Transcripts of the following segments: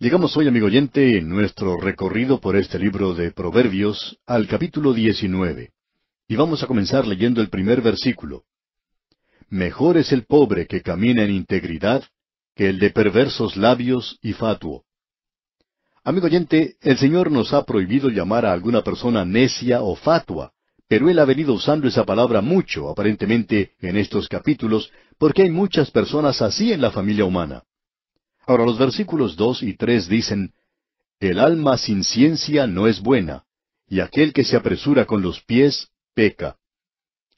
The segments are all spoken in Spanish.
Llegamos hoy, amigo oyente, en nuestro recorrido por este libro de Proverbios al capítulo 19. Y vamos a comenzar leyendo el primer versículo. Mejor es el pobre que camina en integridad que el de perversos labios y fatuo. Amigo oyente, el Señor nos ha prohibido llamar a alguna persona necia o fatua, pero Él ha venido usando esa palabra mucho, aparentemente, en estos capítulos, porque hay muchas personas así en la familia humana. Ahora los versículos dos y tres dicen, El alma sin ciencia no es buena, y aquel que se apresura con los pies, peca.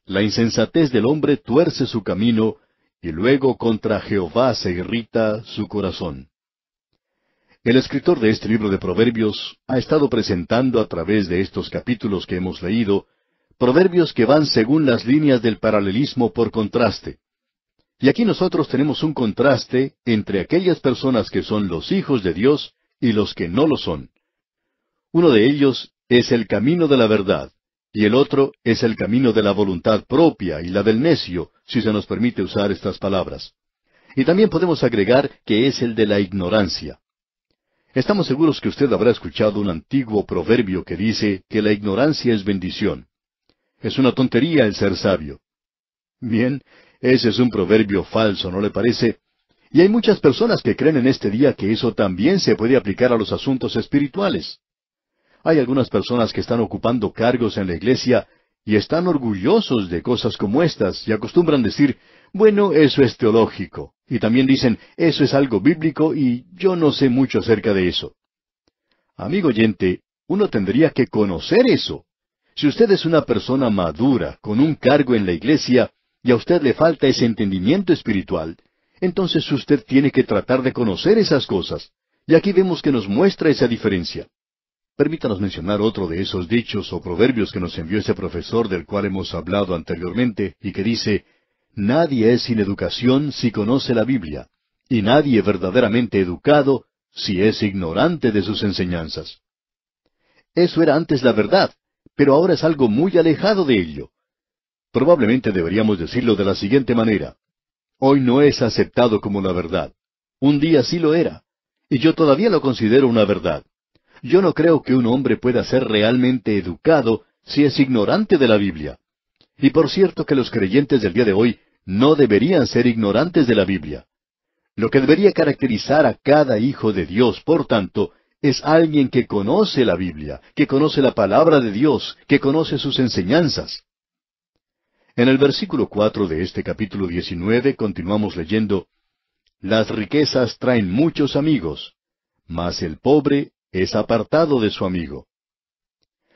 La insensatez del hombre tuerce su camino, y luego contra Jehová se irrita su corazón. El escritor de este libro de Proverbios ha estado presentando a través de estos capítulos que hemos leído, proverbios que van según las líneas del paralelismo por contraste. Y aquí nosotros tenemos un contraste entre aquellas personas que son los hijos de Dios y los que no lo son. Uno de ellos es el camino de la verdad, y el otro es el camino de la voluntad propia y la del necio, si se nos permite usar estas palabras. Y también podemos agregar que es el de la ignorancia. Estamos seguros que usted habrá escuchado un antiguo proverbio que dice que la ignorancia es bendición. Es una tontería el ser sabio. Bien, ese es un proverbio falso, ¿no le parece? Y hay muchas personas que creen en este día que eso también se puede aplicar a los asuntos espirituales. Hay algunas personas que están ocupando cargos en la iglesia y están orgullosos de cosas como estas y acostumbran decir, bueno, eso es teológico. Y también dicen, eso es algo bíblico y yo no sé mucho acerca de eso. Amigo oyente, uno tendría que conocer eso. Si usted es una persona madura, con un cargo en la iglesia, y a usted le falta ese entendimiento espiritual, entonces usted tiene que tratar de conocer esas cosas. Y aquí vemos que nos muestra esa diferencia. Permítanos mencionar otro de esos dichos o proverbios que nos envió ese profesor del cual hemos hablado anteriormente y que dice, Nadie es sin educación si conoce la Biblia, y nadie verdaderamente educado si es ignorante de sus enseñanzas. Eso era antes la verdad, pero ahora es algo muy alejado de ello. Probablemente deberíamos decirlo de la siguiente manera. Hoy no es aceptado como la verdad. Un día sí lo era. Y yo todavía lo considero una verdad. Yo no creo que un hombre pueda ser realmente educado si es ignorante de la Biblia. Y por cierto que los creyentes del día de hoy no deberían ser ignorantes de la Biblia. Lo que debería caracterizar a cada hijo de Dios, por tanto, es alguien que conoce la Biblia, que conoce la palabra de Dios, que conoce sus enseñanzas. En el versículo cuatro de este capítulo diecinueve continuamos leyendo Las riquezas traen muchos amigos, mas el pobre es apartado de su amigo.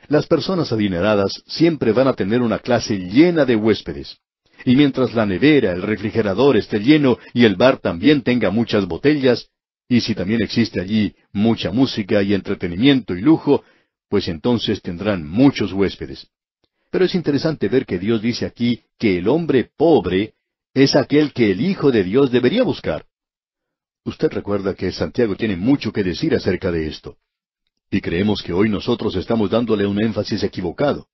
Las personas adineradas siempre van a tener una clase llena de huéspedes. Y mientras la nevera, el refrigerador esté lleno y el bar también tenga muchas botellas, y si también existe allí mucha música y entretenimiento y lujo, pues entonces tendrán muchos huéspedes. Pero es interesante ver que Dios dice aquí que el hombre pobre es aquel que el Hijo de Dios debería buscar. Usted recuerda que Santiago tiene mucho que decir acerca de esto. Y creemos que hoy nosotros estamos dándole un énfasis equivocado.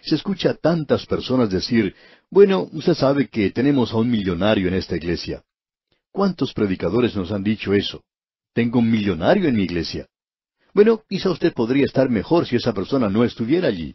Se escucha a tantas personas decir, bueno, usted sabe que tenemos a un millonario en esta iglesia. ¿Cuántos predicadores nos han dicho eso? Tengo un millonario en mi iglesia. Bueno, quizá usted podría estar mejor si esa persona no estuviera allí.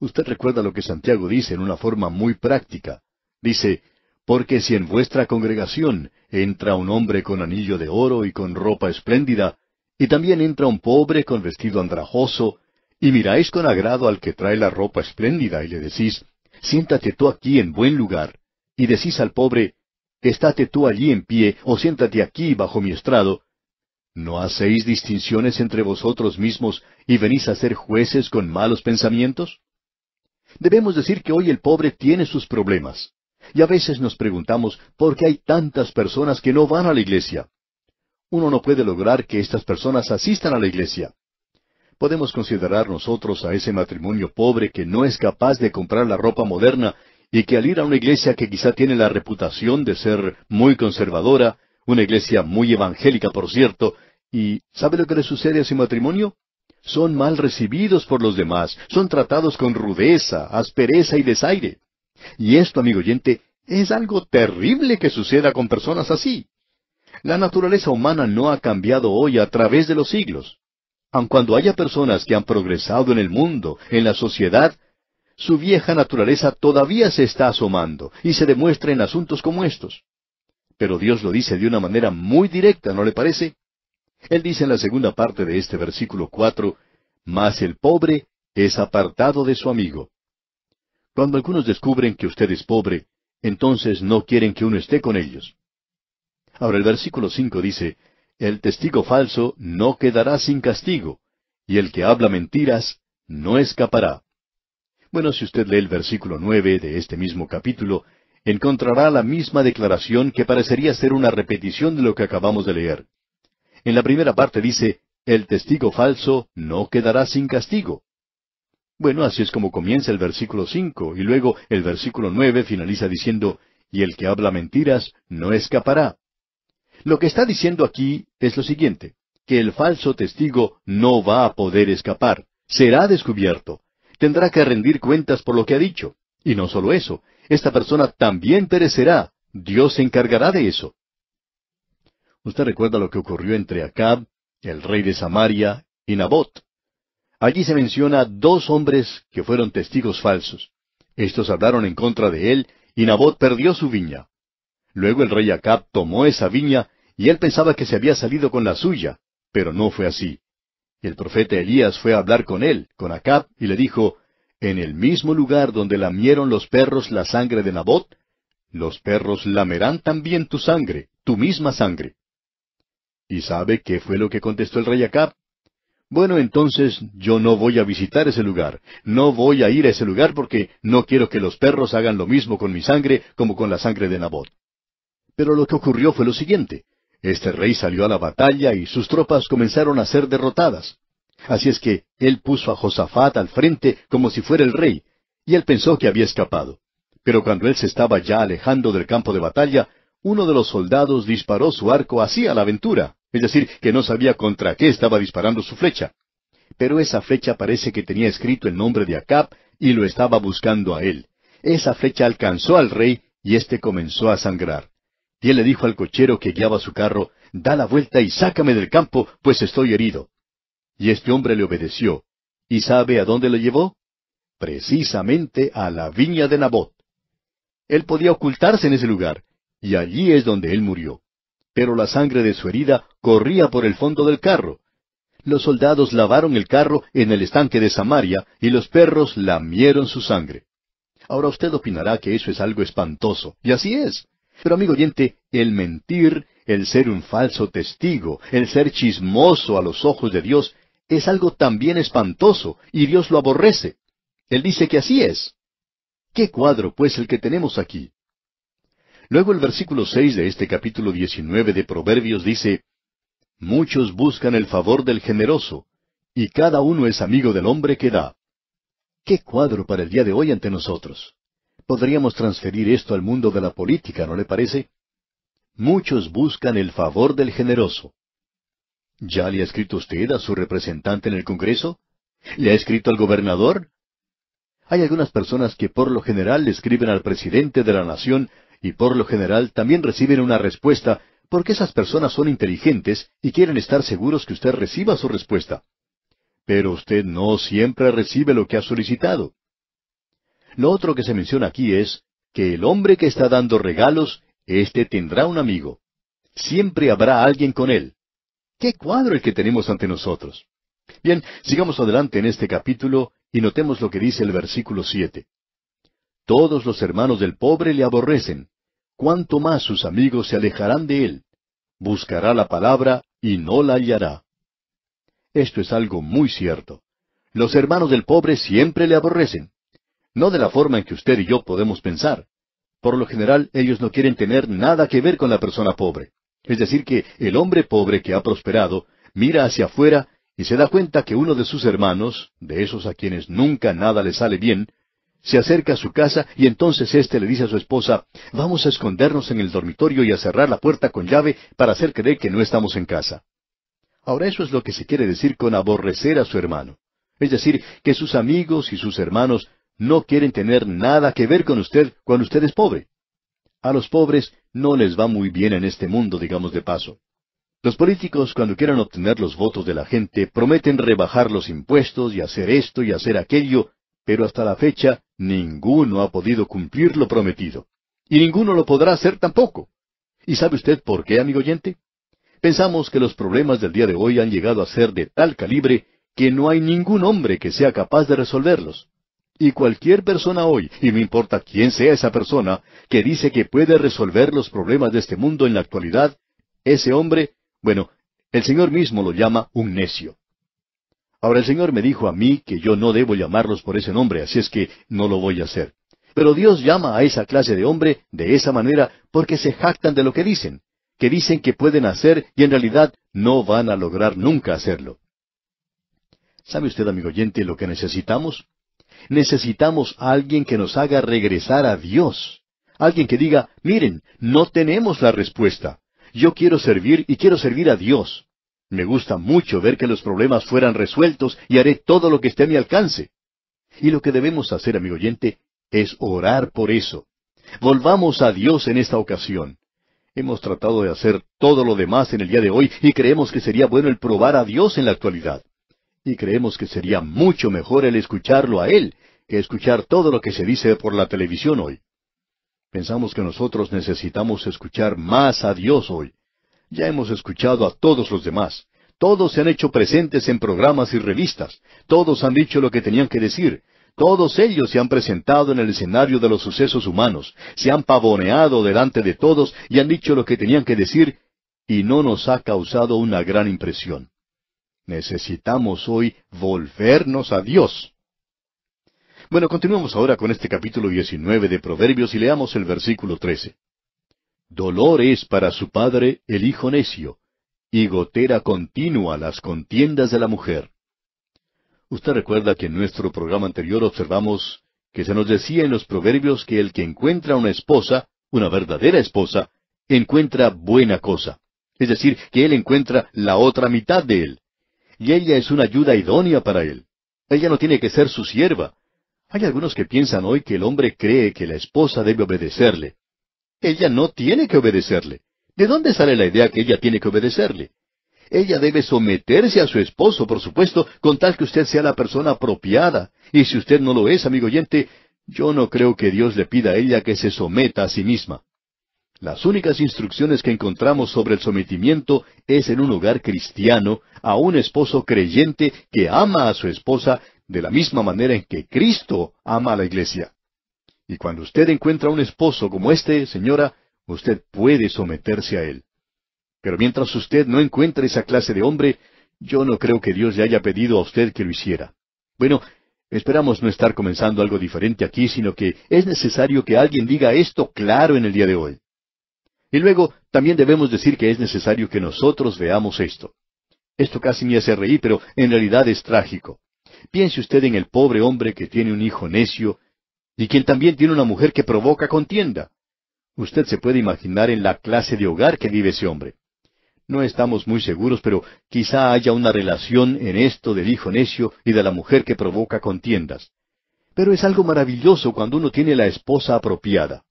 Usted recuerda lo que Santiago dice en una forma muy práctica. Dice, porque si en vuestra congregación entra un hombre con anillo de oro y con ropa espléndida, y también entra un pobre con vestido andrajoso, y miráis con agrado al que trae la ropa espléndida y le decís, siéntate tú aquí en buen lugar, y decís al pobre, estate tú allí en pie, o siéntate aquí bajo mi estrado, ¿no hacéis distinciones entre vosotros mismos y venís a ser jueces con malos pensamientos? Debemos decir que hoy el pobre tiene sus problemas. Y a veces nos preguntamos por qué hay tantas personas que no van a la iglesia. Uno no puede lograr que estas personas asistan a la iglesia. Podemos considerar nosotros a ese matrimonio pobre que no es capaz de comprar la ropa moderna y que al ir a una iglesia que quizá tiene la reputación de ser muy conservadora, una iglesia muy evangélica por cierto, y ¿sabe lo que le sucede a ese matrimonio? son mal recibidos por los demás, son tratados con rudeza, aspereza y desaire. Y esto, amigo oyente, es algo terrible que suceda con personas así. La naturaleza humana no ha cambiado hoy a través de los siglos. Aun cuando haya personas que han progresado en el mundo, en la sociedad, su vieja naturaleza todavía se está asomando y se demuestra en asuntos como estos. Pero Dios lo dice de una manera muy directa, ¿no le parece? Él dice en la segunda parte de este versículo cuatro, Mas el pobre es apartado de su amigo. Cuando algunos descubren que usted es pobre, entonces no quieren que uno esté con ellos. Ahora el versículo cinco dice, El testigo falso no quedará sin castigo, y el que habla mentiras no escapará. Bueno, si usted lee el versículo nueve de este mismo capítulo, encontrará la misma declaración que parecería ser una repetición de lo que acabamos de leer. En la primera parte dice, el testigo falso no quedará sin castigo. Bueno, así es como comienza el versículo cinco, y luego el versículo nueve finaliza diciendo, y el que habla mentiras no escapará. Lo que está diciendo aquí es lo siguiente, que el falso testigo no va a poder escapar, será descubierto, tendrá que rendir cuentas por lo que ha dicho. Y no solo eso, esta persona también perecerá, Dios se encargará de eso. Usted recuerda lo que ocurrió entre Acab, el rey de Samaria, y Nabot. Allí se menciona dos hombres que fueron testigos falsos. Estos hablaron en contra de él, y Nabot perdió su viña. Luego el rey Acab tomó esa viña, y él pensaba que se había salido con la suya, pero no fue así. El profeta Elías fue a hablar con él, con Acab, y le dijo, En el mismo lugar donde lamieron los perros la sangre de Nabot, los perros lamerán también tu sangre, tu misma sangre. ¿Y sabe qué fue lo que contestó el rey Acab? Bueno, entonces yo no voy a visitar ese lugar, no voy a ir a ese lugar porque no quiero que los perros hagan lo mismo con mi sangre como con la sangre de Nabot. Pero lo que ocurrió fue lo siguiente. Este rey salió a la batalla y sus tropas comenzaron a ser derrotadas. Así es que él puso a Josafat al frente como si fuera el rey, y él pensó que había escapado. Pero cuando él se estaba ya alejando del campo de batalla, uno de los soldados disparó su arco así a la aventura, es decir, que no sabía contra qué estaba disparando su flecha. Pero esa flecha parece que tenía escrito el nombre de Acab y lo estaba buscando a él. Esa flecha alcanzó al rey y éste comenzó a sangrar. Y él le dijo al cochero que guiaba su carro, Da la vuelta y sácame del campo, pues estoy herido. Y este hombre le obedeció. ¿Y sabe a dónde lo llevó? Precisamente a la viña de Nabot. Él podía ocultarse en ese lugar, y allí es donde él murió pero la sangre de su herida corría por el fondo del carro. Los soldados lavaron el carro en el estanque de Samaria y los perros lamieron su sangre. Ahora usted opinará que eso es algo espantoso, y así es. Pero amigo oyente, el mentir, el ser un falso testigo, el ser chismoso a los ojos de Dios, es algo también espantoso, y Dios lo aborrece. Él dice que así es. ¿Qué cuadro, pues, el que tenemos aquí? Luego el versículo seis de este capítulo diecinueve de Proverbios dice Muchos buscan el favor del generoso, y cada uno es amigo del hombre que da. Qué cuadro para el día de hoy ante nosotros. Podríamos transferir esto al mundo de la política, ¿no le parece? Muchos buscan el favor del generoso. ¿Ya le ha escrito usted a su representante en el Congreso? ¿Le ha escrito al gobernador? Hay algunas personas que por lo general le escriben al presidente de la nación y por lo general también reciben una respuesta porque esas personas son inteligentes y quieren estar seguros que usted reciba su respuesta. Pero usted no siempre recibe lo que ha solicitado. Lo otro que se menciona aquí es que el hombre que está dando regalos, éste tendrá un amigo. Siempre habrá alguien con él. ¡Qué cuadro el que tenemos ante nosotros! Bien, sigamos adelante en este capítulo y notemos lo que dice el versículo siete. Todos los hermanos del pobre le aborrecen. Cuanto más sus amigos se alejarán de él. Buscará la palabra y no la hallará. Esto es algo muy cierto. Los hermanos del pobre siempre le aborrecen. No de la forma en que usted y yo podemos pensar. Por lo general, ellos no quieren tener nada que ver con la persona pobre. Es decir, que el hombre pobre que ha prosperado mira hacia afuera y se da cuenta que uno de sus hermanos, de esos a quienes nunca nada le sale bien, se acerca a su casa y entonces éste le dice a su esposa, vamos a escondernos en el dormitorio y a cerrar la puerta con llave para hacer creer que no estamos en casa. Ahora eso es lo que se quiere decir con aborrecer a su hermano. Es decir, que sus amigos y sus hermanos no quieren tener nada que ver con usted cuando usted es pobre. A los pobres no les va muy bien en este mundo, digamos de paso. Los políticos, cuando quieran obtener los votos de la gente, prometen rebajar los impuestos y hacer esto y hacer aquello, pero hasta la fecha Ninguno ha podido cumplir lo prometido. Y ninguno lo podrá hacer tampoco. ¿Y sabe usted por qué, amigo oyente? Pensamos que los problemas del día de hoy han llegado a ser de tal calibre que no hay ningún hombre que sea capaz de resolverlos. Y cualquier persona hoy, y no importa quién sea esa persona, que dice que puede resolver los problemas de este mundo en la actualidad, ese hombre, bueno, el Señor mismo lo llama un necio. Ahora el Señor me dijo a mí que yo no debo llamarlos por ese nombre, así es que no lo voy a hacer. Pero Dios llama a esa clase de hombre de esa manera porque se jactan de lo que dicen, que dicen que pueden hacer y en realidad no van a lograr nunca hacerlo. ¿Sabe usted, amigo oyente, lo que necesitamos? Necesitamos a alguien que nos haga regresar a Dios. Alguien que diga, miren, no tenemos la respuesta. Yo quiero servir y quiero servir a Dios. Me gusta mucho ver que los problemas fueran resueltos y haré todo lo que esté a mi alcance. Y lo que debemos hacer, amigo oyente, es orar por eso. Volvamos a Dios en esta ocasión. Hemos tratado de hacer todo lo demás en el día de hoy y creemos que sería bueno el probar a Dios en la actualidad. Y creemos que sería mucho mejor el escucharlo a Él que escuchar todo lo que se dice por la televisión hoy. Pensamos que nosotros necesitamos escuchar más a Dios hoy. Ya hemos escuchado a todos los demás. Todos se han hecho presentes en programas y revistas. Todos han dicho lo que tenían que decir. Todos ellos se han presentado en el escenario de los sucesos humanos, se han pavoneado delante de todos y han dicho lo que tenían que decir, y no nos ha causado una gran impresión. Necesitamos hoy volvernos a Dios. Bueno, continuamos ahora con este capítulo 19 de Proverbios y leamos el versículo 13. Dolor es para su padre el hijo necio, y gotera continua las contiendas de la mujer. Usted recuerda que en nuestro programa anterior observamos que se nos decía en los proverbios que el que encuentra una esposa, una verdadera esposa, encuentra buena cosa. Es decir, que él encuentra la otra mitad de él. Y ella es una ayuda idónea para él. Ella no tiene que ser su sierva. Hay algunos que piensan hoy que el hombre cree que la esposa debe obedecerle. Ella no tiene que obedecerle. ¿De dónde sale la idea que ella tiene que obedecerle? Ella debe someterse a su esposo, por supuesto, con tal que usted sea la persona apropiada. Y si usted no lo es, amigo oyente, yo no creo que Dios le pida a ella que se someta a sí misma. Las únicas instrucciones que encontramos sobre el sometimiento es en un hogar cristiano a un esposo creyente que ama a su esposa de la misma manera en que Cristo ama a la iglesia. Y cuando usted encuentra un esposo como este, señora, usted puede someterse a él. Pero mientras usted no encuentre esa clase de hombre, yo no creo que Dios le haya pedido a usted que lo hiciera. Bueno, esperamos no estar comenzando algo diferente aquí, sino que es necesario que alguien diga esto claro en el día de hoy. Y luego, también debemos decir que es necesario que nosotros veamos esto. Esto casi me hace reír, pero en realidad es trágico. Piense usted en el pobre hombre que tiene un hijo necio y quien también tiene una mujer que provoca contienda. Usted se puede imaginar en la clase de hogar que vive ese hombre. No estamos muy seguros, pero quizá haya una relación en esto del hijo necio y de la mujer que provoca contiendas. Pero es algo maravilloso cuando uno tiene la esposa apropiada.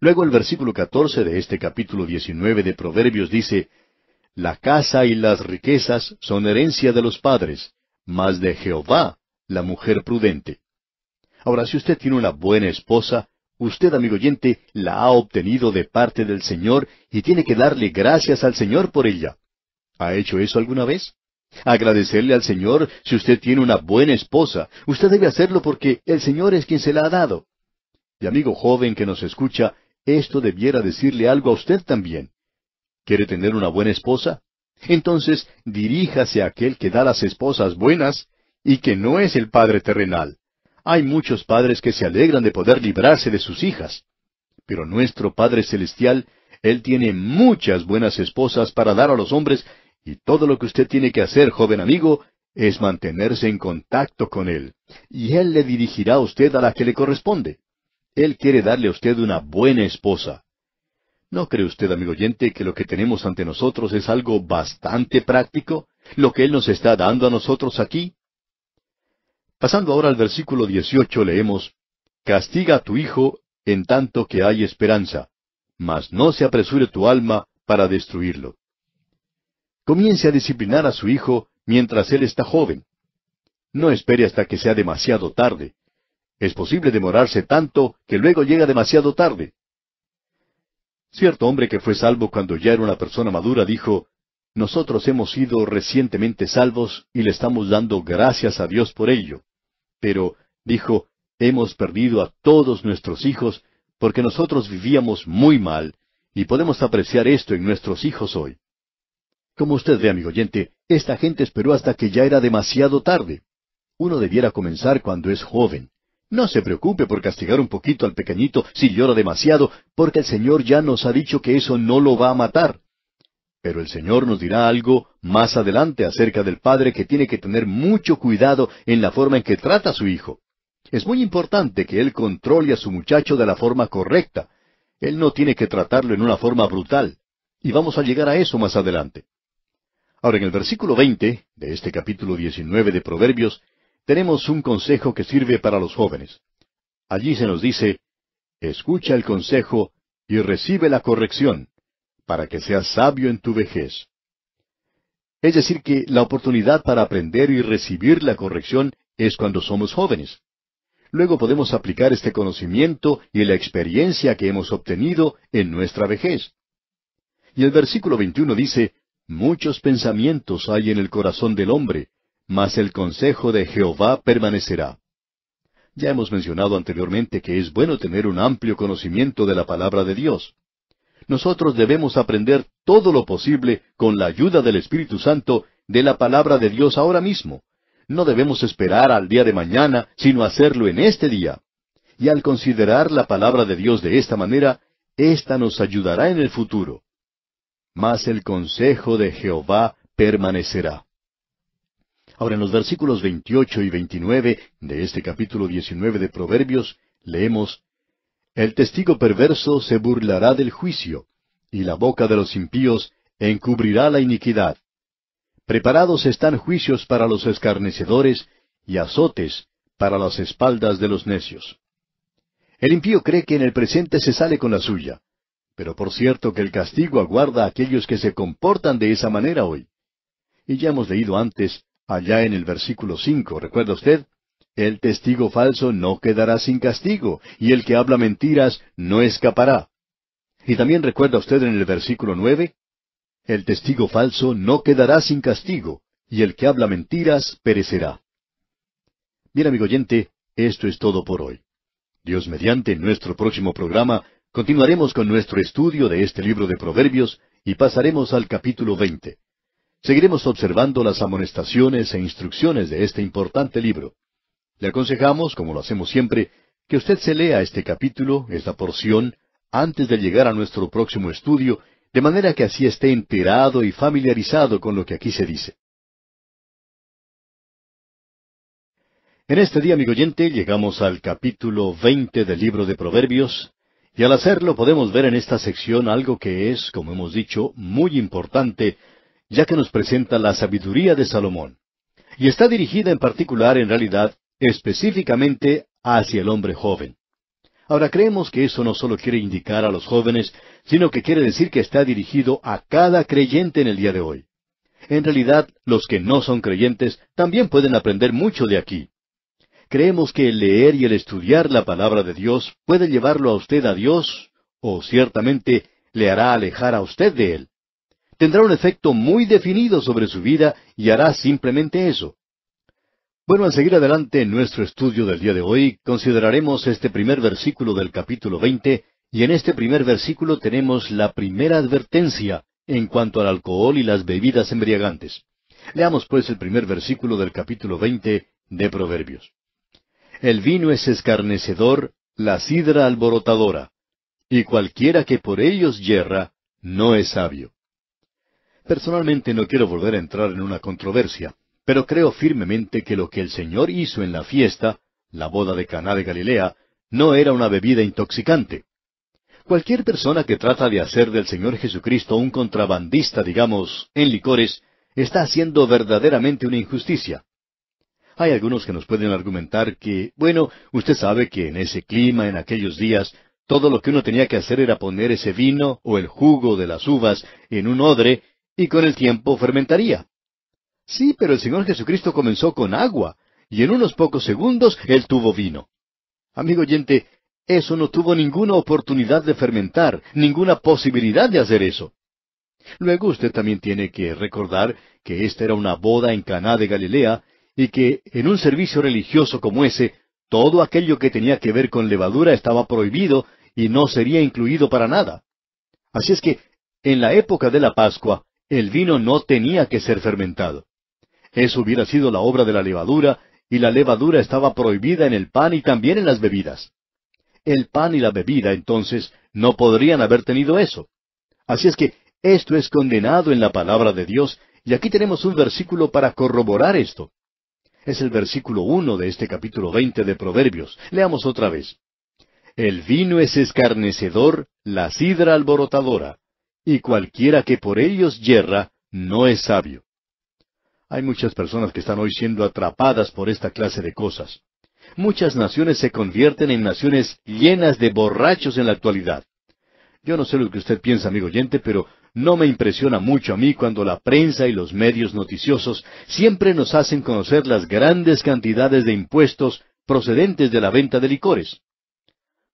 Luego el versículo 14 de este capítulo 19 de Proverbios dice, La casa y las riquezas son herencia de los padres, mas de Jehová la mujer prudente. Ahora, si usted tiene una buena esposa, usted, amigo oyente, la ha obtenido de parte del Señor y tiene que darle gracias al Señor por ella. ¿Ha hecho eso alguna vez? Agradecerle al Señor si usted tiene una buena esposa. Usted debe hacerlo porque el Señor es quien se la ha dado. Y amigo joven que nos escucha, esto debiera decirle algo a usted también. ¿Quiere tener una buena esposa? Entonces diríjase a aquel que da las esposas buenas y que no es el Padre terrenal. Hay muchos padres que se alegran de poder librarse de sus hijas. Pero nuestro Padre Celestial, Él tiene muchas buenas esposas para dar a los hombres, y todo lo que usted tiene que hacer, joven amigo, es mantenerse en contacto con Él, y Él le dirigirá a usted a la que le corresponde. Él quiere darle a usted una buena esposa. ¿No cree usted, amigo oyente, que lo que tenemos ante nosotros es algo bastante práctico? ¿Lo que Él nos está dando a nosotros aquí? Pasando ahora al versículo dieciocho leemos, Castiga a tu hijo en tanto que hay esperanza, mas no se apresure tu alma para destruirlo. Comience a disciplinar a su hijo mientras él está joven. No espere hasta que sea demasiado tarde. Es posible demorarse tanto que luego llega demasiado tarde. Cierto hombre que fue salvo cuando ya era una persona madura dijo, Nosotros hemos sido recientemente salvos y le estamos dando gracias a Dios por ello. Pero dijo, hemos perdido a todos nuestros hijos porque nosotros vivíamos muy mal y podemos apreciar esto en nuestros hijos hoy. Como usted ve, amigo oyente, esta gente esperó hasta que ya era demasiado tarde. Uno debiera comenzar cuando es joven. No se preocupe por castigar un poquito al pequeñito si llora demasiado, porque el Señor ya nos ha dicho que eso no lo va a matar. Pero el Señor nos dirá algo más adelante acerca del padre que tiene que tener mucho cuidado en la forma en que trata a su hijo. Es muy importante que él controle a su muchacho de la forma correcta. Él no tiene que tratarlo en una forma brutal. Y vamos a llegar a eso más adelante. Ahora, en el versículo 20 de este capítulo 19 de Proverbios, tenemos un consejo que sirve para los jóvenes. Allí se nos dice, escucha el consejo y recibe la corrección, para que seas sabio en tu vejez. Es decir, que la oportunidad para aprender y recibir la corrección es cuando somos jóvenes. Luego podemos aplicar este conocimiento y la experiencia que hemos obtenido en nuestra vejez. Y el versículo 21 dice, Muchos pensamientos hay en el corazón del hombre, mas el consejo de Jehová permanecerá. Ya hemos mencionado anteriormente que es bueno tener un amplio conocimiento de la palabra de Dios nosotros debemos aprender todo lo posible con la ayuda del Espíritu Santo de la palabra de Dios ahora mismo. No debemos esperar al día de mañana, sino hacerlo en este día. Y al considerar la palabra de Dios de esta manera, ésta nos ayudará en el futuro. Mas el consejo de Jehová permanecerá. Ahora en los versículos 28 y 29 de este capítulo 19 de Proverbios leemos, el testigo perverso se burlará del juicio, y la boca de los impíos encubrirá la iniquidad. Preparados están juicios para los escarnecedores y azotes para las espaldas de los necios. El impío cree que en el presente se sale con la suya, pero por cierto que el castigo aguarda a aquellos que se comportan de esa manera hoy. Y ya hemos leído antes, allá en el versículo cinco, ¿recuerda usted? El testigo falso no quedará sin castigo, y el que habla mentiras no escapará. Y también recuerda usted en el versículo nueve, el testigo falso no quedará sin castigo, y el que habla mentiras perecerá. Bien, amigo oyente, esto es todo por hoy. Dios mediante, nuestro próximo programa continuaremos con nuestro estudio de este libro de Proverbios y pasaremos al capítulo veinte. Seguiremos observando las amonestaciones e instrucciones de este importante libro. Le aconsejamos, como lo hacemos siempre, que usted se lea este capítulo, esta porción, antes de llegar a nuestro próximo estudio, de manera que así esté enterado y familiarizado con lo que aquí se dice. En este día, amigo oyente, llegamos al capítulo 20 del libro de Proverbios, y al hacerlo podemos ver en esta sección algo que es, como hemos dicho, muy importante, ya que nos presenta la sabiduría de Salomón. Y está dirigida en particular, en realidad, específicamente hacia el hombre joven. Ahora creemos que eso no solo quiere indicar a los jóvenes, sino que quiere decir que está dirigido a cada creyente en el día de hoy. En realidad, los que no son creyentes también pueden aprender mucho de aquí. Creemos que el leer y el estudiar la palabra de Dios puede llevarlo a usted a Dios, o ciertamente le hará alejar a usted de Él. Tendrá un efecto muy definido sobre su vida y hará simplemente eso. Bueno, al seguir adelante en nuestro estudio del día de hoy, consideraremos este primer versículo del capítulo 20, y en este primer versículo tenemos la primera advertencia en cuanto al alcohol y las bebidas embriagantes. Leamos pues el primer versículo del capítulo 20 de Proverbios. El vino es escarnecedor, la sidra alborotadora, y cualquiera que por ellos yerra, no es sabio. Personalmente no quiero volver a entrar en una controversia. Pero creo firmemente que lo que el Señor hizo en la fiesta, la boda de Caná de Galilea, no era una bebida intoxicante. Cualquier persona que trata de hacer del Señor Jesucristo un contrabandista, digamos, en licores, está haciendo verdaderamente una injusticia. Hay algunos que nos pueden argumentar que, bueno, usted sabe que en ese clima, en aquellos días, todo lo que uno tenía que hacer era poner ese vino o el jugo de las uvas en un odre y con el tiempo fermentaría. Sí, pero el Señor Jesucristo comenzó con agua, y en unos pocos segundos Él tuvo vino. Amigo oyente, eso no tuvo ninguna oportunidad de fermentar, ninguna posibilidad de hacer eso. Luego usted también tiene que recordar que esta era una boda en Caná de Galilea y que en un servicio religioso como ese, todo aquello que tenía que ver con levadura estaba prohibido y no sería incluido para nada. Así es que en la época de la Pascua el vino no tenía que ser fermentado. Eso hubiera sido la obra de la levadura, y la levadura estaba prohibida en el pan y también en las bebidas. El pan y la bebida, entonces, no podrían haber tenido eso. Así es que esto es condenado en la palabra de Dios, y aquí tenemos un versículo para corroborar esto. Es el versículo uno de este capítulo veinte de Proverbios. Leamos otra vez. El vino es escarnecedor, la sidra alborotadora, y cualquiera que por ellos yerra no es sabio. Hay muchas personas que están hoy siendo atrapadas por esta clase de cosas. Muchas naciones se convierten en naciones llenas de borrachos en la actualidad. Yo no sé lo que usted piensa, amigo oyente, pero no me impresiona mucho a mí cuando la prensa y los medios noticiosos siempre nos hacen conocer las grandes cantidades de impuestos procedentes de la venta de licores.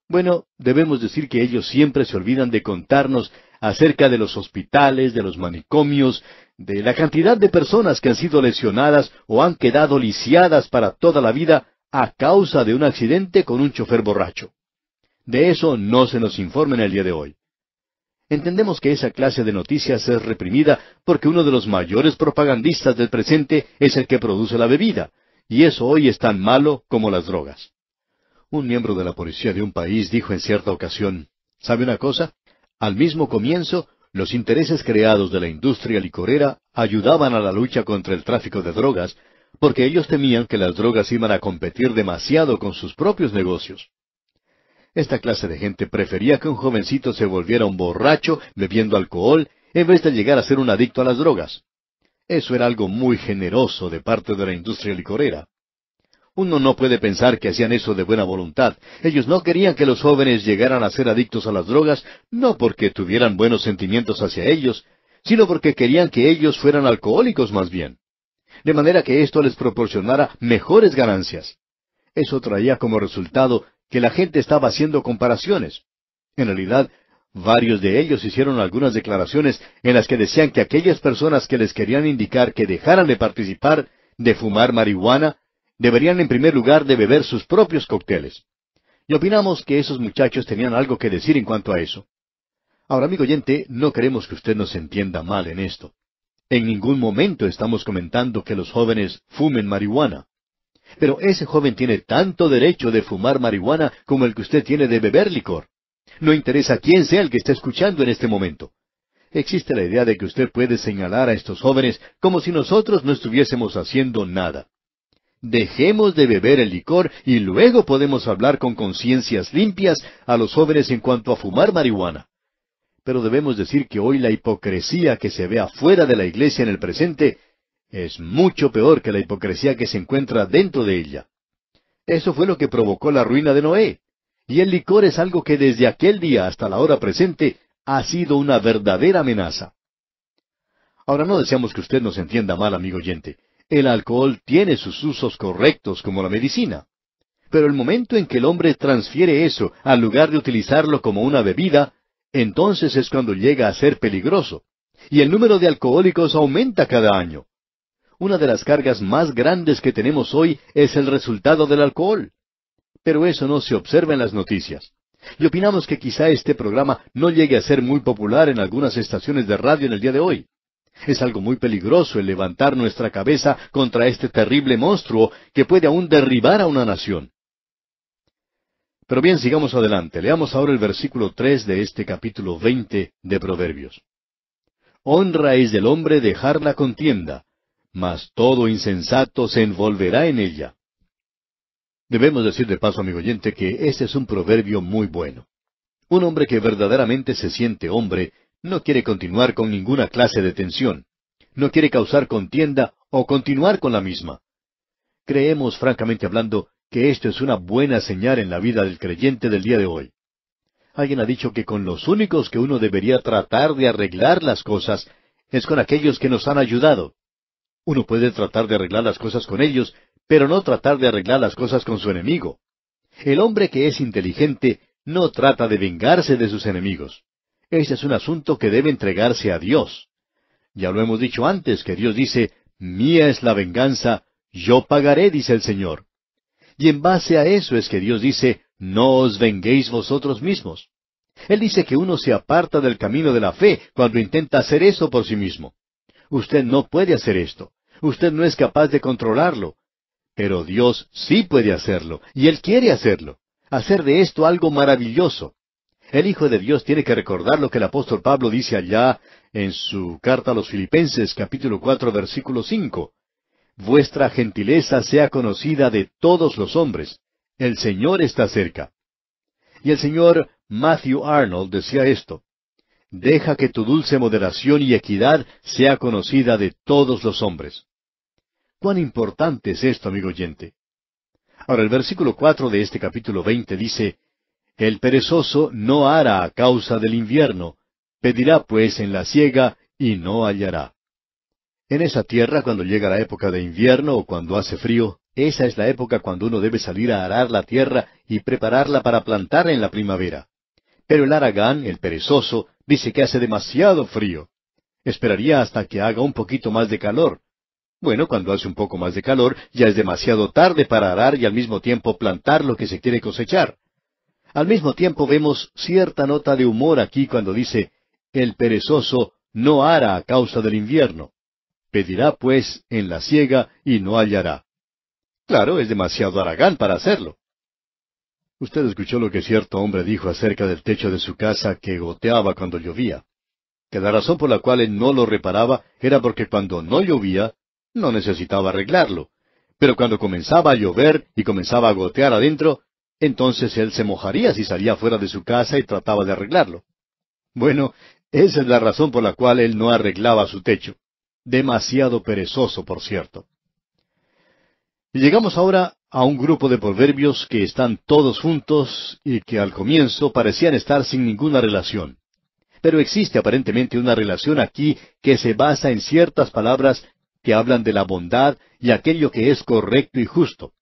Bueno, debemos decir que ellos siempre se olvidan de contarnos acerca de los hospitales, de los manicomios, de la cantidad de personas que han sido lesionadas o han quedado lisiadas para toda la vida a causa de un accidente con un chofer borracho. De eso no se nos informa en el día de hoy. Entendemos que esa clase de noticias es reprimida porque uno de los mayores propagandistas del presente es el que produce la bebida, y eso hoy es tan malo como las drogas. Un miembro de la policía de un país dijo en cierta ocasión, ¿sabe una cosa? Al mismo comienzo los intereses creados de la industria licorera ayudaban a la lucha contra el tráfico de drogas, porque ellos temían que las drogas iban a competir demasiado con sus propios negocios. Esta clase de gente prefería que un jovencito se volviera un borracho bebiendo alcohol en vez de llegar a ser un adicto a las drogas. Eso era algo muy generoso de parte de la industria licorera. Uno no puede pensar que hacían eso de buena voluntad. Ellos no querían que los jóvenes llegaran a ser adictos a las drogas, no porque tuvieran buenos sentimientos hacia ellos, sino porque querían que ellos fueran alcohólicos más bien. De manera que esto les proporcionara mejores ganancias. Eso traía como resultado que la gente estaba haciendo comparaciones. En realidad, Varios de ellos hicieron algunas declaraciones en las que decían que aquellas personas que les querían indicar que dejaran de participar, de fumar marihuana, deberían en primer lugar de beber sus propios cócteles. Y opinamos que esos muchachos tenían algo que decir en cuanto a eso. Ahora, amigo oyente, no queremos que usted nos entienda mal en esto. En ningún momento estamos comentando que los jóvenes fumen marihuana. Pero ese joven tiene tanto derecho de fumar marihuana como el que usted tiene de beber licor. No interesa quién sea el que está escuchando en este momento. Existe la idea de que usted puede señalar a estos jóvenes como si nosotros no estuviésemos haciendo nada. Dejemos de beber el licor y luego podemos hablar con conciencias limpias a los jóvenes en cuanto a fumar marihuana. Pero debemos decir que hoy la hipocresía que se ve afuera de la iglesia en el presente es mucho peor que la hipocresía que se encuentra dentro de ella. Eso fue lo que provocó la ruina de Noé. Y el licor es algo que desde aquel día hasta la hora presente ha sido una verdadera amenaza. Ahora no deseamos que usted nos entienda mal, amigo oyente. El alcohol tiene sus usos correctos como la medicina. Pero el momento en que el hombre transfiere eso al lugar de utilizarlo como una bebida, entonces es cuando llega a ser peligroso. Y el número de alcohólicos aumenta cada año. Una de las cargas más grandes que tenemos hoy es el resultado del alcohol. Pero eso no se observa en las noticias. Y opinamos que quizá este programa no llegue a ser muy popular en algunas estaciones de radio en el día de hoy. Es algo muy peligroso el levantar nuestra cabeza contra este terrible monstruo que puede aún derribar a una nación. Pero bien, sigamos adelante. Leamos ahora el versículo tres de este capítulo veinte de Proverbios. Honra es del hombre dejar la contienda, mas todo insensato se envolverá en ella. Debemos decir de paso, amigo oyente, que este es un proverbio muy bueno. Un hombre que verdaderamente se siente hombre no quiere continuar con ninguna clase de tensión, no quiere causar contienda o continuar con la misma. Creemos, francamente hablando, que esto es una buena señal en la vida del creyente del día de hoy. Alguien ha dicho que con los únicos que uno debería tratar de arreglar las cosas es con aquellos que nos han ayudado. Uno puede tratar de arreglar las cosas con ellos, pero no tratar de arreglar las cosas con su enemigo. El hombre que es inteligente no trata de vengarse de sus enemigos ese es un asunto que debe entregarse a Dios. Ya lo hemos dicho antes, que Dios dice, mía es la venganza, yo pagaré, dice el Señor. Y en base a eso es que Dios dice, no os venguéis vosotros mismos. Él dice que uno se aparta del camino de la fe cuando intenta hacer eso por sí mismo. Usted no puede hacer esto. Usted no es capaz de controlarlo. Pero Dios sí puede hacerlo, y Él quiere hacerlo. Hacer de esto algo maravilloso. El Hijo de Dios tiene que recordar lo que el apóstol Pablo dice allá en su carta a los Filipenses capítulo cuatro versículo cinco. Vuestra gentileza sea conocida de todos los hombres. El Señor está cerca. Y el señor Matthew Arnold decía esto. Deja que tu dulce moderación y equidad sea conocida de todos los hombres. Cuán importante es esto, amigo oyente. Ahora el versículo cuatro de este capítulo veinte dice el perezoso no hará a causa del invierno, pedirá pues en la siega y no hallará. En esa tierra, cuando llega la época de invierno o cuando hace frío, esa es la época cuando uno debe salir a arar la tierra y prepararla para plantar en la primavera. Pero el aragán, el perezoso, dice que hace demasiado frío. Esperaría hasta que haga un poquito más de calor. Bueno, cuando hace un poco más de calor, ya es demasiado tarde para arar y al mismo tiempo plantar lo que se quiere cosechar. Al mismo tiempo vemos cierta nota de humor aquí cuando dice, el perezoso no hará a causa del invierno. Pedirá pues en la siega y no hallará. Claro, es demasiado aragán para hacerlo. Usted escuchó lo que cierto hombre dijo acerca del techo de su casa que goteaba cuando llovía. Que la razón por la cual él no lo reparaba era porque cuando no llovía, no necesitaba arreglarlo. Pero cuando comenzaba a llover y comenzaba a gotear adentro, entonces él se mojaría si salía fuera de su casa y trataba de arreglarlo. Bueno, esa es la razón por la cual él no arreglaba su techo. Demasiado perezoso, por cierto. Y llegamos ahora a un grupo de proverbios que están todos juntos y que al comienzo parecían estar sin ninguna relación. Pero existe aparentemente una relación aquí que se basa en ciertas palabras que hablan de la bondad y aquello que es correcto y justo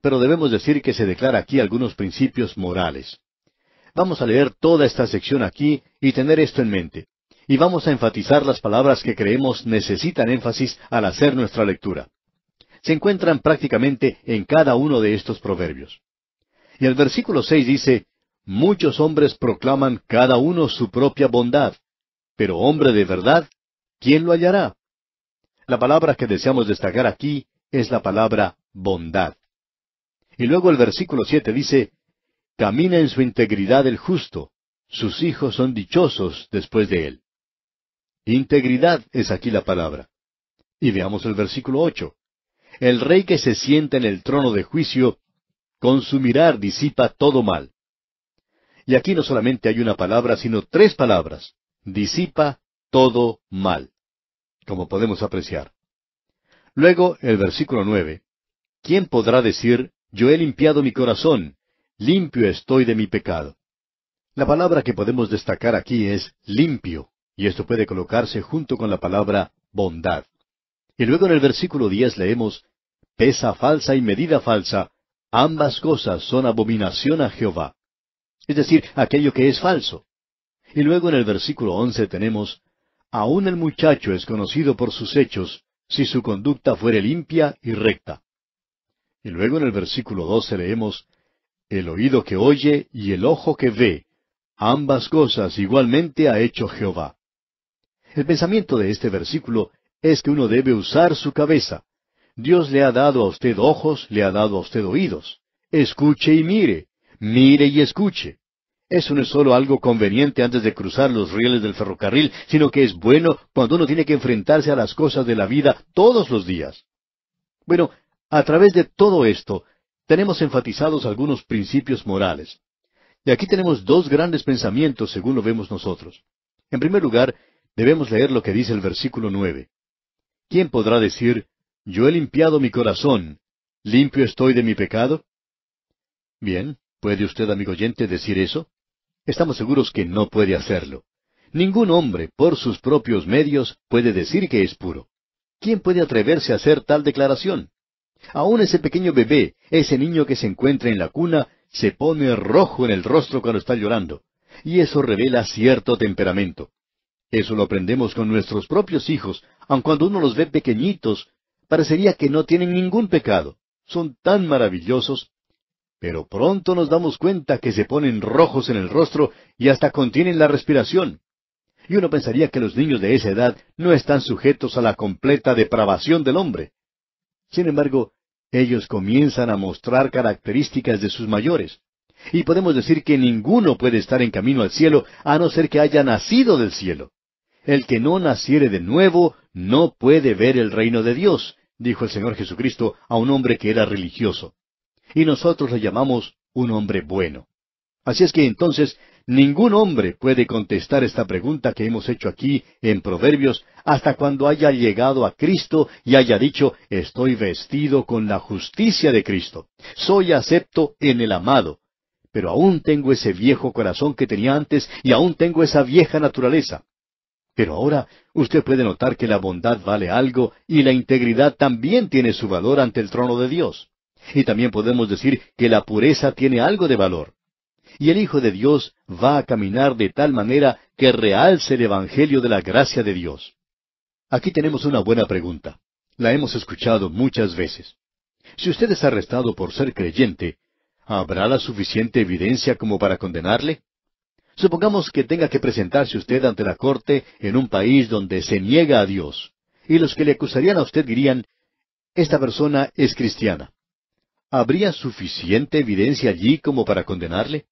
pero debemos decir que se declara aquí algunos principios morales. Vamos a leer toda esta sección aquí y tener esto en mente. Y vamos a enfatizar las palabras que creemos necesitan énfasis al hacer nuestra lectura. Se encuentran prácticamente en cada uno de estos proverbios. Y el versículo 6 dice, Muchos hombres proclaman cada uno su propia bondad, pero hombre de verdad, ¿quién lo hallará? La palabra que deseamos destacar aquí es la palabra bondad. Y luego el versículo siete dice, Camina en su integridad el justo, sus hijos son dichosos después de él. Integridad es aquí la palabra. Y veamos el versículo ocho. El rey que se sienta en el trono de juicio, con su mirar disipa todo mal. Y aquí no solamente hay una palabra, sino tres palabras. Disipa todo mal, como podemos apreciar. Luego el versículo nueve. ¿Quién podrá decir, yo he limpiado mi corazón, limpio estoy de mi pecado. La palabra que podemos destacar aquí es limpio, y esto puede colocarse junto con la palabra bondad. Y luego en el versículo 10 leemos, Pesa falsa y medida falsa, ambas cosas son abominación a Jehová. Es decir, aquello que es falso. Y luego en el versículo 11 tenemos, Aún el muchacho es conocido por sus hechos, si su conducta fuere limpia y recta. Y luego en el versículo 12 leemos, El oído que oye y el ojo que ve, ambas cosas igualmente ha hecho Jehová. El pensamiento de este versículo es que uno debe usar su cabeza. Dios le ha dado a usted ojos, le ha dado a usted oídos. Escuche y mire, mire y escuche. Eso no es solo algo conveniente antes de cruzar los rieles del ferrocarril, sino que es bueno cuando uno tiene que enfrentarse a las cosas de la vida todos los días. Bueno, a través de todo esto, tenemos enfatizados algunos principios morales. Y aquí tenemos dos grandes pensamientos según lo vemos nosotros. En primer lugar, debemos leer lo que dice el versículo nueve. ¿Quién podrá decir, yo he limpiado mi corazón, limpio estoy de mi pecado? Bien, ¿puede usted, amigo oyente, decir eso? Estamos seguros que no puede hacerlo. Ningún hombre, por sus propios medios, puede decir que es puro. ¿Quién puede atreverse a hacer tal declaración? Aún ese pequeño bebé, ese niño que se encuentra en la cuna, se pone rojo en el rostro cuando está llorando. Y eso revela cierto temperamento. Eso lo aprendemos con nuestros propios hijos, aun cuando uno los ve pequeñitos, parecería que no tienen ningún pecado. Son tan maravillosos. Pero pronto nos damos cuenta que se ponen rojos en el rostro y hasta contienen la respiración. Y uno pensaría que los niños de esa edad no están sujetos a la completa depravación del hombre. Sin embargo, ellos comienzan a mostrar características de sus mayores. Y podemos decir que ninguno puede estar en camino al cielo a no ser que haya nacido del cielo. El que no naciere de nuevo no puede ver el reino de Dios, dijo el Señor Jesucristo a un hombre que era religioso. Y nosotros le llamamos un hombre bueno. Así es que entonces ningún hombre puede contestar esta pregunta que hemos hecho aquí en Proverbios hasta cuando haya llegado a Cristo y haya dicho, estoy vestido con la justicia de Cristo, soy acepto en el amado, pero aún tengo ese viejo corazón que tenía antes y aún tengo esa vieja naturaleza. Pero ahora usted puede notar que la bondad vale algo y la integridad también tiene su valor ante el trono de Dios. Y también podemos decir que la pureza tiene algo de valor y el Hijo de Dios va a caminar de tal manera que realce el Evangelio de la gracia de Dios. Aquí tenemos una buena pregunta. La hemos escuchado muchas veces. Si usted es arrestado por ser creyente, ¿habrá la suficiente evidencia como para condenarle? Supongamos que tenga que presentarse usted ante la corte en un país donde se niega a Dios, y los que le acusarían a usted dirían, esta persona es cristiana. ¿Habría suficiente evidencia allí como para condenarle?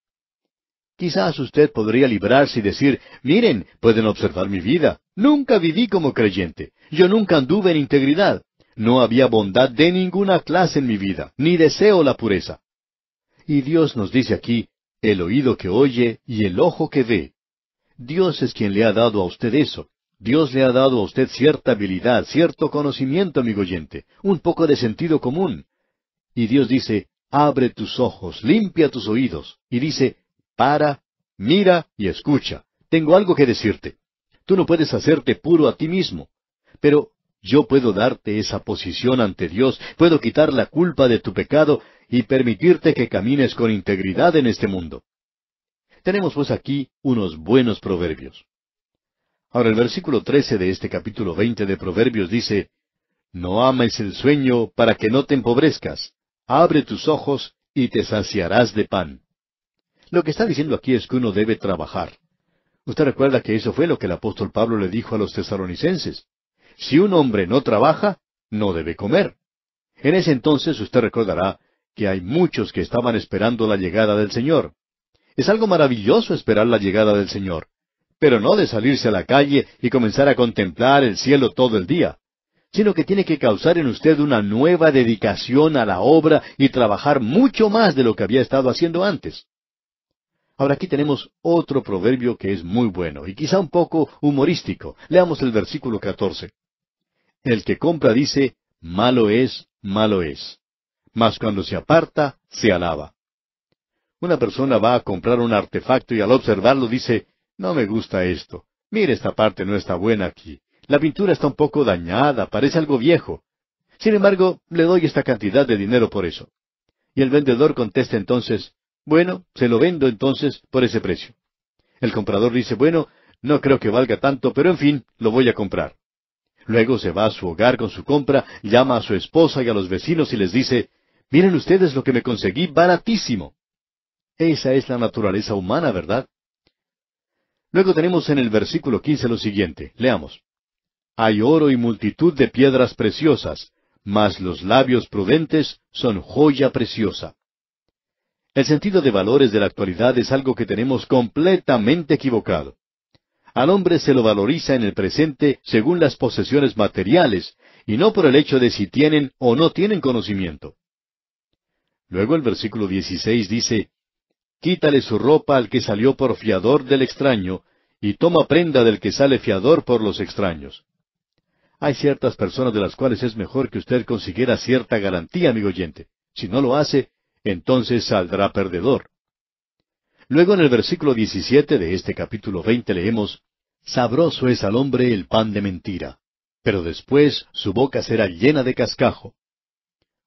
Quizás usted podría librarse y decir, miren, pueden observar mi vida. Nunca viví como creyente. Yo nunca anduve en integridad. No había bondad de ninguna clase en mi vida, ni deseo la pureza. Y Dios nos dice aquí, el oído que oye y el ojo que ve. Dios es quien le ha dado a usted eso. Dios le ha dado a usted cierta habilidad, cierto conocimiento, amigo oyente, un poco de sentido común. Y Dios dice, abre tus ojos, limpia tus oídos. Y dice, para, mira y escucha. Tengo algo que decirte. Tú no puedes hacerte puro a ti mismo, pero yo puedo darte esa posición ante Dios, puedo quitar la culpa de tu pecado y permitirte que camines con integridad en este mundo. Tenemos pues aquí unos buenos proverbios. Ahora el versículo trece de este capítulo veinte de Proverbios dice No ames el sueño para que no te empobrezcas, abre tus ojos y te saciarás de pan. Lo que está diciendo aquí es que uno debe trabajar. Usted recuerda que eso fue lo que el apóstol Pablo le dijo a los tesalonicenses. Si un hombre no trabaja, no debe comer. En ese entonces usted recordará que hay muchos que estaban esperando la llegada del Señor. Es algo maravilloso esperar la llegada del Señor, pero no de salirse a la calle y comenzar a contemplar el cielo todo el día, sino que tiene que causar en usted una nueva dedicación a la obra y trabajar mucho más de lo que había estado haciendo antes. Ahora aquí tenemos otro proverbio que es muy bueno y quizá un poco humorístico. Leamos el versículo 14. El que compra dice, malo es, malo es. Mas cuando se aparta, se alaba. Una persona va a comprar un artefacto y al observarlo dice, no me gusta esto. Mire, esta parte no está buena aquí. La pintura está un poco dañada, parece algo viejo. Sin embargo, le doy esta cantidad de dinero por eso. Y el vendedor contesta entonces, bueno, se lo vendo entonces por ese precio. El comprador dice, bueno, no creo que valga tanto, pero en fin, lo voy a comprar. Luego se va a su hogar con su compra, llama a su esposa y a los vecinos y les dice, miren ustedes lo que me conseguí baratísimo. Esa es la naturaleza humana, ¿verdad? Luego tenemos en el versículo 15 lo siguiente, leamos. Hay oro y multitud de piedras preciosas, mas los labios prudentes son joya preciosa. El sentido de valores de la actualidad es algo que tenemos completamente equivocado. Al hombre se lo valoriza en el presente según las posesiones materiales y no por el hecho de si tienen o no tienen conocimiento. Luego el versículo 16 dice, Quítale su ropa al que salió por fiador del extraño, y toma prenda del que sale fiador por los extraños. Hay ciertas personas de las cuales es mejor que usted consiguiera cierta garantía, amigo oyente. Si no lo hace, entonces saldrá perdedor. Luego en el versículo 17 de este capítulo 20 leemos, Sabroso es al hombre el pan de mentira, pero después su boca será llena de cascajo.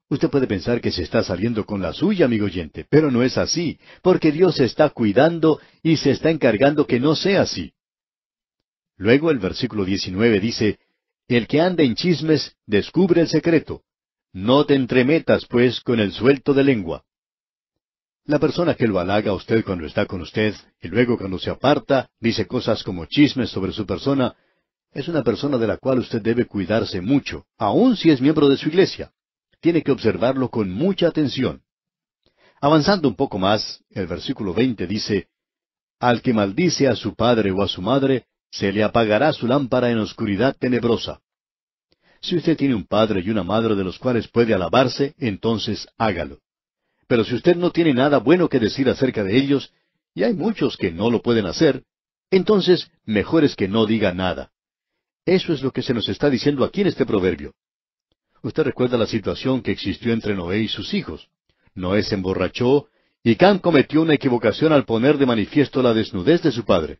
Usted puede pensar que se está saliendo con la suya, amigo oyente, pero no es así, porque Dios se está cuidando y se está encargando que no sea así. Luego el versículo 19 dice, El que anda en chismes descubre el secreto. No te entremetas, pues, con el suelto de lengua. La persona que lo halaga a usted cuando está con usted y luego cuando se aparta dice cosas como chismes sobre su persona, es una persona de la cual usted debe cuidarse mucho, aun si es miembro de su iglesia. Tiene que observarlo con mucha atención. Avanzando un poco más, el versículo 20 dice, Al que maldice a su padre o a su madre, se le apagará su lámpara en oscuridad tenebrosa. Si usted tiene un padre y una madre de los cuales puede alabarse, entonces hágalo. Pero si usted no tiene nada bueno que decir acerca de ellos, y hay muchos que no lo pueden hacer, entonces mejor es que no diga nada. Eso es lo que se nos está diciendo aquí en este proverbio. Usted recuerda la situación que existió entre Noé y sus hijos. Noé se emborrachó y Cam cometió una equivocación al poner de manifiesto la desnudez de su padre.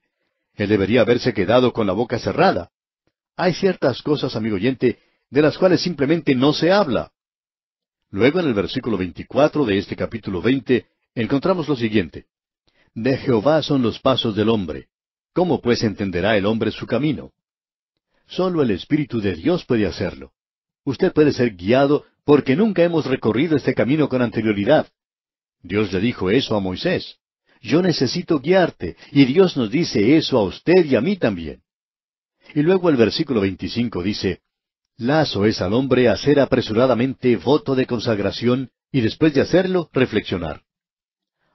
Él debería haberse quedado con la boca cerrada. Hay ciertas cosas, amigo oyente, de las cuales simplemente no se habla. Luego en el versículo 24 de este capítulo 20 encontramos lo siguiente. De Jehová son los pasos del hombre. ¿Cómo pues entenderá el hombre su camino? Sólo el Espíritu de Dios puede hacerlo. Usted puede ser guiado porque nunca hemos recorrido este camino con anterioridad. Dios le dijo eso a Moisés. Yo necesito guiarte, y Dios nos dice eso a usted y a mí también. Y luego el versículo 25 dice, Lazo es al hombre hacer apresuradamente voto de consagración y después de hacerlo reflexionar.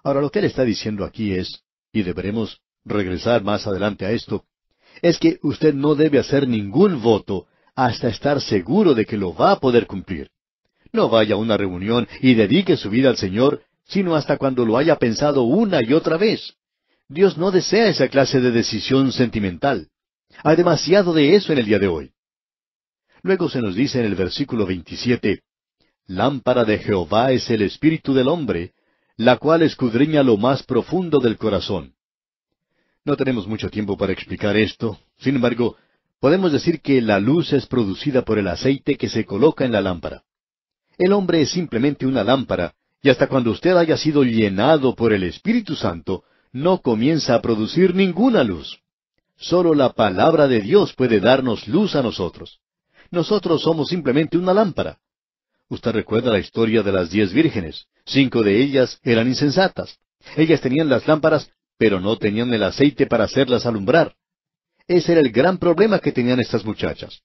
Ahora lo que él está diciendo aquí es, y deberemos regresar más adelante a esto, es que usted no debe hacer ningún voto hasta estar seguro de que lo va a poder cumplir. No vaya a una reunión y dedique su vida al Señor, sino hasta cuando lo haya pensado una y otra vez. Dios no desea esa clase de decisión sentimental. Hay demasiado de eso en el día de hoy. Luego se nos dice en el versículo 27, Lámpara de Jehová es el espíritu del hombre, la cual escudriña lo más profundo del corazón. No tenemos mucho tiempo para explicar esto, sin embargo, podemos decir que la luz es producida por el aceite que se coloca en la lámpara. El hombre es simplemente una lámpara, y hasta cuando usted haya sido llenado por el Espíritu Santo, no comienza a producir ninguna luz. Solo la palabra de Dios puede darnos luz a nosotros. Nosotros somos simplemente una lámpara. Usted recuerda la historia de las diez vírgenes. Cinco de ellas eran insensatas. Ellas tenían las lámparas, pero no tenían el aceite para hacerlas alumbrar. Ese era el gran problema que tenían estas muchachas.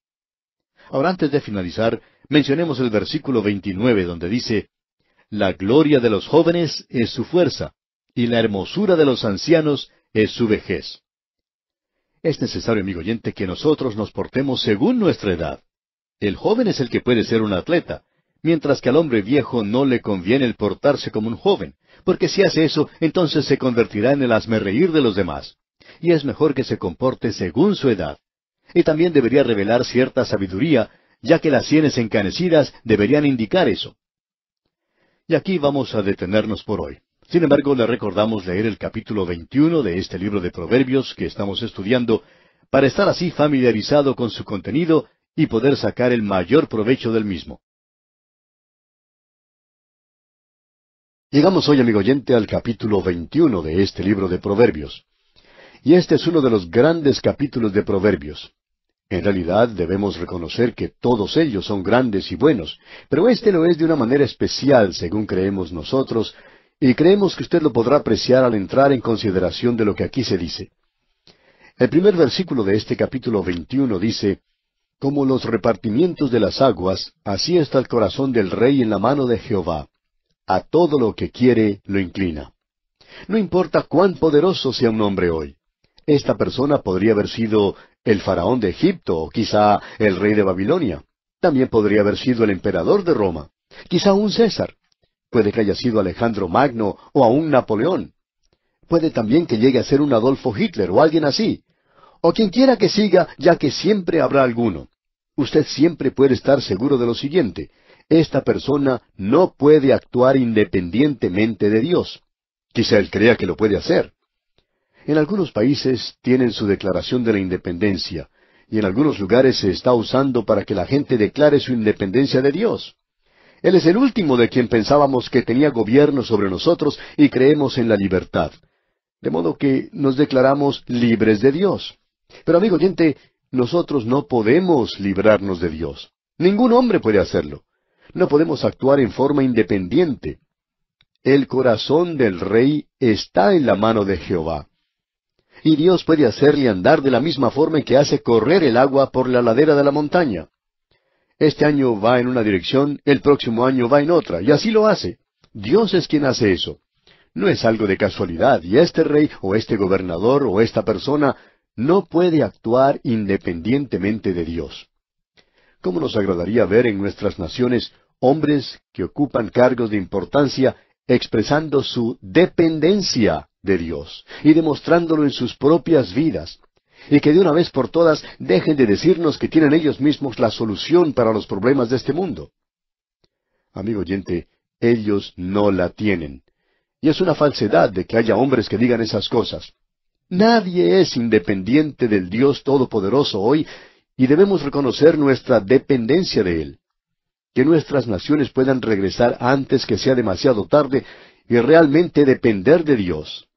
Ahora, antes de finalizar, mencionemos el versículo 29, donde dice, La gloria de los jóvenes es su fuerza, y la hermosura de los ancianos es su vejez. Es necesario, amigo oyente, que nosotros nos portemos según nuestra edad. El joven es el que puede ser un atleta, mientras que al hombre viejo no le conviene el portarse como un joven, porque si hace eso, entonces se convertirá en el reír de los demás. Y es mejor que se comporte según su edad. Y también debería revelar cierta sabiduría, ya que las sienes encanecidas deberían indicar eso. Y aquí vamos a detenernos por hoy. Sin embargo, le recordamos leer el capítulo 21 de este libro de Proverbios que estamos estudiando, para estar así familiarizado con su contenido y poder sacar el mayor provecho del mismo. Llegamos hoy, amigo oyente, al capítulo 21 de este libro de Proverbios. Y este es uno de los grandes capítulos de Proverbios. En realidad debemos reconocer que todos ellos son grandes y buenos, pero este lo es de una manera especial según creemos nosotros, y creemos que usted lo podrá apreciar al entrar en consideración de lo que aquí se dice. El primer versículo de este capítulo 21 dice, como los repartimientos de las aguas, así está el corazón del rey en la mano de Jehová. A todo lo que quiere lo inclina. No importa cuán poderoso sea un hombre hoy. Esta persona podría haber sido el faraón de Egipto o quizá el rey de Babilonia. También podría haber sido el emperador de Roma. Quizá un César. Puede que haya sido Alejandro Magno o aún Napoleón. Puede también que llegue a ser un Adolfo Hitler o alguien así o quien quiera que siga, ya que siempre habrá alguno. Usted siempre puede estar seguro de lo siguiente, esta persona no puede actuar independientemente de Dios. Quizá él crea que lo puede hacer. En algunos países tienen su declaración de la independencia, y en algunos lugares se está usando para que la gente declare su independencia de Dios. Él es el último de quien pensábamos que tenía gobierno sobre nosotros y creemos en la libertad. De modo que nos declaramos libres de Dios. Pero amigo oyente, nosotros no podemos librarnos de Dios. Ningún hombre puede hacerlo. No podemos actuar en forma independiente. El corazón del rey está en la mano de Jehová. Y Dios puede hacerle andar de la misma forma que hace correr el agua por la ladera de la montaña. Este año va en una dirección, el próximo año va en otra, y así lo hace. Dios es quien hace eso. No es algo de casualidad, y este rey o este gobernador o esta persona no puede actuar independientemente de Dios. ¿Cómo nos agradaría ver en nuestras naciones hombres que ocupan cargos de importancia expresando su dependencia de Dios y demostrándolo en sus propias vidas? Y que de una vez por todas dejen de decirnos que tienen ellos mismos la solución para los problemas de este mundo. Amigo oyente, ellos no la tienen. Y es una falsedad de que haya hombres que digan esas cosas. Nadie es independiente del Dios Todopoderoso hoy y debemos reconocer nuestra dependencia de Él. Que nuestras naciones puedan regresar antes que sea demasiado tarde y realmente depender de Dios.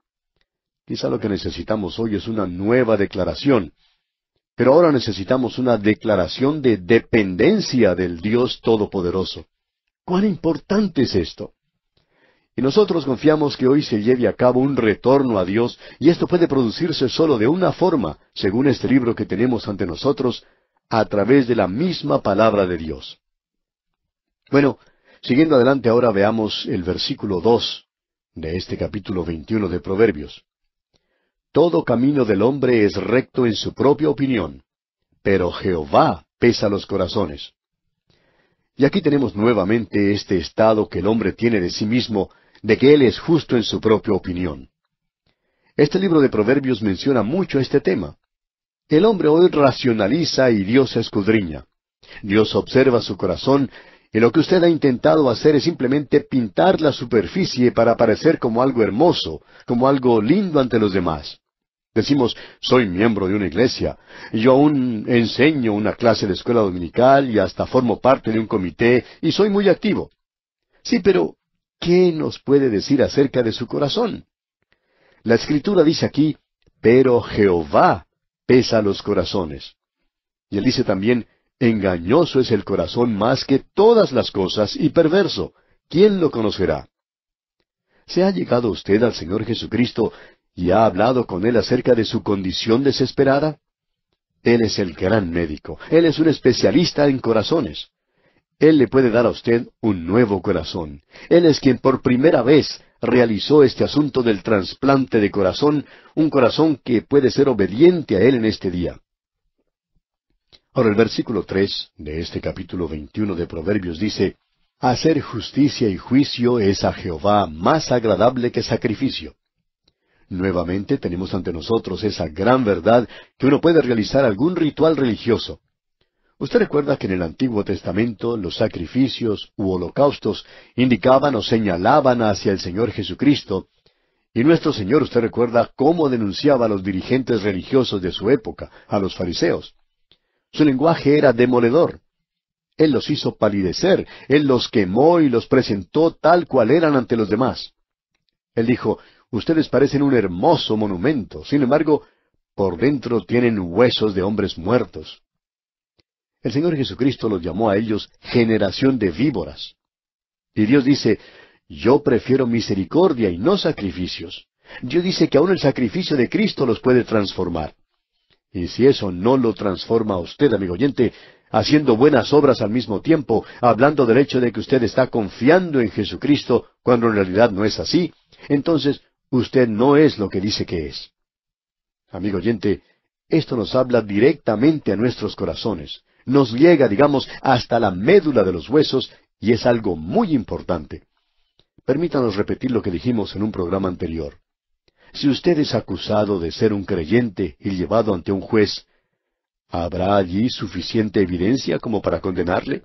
Quizá lo que necesitamos hoy es una nueva declaración, pero ahora necesitamos una declaración de dependencia del Dios Todopoderoso. ¿Cuán importante es esto? Y nosotros confiamos que hoy se lleve a cabo un retorno a Dios, y esto puede producirse solo de una forma, según este libro que tenemos ante nosotros, a través de la misma palabra de Dios. Bueno, siguiendo adelante ahora veamos el versículo dos de este capítulo veintiuno de Proverbios. Todo camino del hombre es recto en su propia opinión, pero Jehová pesa los corazones. Y aquí tenemos nuevamente este estado que el hombre tiene de sí mismo de que Él es justo en su propia opinión. Este libro de Proverbios menciona mucho este tema. El hombre hoy racionaliza y Dios escudriña. Dios observa su corazón y lo que usted ha intentado hacer es simplemente pintar la superficie para parecer como algo hermoso, como algo lindo ante los demás. Decimos, soy miembro de una iglesia, yo aún enseño una clase de escuela dominical y hasta formo parte de un comité y soy muy activo. Sí, pero ¿qué nos puede decir acerca de su corazón? La escritura dice aquí, pero Jehová pesa los corazones. Y él dice también, engañoso es el corazón más que todas las cosas y perverso. ¿Quién lo conocerá? ¿Se ha llegado usted al Señor Jesucristo y ha hablado con Él acerca de su condición desesperada? Él es el gran médico, Él es un especialista en corazones. Él le puede dar a usted un nuevo corazón. Él es quien por primera vez realizó este asunto del trasplante de corazón, un corazón que puede ser obediente a Él en este día. Ahora el versículo tres de este capítulo veintiuno de Proverbios dice Hacer justicia y juicio es a Jehová más agradable que sacrificio. Nuevamente tenemos ante nosotros esa gran verdad que uno puede realizar algún ritual religioso. Usted recuerda que en el Antiguo Testamento los sacrificios u holocaustos indicaban o señalaban hacia el Señor Jesucristo, y nuestro Señor, usted recuerda, cómo denunciaba a los dirigentes religiosos de su época, a los fariseos. Su lenguaje era demoledor. Él los hizo palidecer, él los quemó y los presentó tal cual eran ante los demás. Él dijo, ustedes parecen un hermoso monumento, sin embargo, por dentro tienen huesos de hombres muertos. El Señor Jesucristo los llamó a ellos generación de víboras. Y Dios dice, yo prefiero misericordia y no sacrificios. Dios dice que aún el sacrificio de Cristo los puede transformar. Y si eso no lo transforma a usted, amigo oyente, haciendo buenas obras al mismo tiempo, hablando del hecho de que usted está confiando en Jesucristo cuando en realidad no es así, entonces usted no es lo que dice que es. Amigo oyente, esto nos habla directamente a nuestros corazones, nos llega, digamos, hasta la médula de los huesos y es algo muy importante. Permítanos repetir lo que dijimos en un programa anterior. Si usted es acusado de ser un creyente y llevado ante un juez, ¿habrá allí suficiente evidencia como para condenarle?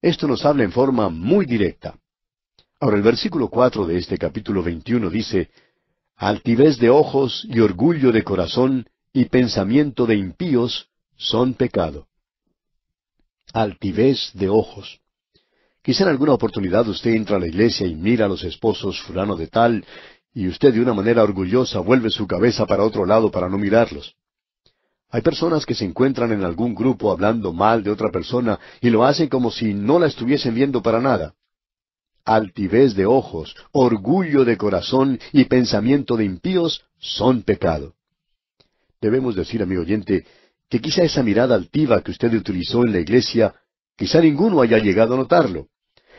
Esto nos habla en forma muy directa. Ahora el versículo cuatro de este capítulo veintiuno dice altivez de ojos y orgullo de corazón y pensamiento de impíos son pecado. Altivez de ojos. Quizá en alguna oportunidad usted entra a la iglesia y mira a los esposos fulano de tal, y usted de una manera orgullosa vuelve su cabeza para otro lado para no mirarlos. Hay personas que se encuentran en algún grupo hablando mal de otra persona y lo hacen como si no la estuviesen viendo para nada. Altivez de ojos, orgullo de corazón y pensamiento de impíos son pecado. Debemos decir, a mi oyente, que quizá esa mirada altiva que usted utilizó en la iglesia, quizá ninguno haya llegado a notarlo.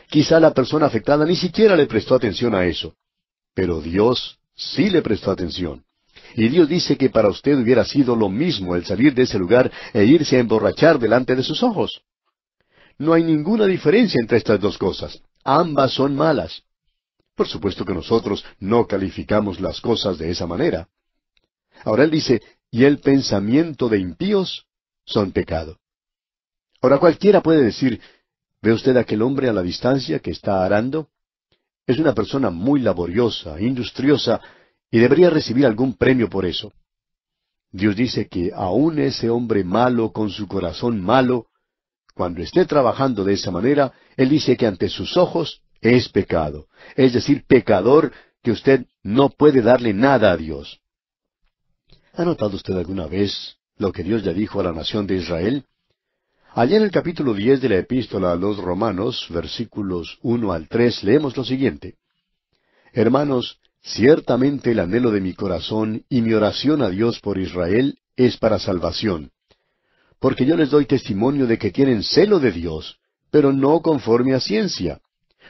Quizá la persona afectada ni siquiera le prestó atención a eso. Pero Dios sí le prestó atención. Y Dios dice que para usted hubiera sido lo mismo el salir de ese lugar e irse a emborrachar delante de sus ojos. No hay ninguna diferencia entre estas dos cosas. Ambas son malas. Por supuesto que nosotros no calificamos las cosas de esa manera. Ahora él dice, y el pensamiento de impíos son pecado. Ahora cualquiera puede decir, ¿ve usted aquel hombre a la distancia que está arando? Es una persona muy laboriosa, industriosa, y debería recibir algún premio por eso. Dios dice que «aún ese hombre malo con su corazón malo, cuando esté trabajando de esa manera, Él dice que ante sus ojos es pecado, es decir, pecador que usted no puede darle nada a Dios. ¿Ha notado usted alguna vez lo que Dios ya dijo a la nación de Israel? Allá en el capítulo diez de la epístola a los Romanos, versículos uno al tres, leemos lo siguiente. Hermanos, ciertamente el anhelo de mi corazón y mi oración a Dios por Israel es para salvación, porque yo les doy testimonio de que tienen celo de Dios, pero no conforme a ciencia,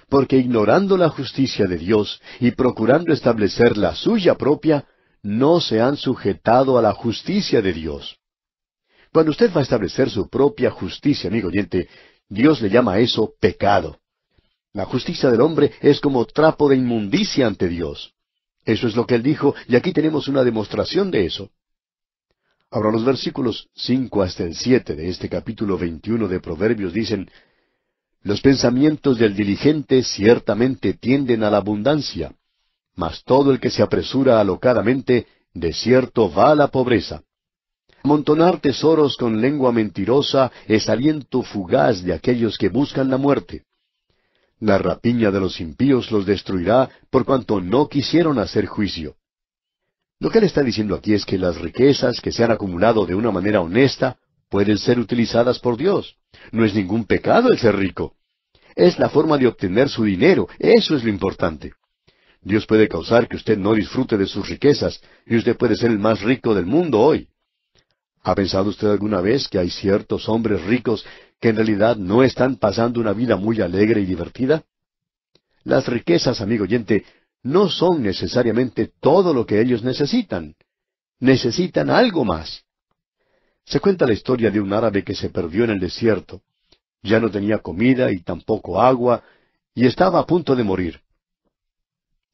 porque ignorando la justicia de Dios y procurando establecer la suya propia, no se han sujetado a la justicia de Dios. Cuando usted va a establecer su propia justicia, amigo oyente, Dios le llama a eso pecado. La justicia del hombre es como trapo de inmundicia ante Dios. Eso es lo que él dijo, y aquí tenemos una demostración de eso. Ahora los versículos cinco hasta el siete de este capítulo veintiuno de Proverbios dicen Los pensamientos del diligente ciertamente tienden a la abundancia, mas todo el que se apresura alocadamente, de cierto va a la pobreza. Amontonar tesoros con lengua mentirosa es aliento fugaz de aquellos que buscan la muerte. La rapiña de los impíos los destruirá por cuanto no quisieron hacer juicio. Lo que él está diciendo aquí es que las riquezas que se han acumulado de una manera honesta pueden ser utilizadas por Dios. No es ningún pecado el ser rico. Es la forma de obtener su dinero, eso es lo importante. Dios puede causar que usted no disfrute de sus riquezas, y usted puede ser el más rico del mundo hoy. ¿Ha pensado usted alguna vez que hay ciertos hombres ricos que en realidad no están pasando una vida muy alegre y divertida? Las riquezas, amigo oyente, no son necesariamente todo lo que ellos necesitan. Necesitan algo más. Se cuenta la historia de un árabe que se perdió en el desierto. Ya no tenía comida y tampoco agua, y estaba a punto de morir.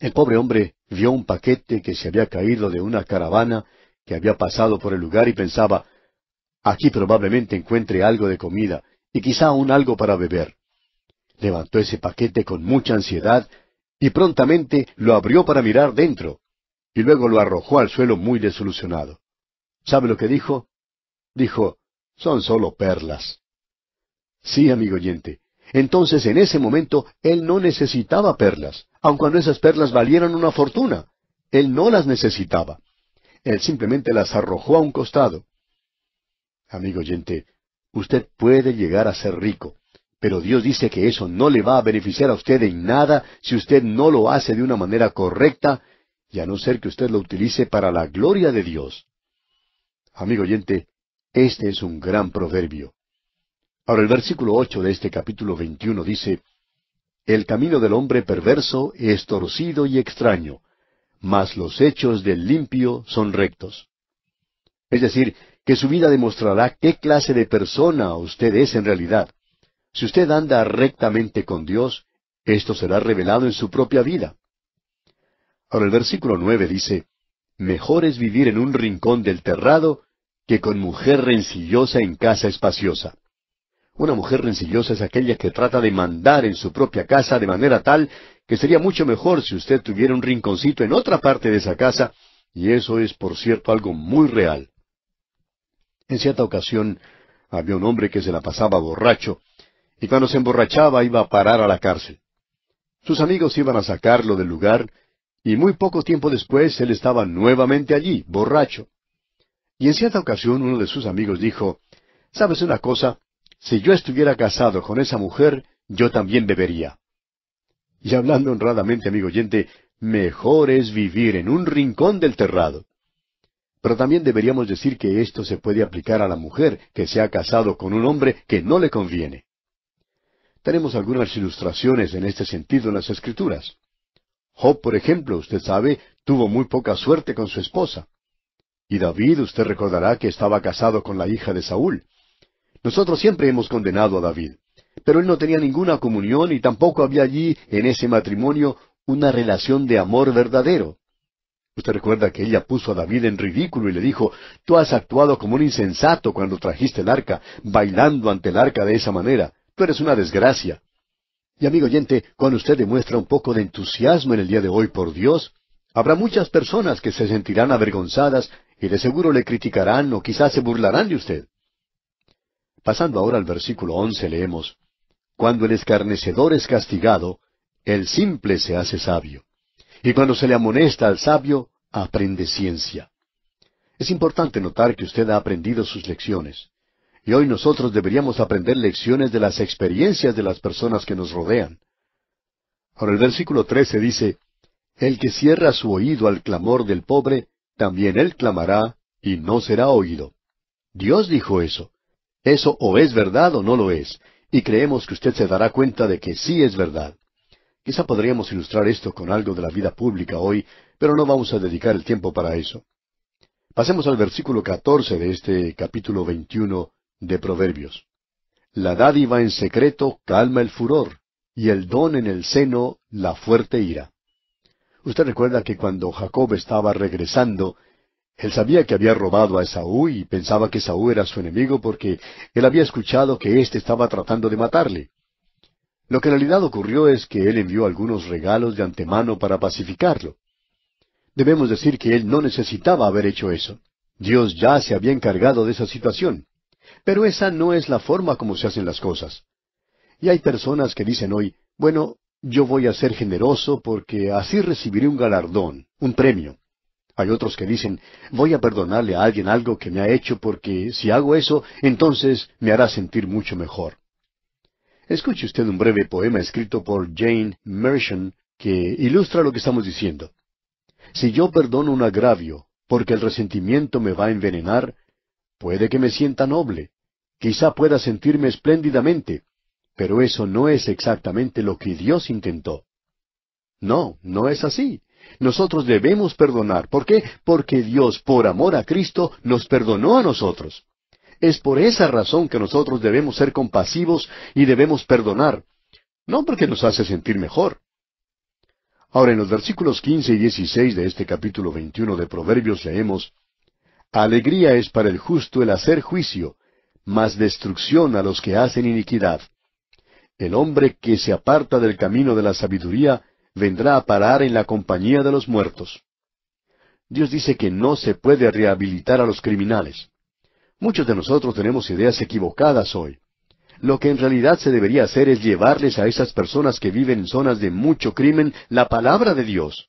El pobre hombre vio un paquete que se había caído de una caravana que había pasado por el lugar y pensaba, aquí probablemente encuentre algo de comida y quizá aún algo para beber. Levantó ese paquete con mucha ansiedad y prontamente lo abrió para mirar dentro y luego lo arrojó al suelo muy desolucionado. ¿Sabe lo que dijo? Dijo, son solo perlas. Sí, amigo oyente, entonces en ese momento él no necesitaba perlas, aun cuando esas perlas valieran una fortuna. Él no las necesitaba. Él simplemente las arrojó a un costado. Amigo oyente, usted puede llegar a ser rico, pero Dios dice que eso no le va a beneficiar a usted en nada si usted no lo hace de una manera correcta y a no ser que usted lo utilice para la gloria de Dios. Amigo oyente, este es un gran proverbio. Ahora el versículo ocho de este capítulo veintiuno dice El camino del hombre perverso es torcido y extraño, mas los hechos del limpio son rectos. Es decir, que su vida demostrará qué clase de persona usted es en realidad. Si usted anda rectamente con Dios, esto será revelado en su propia vida. Ahora el versículo nueve dice Mejor es vivir en un rincón del terrado que con mujer rencillosa en casa espaciosa. Una mujer rencillosa es aquella que trata de mandar en su propia casa de manera tal que sería mucho mejor si usted tuviera un rinconcito en otra parte de esa casa, y eso es, por cierto, algo muy real. En cierta ocasión había un hombre que se la pasaba borracho, y cuando se emborrachaba iba a parar a la cárcel. Sus amigos iban a sacarlo del lugar, y muy poco tiempo después él estaba nuevamente allí, borracho. Y en cierta ocasión uno de sus amigos dijo, ¿Sabes una cosa? si yo estuviera casado con esa mujer, yo también bebería. Y hablando honradamente, amigo oyente, mejor es vivir en un rincón del terrado. Pero también deberíamos decir que esto se puede aplicar a la mujer que se ha casado con un hombre que no le conviene. Tenemos algunas ilustraciones en este sentido en las Escrituras. Job, por ejemplo, usted sabe, tuvo muy poca suerte con su esposa. Y David, usted recordará que estaba casado con la hija de Saúl. Nosotros siempre hemos condenado a David, pero él no tenía ninguna comunión y tampoco había allí, en ese matrimonio, una relación de amor verdadero. Usted recuerda que ella puso a David en ridículo y le dijo, Tú has actuado como un insensato cuando trajiste el arca, bailando ante el arca de esa manera. Tú eres una desgracia. Y amigo oyente, cuando usted demuestra un poco de entusiasmo en el día de hoy por Dios, habrá muchas personas que se sentirán avergonzadas y de seguro le criticarán o quizás se burlarán de usted. Pasando ahora al versículo once leemos, Cuando el escarnecedor es castigado, el simple se hace sabio. Y cuando se le amonesta al sabio, aprende ciencia. Es importante notar que usted ha aprendido sus lecciones. Y hoy nosotros deberíamos aprender lecciones de las experiencias de las personas que nos rodean. Ahora el versículo 13 dice, El que cierra su oído al clamor del pobre, también él clamará y no será oído. Dios dijo eso. Eso o es verdad o no lo es, y creemos que usted se dará cuenta de que sí es verdad. Quizá podríamos ilustrar esto con algo de la vida pública hoy, pero no vamos a dedicar el tiempo para eso. Pasemos al versículo catorce de este capítulo veintiuno de Proverbios. La dádiva en secreto calma el furor, y el don en el seno la fuerte ira. Usted recuerda que cuando Jacob estaba regresando, él sabía que había robado a Esaú y pensaba que Esaú era su enemigo porque él había escuchado que éste estaba tratando de matarle. Lo que en realidad ocurrió es que él envió algunos regalos de antemano para pacificarlo. Debemos decir que él no necesitaba haber hecho eso. Dios ya se había encargado de esa situación. Pero esa no es la forma como se hacen las cosas. Y hay personas que dicen hoy, bueno, yo voy a ser generoso porque así recibiré un galardón, un premio. Hay otros que dicen, voy a perdonarle a alguien algo que me ha hecho porque si hago eso, entonces me hará sentir mucho mejor. Escuche usted un breve poema escrito por Jane Mershon que ilustra lo que estamos diciendo. Si yo perdono un agravio porque el resentimiento me va a envenenar, puede que me sienta noble, quizá pueda sentirme espléndidamente, pero eso no es exactamente lo que Dios intentó. No, no es así nosotros debemos perdonar. ¿Por qué? Porque Dios, por amor a Cristo, nos perdonó a nosotros. Es por esa razón que nosotros debemos ser compasivos y debemos perdonar. No porque nos hace sentir mejor. Ahora en los versículos quince y dieciséis de este capítulo 21 de Proverbios leemos Alegría es para el justo el hacer juicio, mas destrucción a los que hacen iniquidad. El hombre que se aparta del camino de la sabiduría vendrá a parar en la compañía de los muertos. Dios dice que no se puede rehabilitar a los criminales. Muchos de nosotros tenemos ideas equivocadas hoy. Lo que en realidad se debería hacer es llevarles a esas personas que viven en zonas de mucho crimen la palabra de Dios.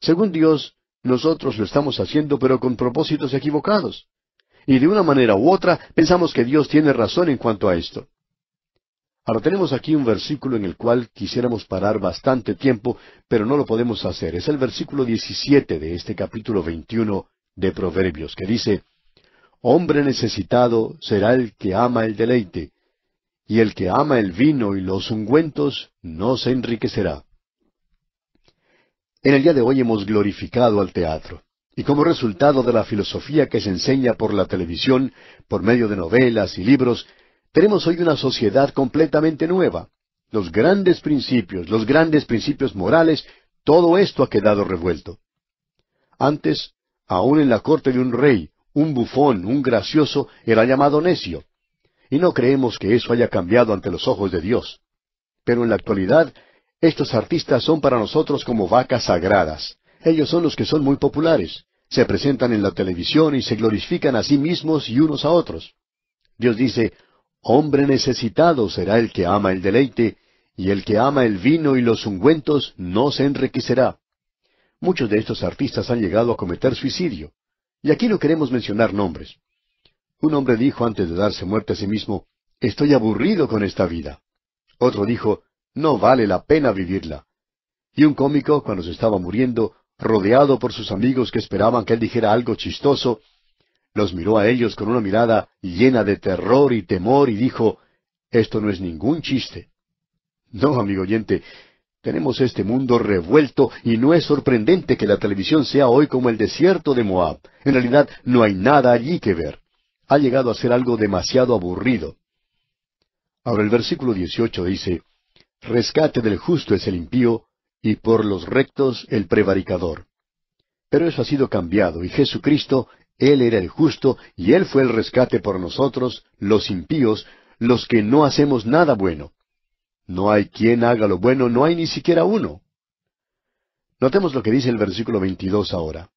Según Dios, nosotros lo estamos haciendo pero con propósitos equivocados. Y de una manera u otra pensamos que Dios tiene razón en cuanto a esto. Ahora tenemos aquí un versículo en el cual quisiéramos parar bastante tiempo, pero no lo podemos hacer. Es el versículo 17 de este capítulo 21 de Proverbios, que dice, Hombre necesitado será el que ama el deleite, y el que ama el vino y los ungüentos no se enriquecerá. En el día de hoy hemos glorificado al teatro, y como resultado de la filosofía que se enseña por la televisión, por medio de novelas y libros, tenemos hoy una sociedad completamente nueva. Los grandes principios, los grandes principios morales, todo esto ha quedado revuelto. Antes, aun en la corte de un rey, un bufón, un gracioso, era llamado necio. Y no creemos que eso haya cambiado ante los ojos de Dios. Pero en la actualidad, estos artistas son para nosotros como vacas sagradas. Ellos son los que son muy populares. Se presentan en la televisión y se glorifican a sí mismos y unos a otros. Dios dice, Hombre necesitado será el que ama el deleite, y el que ama el vino y los ungüentos no se enriquecerá. Muchos de estos artistas han llegado a cometer suicidio. Y aquí no queremos mencionar nombres. Un hombre dijo antes de darse muerte a sí mismo, Estoy aburrido con esta vida. Otro dijo, No vale la pena vivirla. Y un cómico, cuando se estaba muriendo, rodeado por sus amigos que esperaban que él dijera algo chistoso, los miró a ellos con una mirada llena de terror y temor y dijo, Esto no es ningún chiste. No, amigo oyente, tenemos este mundo revuelto y no es sorprendente que la televisión sea hoy como el desierto de Moab. En realidad no hay nada allí que ver. Ha llegado a ser algo demasiado aburrido. Ahora el versículo 18 dice, Rescate del justo es el impío, y por los rectos el prevaricador. Pero eso ha sido cambiado, y Jesucristo él era el justo y Él fue el rescate por nosotros, los impíos, los que no hacemos nada bueno. No hay quien haga lo bueno, no hay ni siquiera uno. Notemos lo que dice el versículo 22 ahora.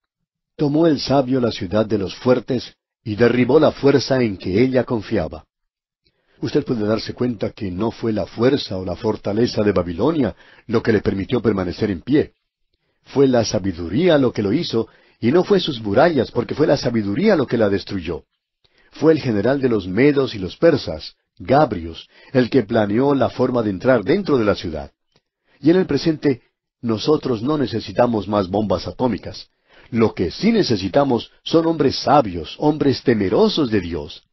Tomó el sabio la ciudad de los fuertes y derribó la fuerza en que ella confiaba. Usted puede darse cuenta que no fue la fuerza o la fortaleza de Babilonia lo que le permitió permanecer en pie. Fue la sabiduría lo que lo hizo y no fue sus murallas, porque fue la sabiduría lo que la destruyó. Fue el general de los medos y los persas, Gabrios, el que planeó la forma de entrar dentro de la ciudad. Y en el presente, nosotros no necesitamos más bombas atómicas. Lo que sí necesitamos son hombres sabios, hombres temerosos de Dios.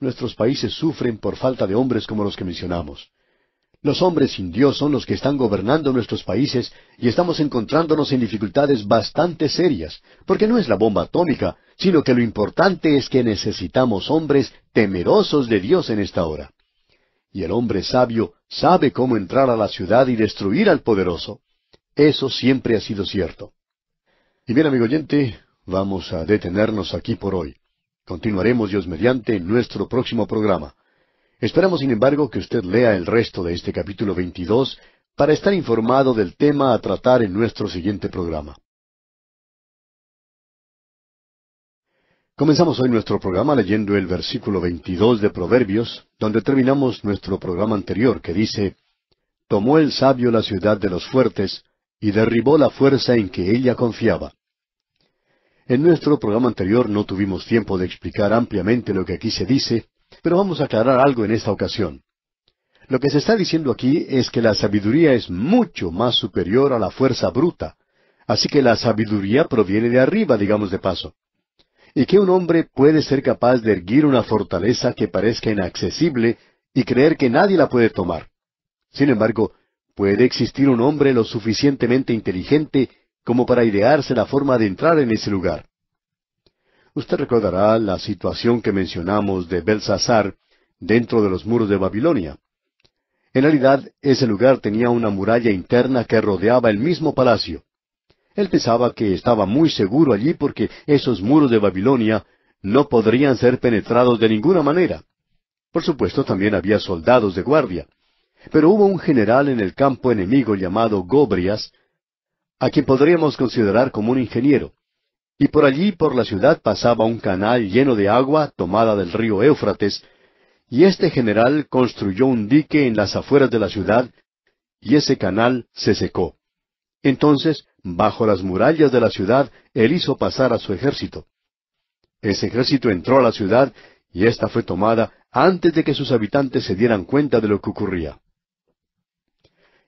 Nuestros países sufren por falta de hombres como los que mencionamos. Los hombres sin Dios son los que están gobernando nuestros países y estamos encontrándonos en dificultades bastante serias, porque no es la bomba atómica, sino que lo importante es que necesitamos hombres temerosos de Dios en esta hora. Y el hombre sabio sabe cómo entrar a la ciudad y destruir al poderoso. Eso siempre ha sido cierto. Y bien, amigo oyente, vamos a detenernos aquí por hoy. Continuaremos, Dios mediante, nuestro próximo programa. Esperamos, sin embargo, que usted lea el resto de este capítulo 22 para estar informado del tema a tratar en nuestro siguiente programa. Comenzamos hoy nuestro programa leyendo el versículo 22 de Proverbios, donde terminamos nuestro programa anterior, que dice, Tomó el sabio la ciudad de los fuertes y derribó la fuerza en que ella confiaba. En nuestro programa anterior no tuvimos tiempo de explicar ampliamente lo que aquí se dice, pero vamos a aclarar algo en esta ocasión. Lo que se está diciendo aquí es que la sabiduría es mucho más superior a la fuerza bruta. Así que la sabiduría proviene de arriba, digamos de paso. Y que un hombre puede ser capaz de erguir una fortaleza que parezca inaccesible y creer que nadie la puede tomar. Sin embargo, puede existir un hombre lo suficientemente inteligente como para idearse la forma de entrar en ese lugar. Usted recordará la situación que mencionamos de Belsasar dentro de los muros de Babilonia. En realidad, ese lugar tenía una muralla interna que rodeaba el mismo palacio. Él pensaba que estaba muy seguro allí porque esos muros de Babilonia no podrían ser penetrados de ninguna manera. Por supuesto, también había soldados de guardia. Pero hubo un general en el campo enemigo llamado Gobrias, a quien podríamos considerar como un ingeniero. Y por allí, por la ciudad, pasaba un canal lleno de agua tomada del río Éufrates, y este general construyó un dique en las afueras de la ciudad, y ese canal se secó. Entonces, bajo las murallas de la ciudad, él hizo pasar a su ejército. Ese ejército entró a la ciudad, y ésta fue tomada antes de que sus habitantes se dieran cuenta de lo que ocurría.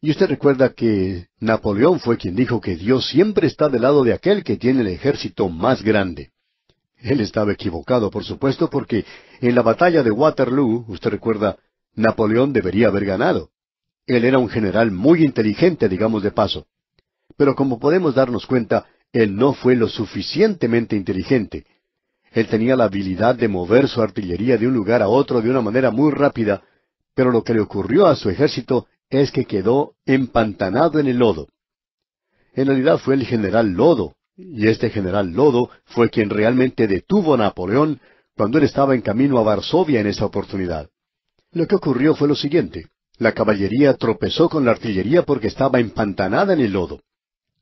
Y usted recuerda que Napoleón fue quien dijo que Dios siempre está del lado de aquel que tiene el ejército más grande. Él estaba equivocado, por supuesto, porque en la batalla de Waterloo, usted recuerda, Napoleón debería haber ganado. Él era un general muy inteligente, digamos de paso. Pero como podemos darnos cuenta, él no fue lo suficientemente inteligente. Él tenía la habilidad de mover su artillería de un lugar a otro de una manera muy rápida, pero lo que le ocurrió a su ejército es que quedó empantanado en el lodo. En realidad fue el general Lodo, y este general Lodo fue quien realmente detuvo a Napoleón cuando él estaba en camino a Varsovia en esa oportunidad. Lo que ocurrió fue lo siguiente. La caballería tropezó con la artillería porque estaba empantanada en el lodo.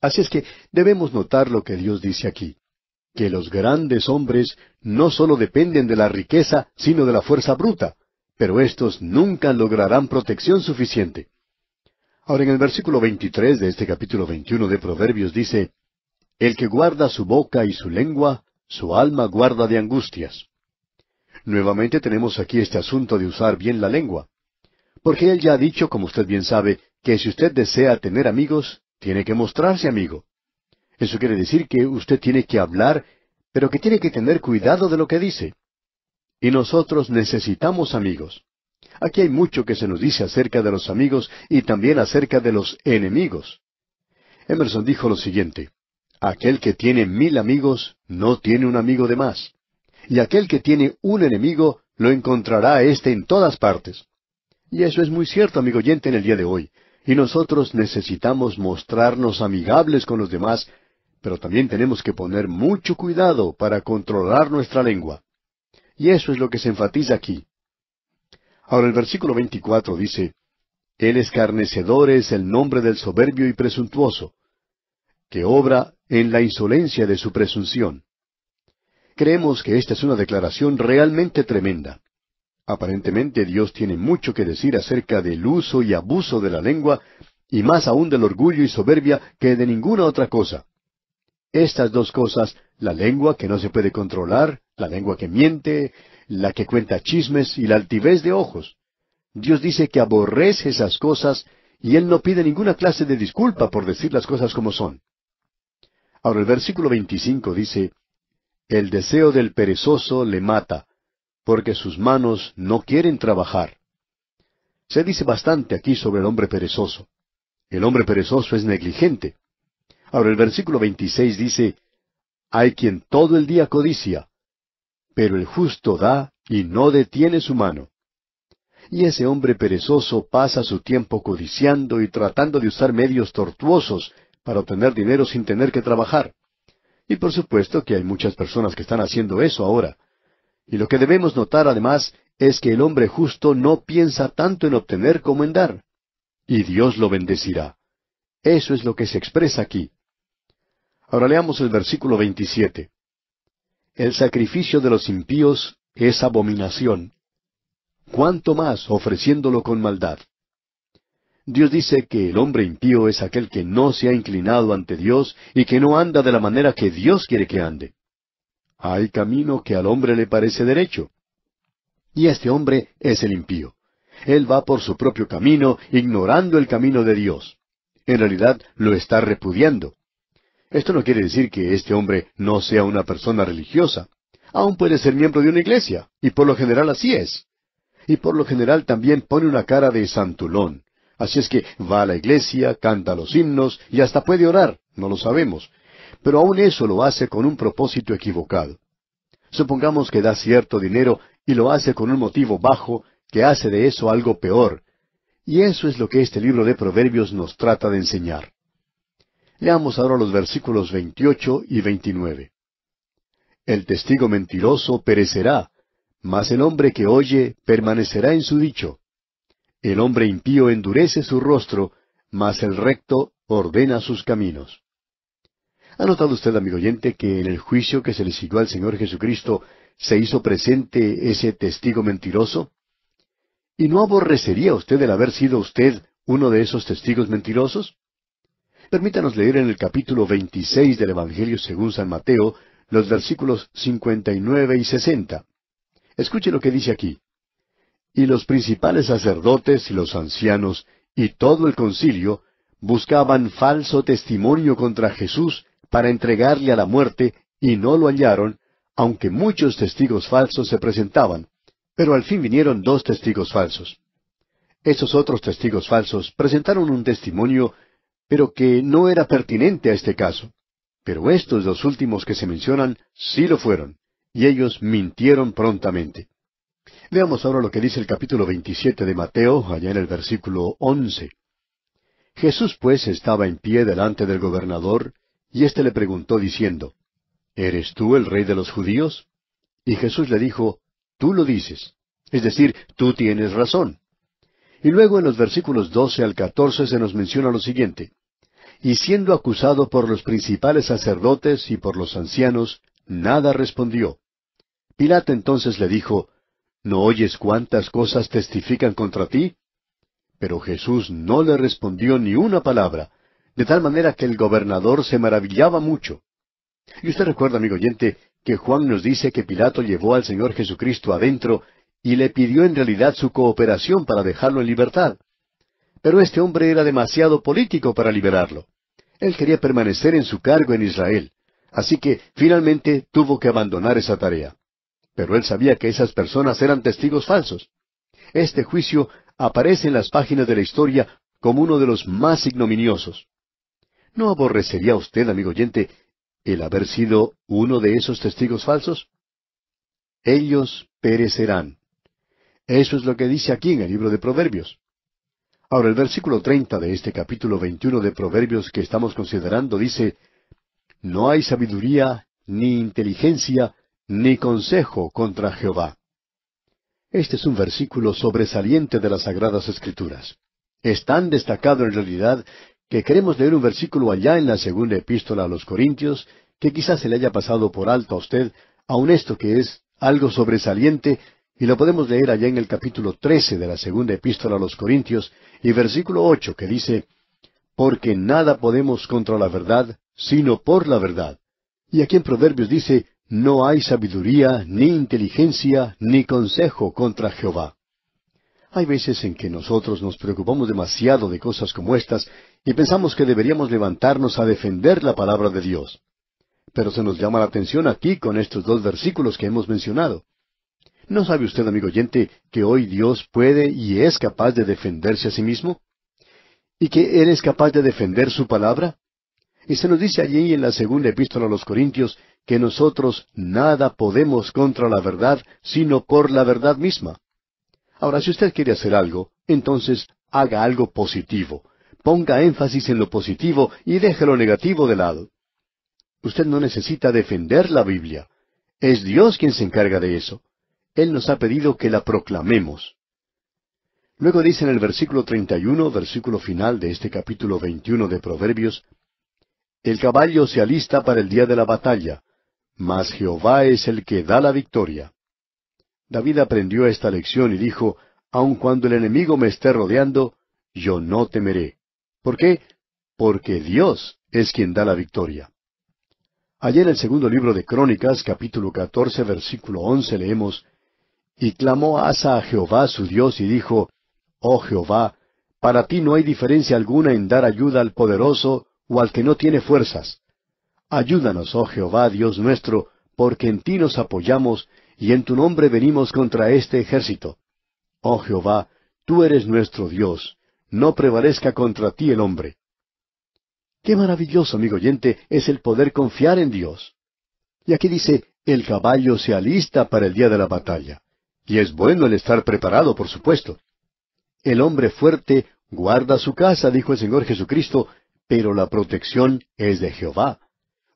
Así es que debemos notar lo que Dios dice aquí, que los grandes hombres no solo dependen de la riqueza, sino de la fuerza bruta, pero estos nunca lograrán protección suficiente. Ahora en el versículo 23 de este capítulo 21 de Proverbios dice, El que guarda su boca y su lengua, su alma guarda de angustias. Nuevamente tenemos aquí este asunto de usar bien la lengua. Porque él ya ha dicho, como usted bien sabe, que si usted desea tener amigos, tiene que mostrarse amigo. Eso quiere decir que usted tiene que hablar, pero que tiene que tener cuidado de lo que dice. Y nosotros necesitamos amigos. Aquí hay mucho que se nos dice acerca de los amigos y también acerca de los enemigos. Emerson dijo lo siguiente, Aquel que tiene mil amigos no tiene un amigo de más, y aquel que tiene un enemigo lo encontrará éste en todas partes. Y eso es muy cierto, amigo oyente, en el día de hoy. Y nosotros necesitamos mostrarnos amigables con los demás, pero también tenemos que poner mucho cuidado para controlar nuestra lengua. Y eso es lo que se enfatiza aquí. Ahora el versículo 24 dice, El escarnecedor es el nombre del soberbio y presuntuoso, que obra en la insolencia de su presunción. Creemos que esta es una declaración realmente tremenda. Aparentemente Dios tiene mucho que decir acerca del uso y abuso de la lengua, y más aún del orgullo y soberbia que de ninguna otra cosa. Estas dos cosas, la lengua que no se puede controlar, la lengua que miente, la que cuenta chismes y la altivez de ojos. Dios dice que aborrece esas cosas y Él no pide ninguna clase de disculpa por decir las cosas como son. Ahora el versículo 25 dice, El deseo del perezoso le mata, porque sus manos no quieren trabajar. Se dice bastante aquí sobre el hombre perezoso. El hombre perezoso es negligente. Ahora el versículo 26 dice, Hay quien todo el día codicia, pero el justo da y no detiene su mano. Y ese hombre perezoso pasa su tiempo codiciando y tratando de usar medios tortuosos para obtener dinero sin tener que trabajar. Y por supuesto que hay muchas personas que están haciendo eso ahora. Y lo que debemos notar además es que el hombre justo no piensa tanto en obtener como en dar. Y Dios lo bendecirá. Eso es lo que se expresa aquí. Ahora leamos el versículo 27. El sacrificio de los impíos es abominación. ¿Cuánto más ofreciéndolo con maldad? Dios dice que el hombre impío es aquel que no se ha inclinado ante Dios y que no anda de la manera que Dios quiere que ande. Hay camino que al hombre le parece derecho. Y este hombre es el impío. Él va por su propio camino, ignorando el camino de Dios. En realidad lo está repudiando. Esto no quiere decir que este hombre no sea una persona religiosa. Aún puede ser miembro de una iglesia, y por lo general así es. Y por lo general también pone una cara de santulón. Así es que va a la iglesia, canta los himnos y hasta puede orar, no lo sabemos. Pero aún eso lo hace con un propósito equivocado. Supongamos que da cierto dinero y lo hace con un motivo bajo que hace de eso algo peor. Y eso es lo que este libro de Proverbios nos trata de enseñar. Leamos ahora los versículos 28 y 29. El testigo mentiroso perecerá, mas el hombre que oye permanecerá en su dicho. El hombre impío endurece su rostro, mas el recto ordena sus caminos. ¿Ha notado usted, amigo oyente, que en el juicio que se le siguió al Señor Jesucristo se hizo presente ese testigo mentiroso? ¿Y no aborrecería usted el haber sido usted uno de esos testigos mentirosos? Permítanos leer en el capítulo 26 del Evangelio según San Mateo los versículos 59 y 60. Escuche lo que dice aquí. Y los principales sacerdotes y los ancianos y todo el concilio buscaban falso testimonio contra Jesús para entregarle a la muerte y no lo hallaron, aunque muchos testigos falsos se presentaban. Pero al fin vinieron dos testigos falsos. Esos otros testigos falsos presentaron un testimonio pero que no era pertinente a este caso. Pero estos dos últimos que se mencionan sí lo fueron, y ellos mintieron prontamente. Veamos ahora lo que dice el capítulo 27 de Mateo, allá en el versículo 11. Jesús pues estaba en pie delante del gobernador, y éste le preguntó diciendo, ¿Eres tú el rey de los judíos? Y Jesús le dijo, Tú lo dices. Es decir, tú tienes razón. Y luego en los versículos 12 al 14 se nos menciona lo siguiente y siendo acusado por los principales sacerdotes y por los ancianos, nada respondió. Pilato entonces le dijo, ¿No oyes cuántas cosas testifican contra ti? Pero Jesús no le respondió ni una palabra, de tal manera que el gobernador se maravillaba mucho. Y usted recuerda, amigo oyente, que Juan nos dice que Pilato llevó al Señor Jesucristo adentro y le pidió en realidad su cooperación para dejarlo en libertad. Pero este hombre era demasiado político para liberarlo. Él quería permanecer en su cargo en Israel, así que finalmente tuvo que abandonar esa tarea. Pero él sabía que esas personas eran testigos falsos. Este juicio aparece en las páginas de la historia como uno de los más ignominiosos. ¿No aborrecería usted, amigo oyente, el haber sido uno de esos testigos falsos? Ellos perecerán. Eso es lo que dice aquí en el libro de Proverbios. Ahora el versículo 30 de este capítulo 21 de Proverbios que estamos considerando dice, No hay sabiduría, ni inteligencia, ni consejo contra Jehová. Este es un versículo sobresaliente de las Sagradas Escrituras. Es tan destacado en realidad que queremos leer un versículo allá en la segunda epístola a los Corintios que quizás se le haya pasado por alto a usted, aun esto que es algo sobresaliente y lo podemos leer allá en el capítulo 13 de la segunda epístola a los Corintios y versículo 8 que dice, Porque nada podemos contra la verdad, sino por la verdad. Y aquí en Proverbios dice, No hay sabiduría, ni inteligencia, ni consejo contra Jehová. Hay veces en que nosotros nos preocupamos demasiado de cosas como estas y pensamos que deberíamos levantarnos a defender la palabra de Dios. Pero se nos llama la atención aquí con estos dos versículos que hemos mencionado. ¿No sabe usted, amigo oyente, que hoy Dios puede y es capaz de defenderse a sí mismo? ¿Y que Él es capaz de defender su palabra? Y se nos dice allí en la segunda epístola a los Corintios que nosotros nada podemos contra la verdad sino por la verdad misma. Ahora, si usted quiere hacer algo, entonces haga algo positivo. Ponga énfasis en lo positivo y deje lo negativo de lado. Usted no necesita defender la Biblia. Es Dios quien se encarga de eso. Él nos ha pedido que la proclamemos. Luego dice en el versículo 31, versículo final de este capítulo 21 de Proverbios, El caballo se alista para el día de la batalla, mas Jehová es el que da la victoria. David aprendió esta lección y dijo, Aun cuando el enemigo me esté rodeando, yo no temeré. ¿Por qué? Porque Dios es quien da la victoria. Allí en el segundo libro de Crónicas, capítulo catorce, versículo once, leemos, y clamó Asa a Jehová su Dios y dijo, Oh Jehová, para ti no hay diferencia alguna en dar ayuda al poderoso o al que no tiene fuerzas. Ayúdanos, oh Jehová, Dios nuestro, porque en ti nos apoyamos y en tu nombre venimos contra este ejército. Oh Jehová, tú eres nuestro Dios, no prevalezca contra ti el hombre. Qué maravilloso, amigo oyente, es el poder confiar en Dios. Y aquí dice, el caballo se alista para el día de la batalla. Y es bueno el estar preparado, por supuesto. El hombre fuerte guarda su casa, dijo el Señor Jesucristo, pero la protección es de Jehová.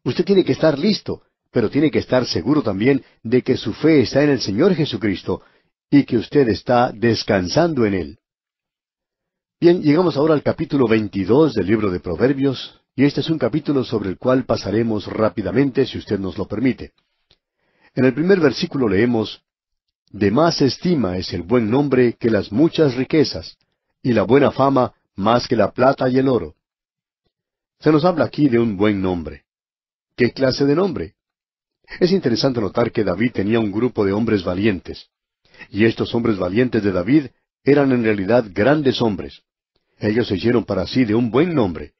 Usted tiene que estar listo, pero tiene que estar seguro también de que su fe está en el Señor Jesucristo y que usted está descansando en Él. Bien, llegamos ahora al capítulo 22 del libro de Proverbios, y este es un capítulo sobre el cual pasaremos rápidamente si usted nos lo permite. En el primer versículo leemos, de más estima es el buen nombre que las muchas riquezas, y la buena fama más que la plata y el oro. Se nos habla aquí de un buen nombre. ¿Qué clase de nombre? Es interesante notar que David tenía un grupo de hombres valientes. Y estos hombres valientes de David eran en realidad grandes hombres. Ellos se hicieron para sí de un buen nombre.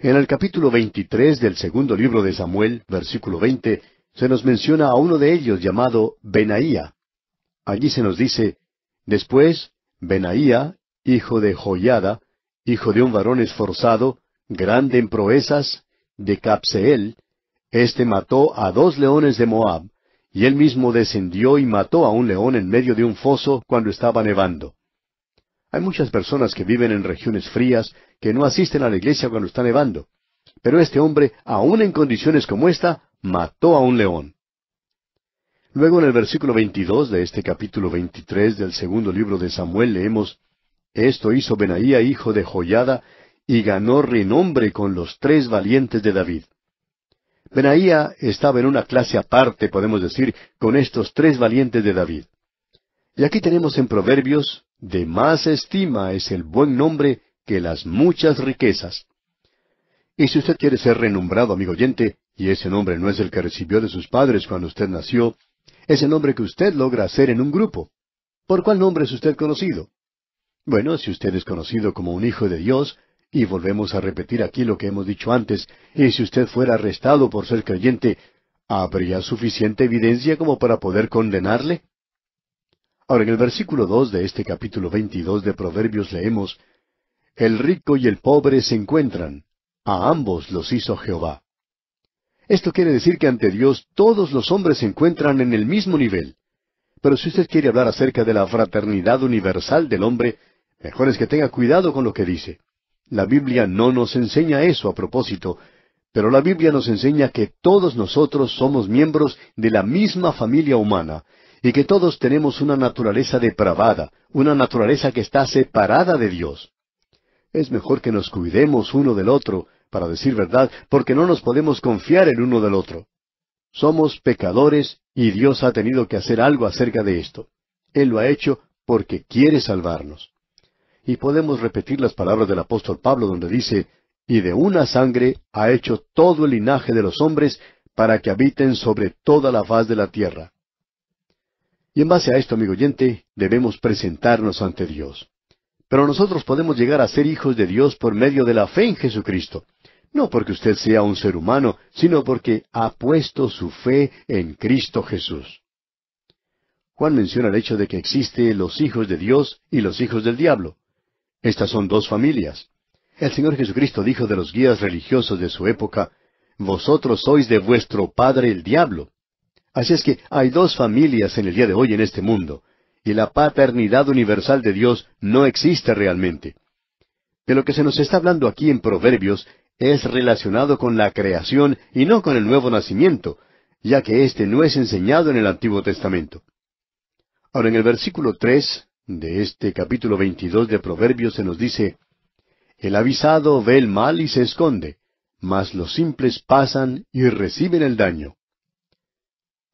En el capítulo 23 del segundo libro de Samuel, versículo 20, se nos menciona a uno de ellos llamado Benaía. Allí se nos dice, después, Benaía, hijo de Joyada, hijo de un varón esforzado, grande en proezas, de Capseel, éste mató a dos leones de Moab, y él mismo descendió y mató a un león en medio de un foso cuando estaba nevando. Hay muchas personas que viven en regiones frías que no asisten a la iglesia cuando está nevando, pero este hombre, aun en condiciones como esta, mató a un león. Luego en el versículo 22 de este capítulo 23 del segundo libro de Samuel leemos, Esto hizo Benaía, hijo de Joyada, y ganó renombre con los tres valientes de David. Benaía estaba en una clase aparte, podemos decir, con estos tres valientes de David. Y aquí tenemos en Proverbios, de más estima es el buen nombre que las muchas riquezas. Y si usted quiere ser renombrado, amigo oyente, y ese nombre no es el que recibió de sus padres cuando usted nació, es el nombre que usted logra hacer en un grupo. ¿Por cuál nombre es usted conocido? Bueno, si usted es conocido como un hijo de Dios, y volvemos a repetir aquí lo que hemos dicho antes, y si usted fuera arrestado por ser creyente, ¿habría suficiente evidencia como para poder condenarle? Ahora, en el versículo dos de este capítulo veintidós de Proverbios leemos El rico y el pobre se encuentran, a ambos los hizo Jehová. Esto quiere decir que ante Dios todos los hombres se encuentran en el mismo nivel. Pero si usted quiere hablar acerca de la fraternidad universal del hombre, mejor es que tenga cuidado con lo que dice. La Biblia no nos enseña eso a propósito, pero la Biblia nos enseña que todos nosotros somos miembros de la misma familia humana y que todos tenemos una naturaleza depravada, una naturaleza que está separada de Dios. Es mejor que nos cuidemos uno del otro, para decir verdad, porque no nos podemos confiar el uno del otro. Somos pecadores y Dios ha tenido que hacer algo acerca de esto. Él lo ha hecho porque quiere salvarnos. Y podemos repetir las palabras del apóstol Pablo donde dice, y de una sangre ha hecho todo el linaje de los hombres para que habiten sobre toda la faz de la tierra. Y en base a esto, amigo oyente, debemos presentarnos ante Dios. Pero nosotros podemos llegar a ser hijos de Dios por medio de la fe en Jesucristo no porque usted sea un ser humano, sino porque ha puesto su fe en Cristo Jesús. Juan menciona el hecho de que existen los hijos de Dios y los hijos del diablo. Estas son dos familias. El Señor Jesucristo dijo de los guías religiosos de su época, Vosotros sois de vuestro padre el diablo. Así es que hay dos familias en el día de hoy en este mundo, y la paternidad universal de Dios no existe realmente. De lo que se nos está hablando aquí en Proverbios es relacionado con la creación y no con el nuevo nacimiento, ya que éste no es enseñado en el Antiguo Testamento. Ahora en el versículo tres de este capítulo veintidós de Proverbios se nos dice El avisado ve el mal y se esconde, mas los simples pasan y reciben el daño.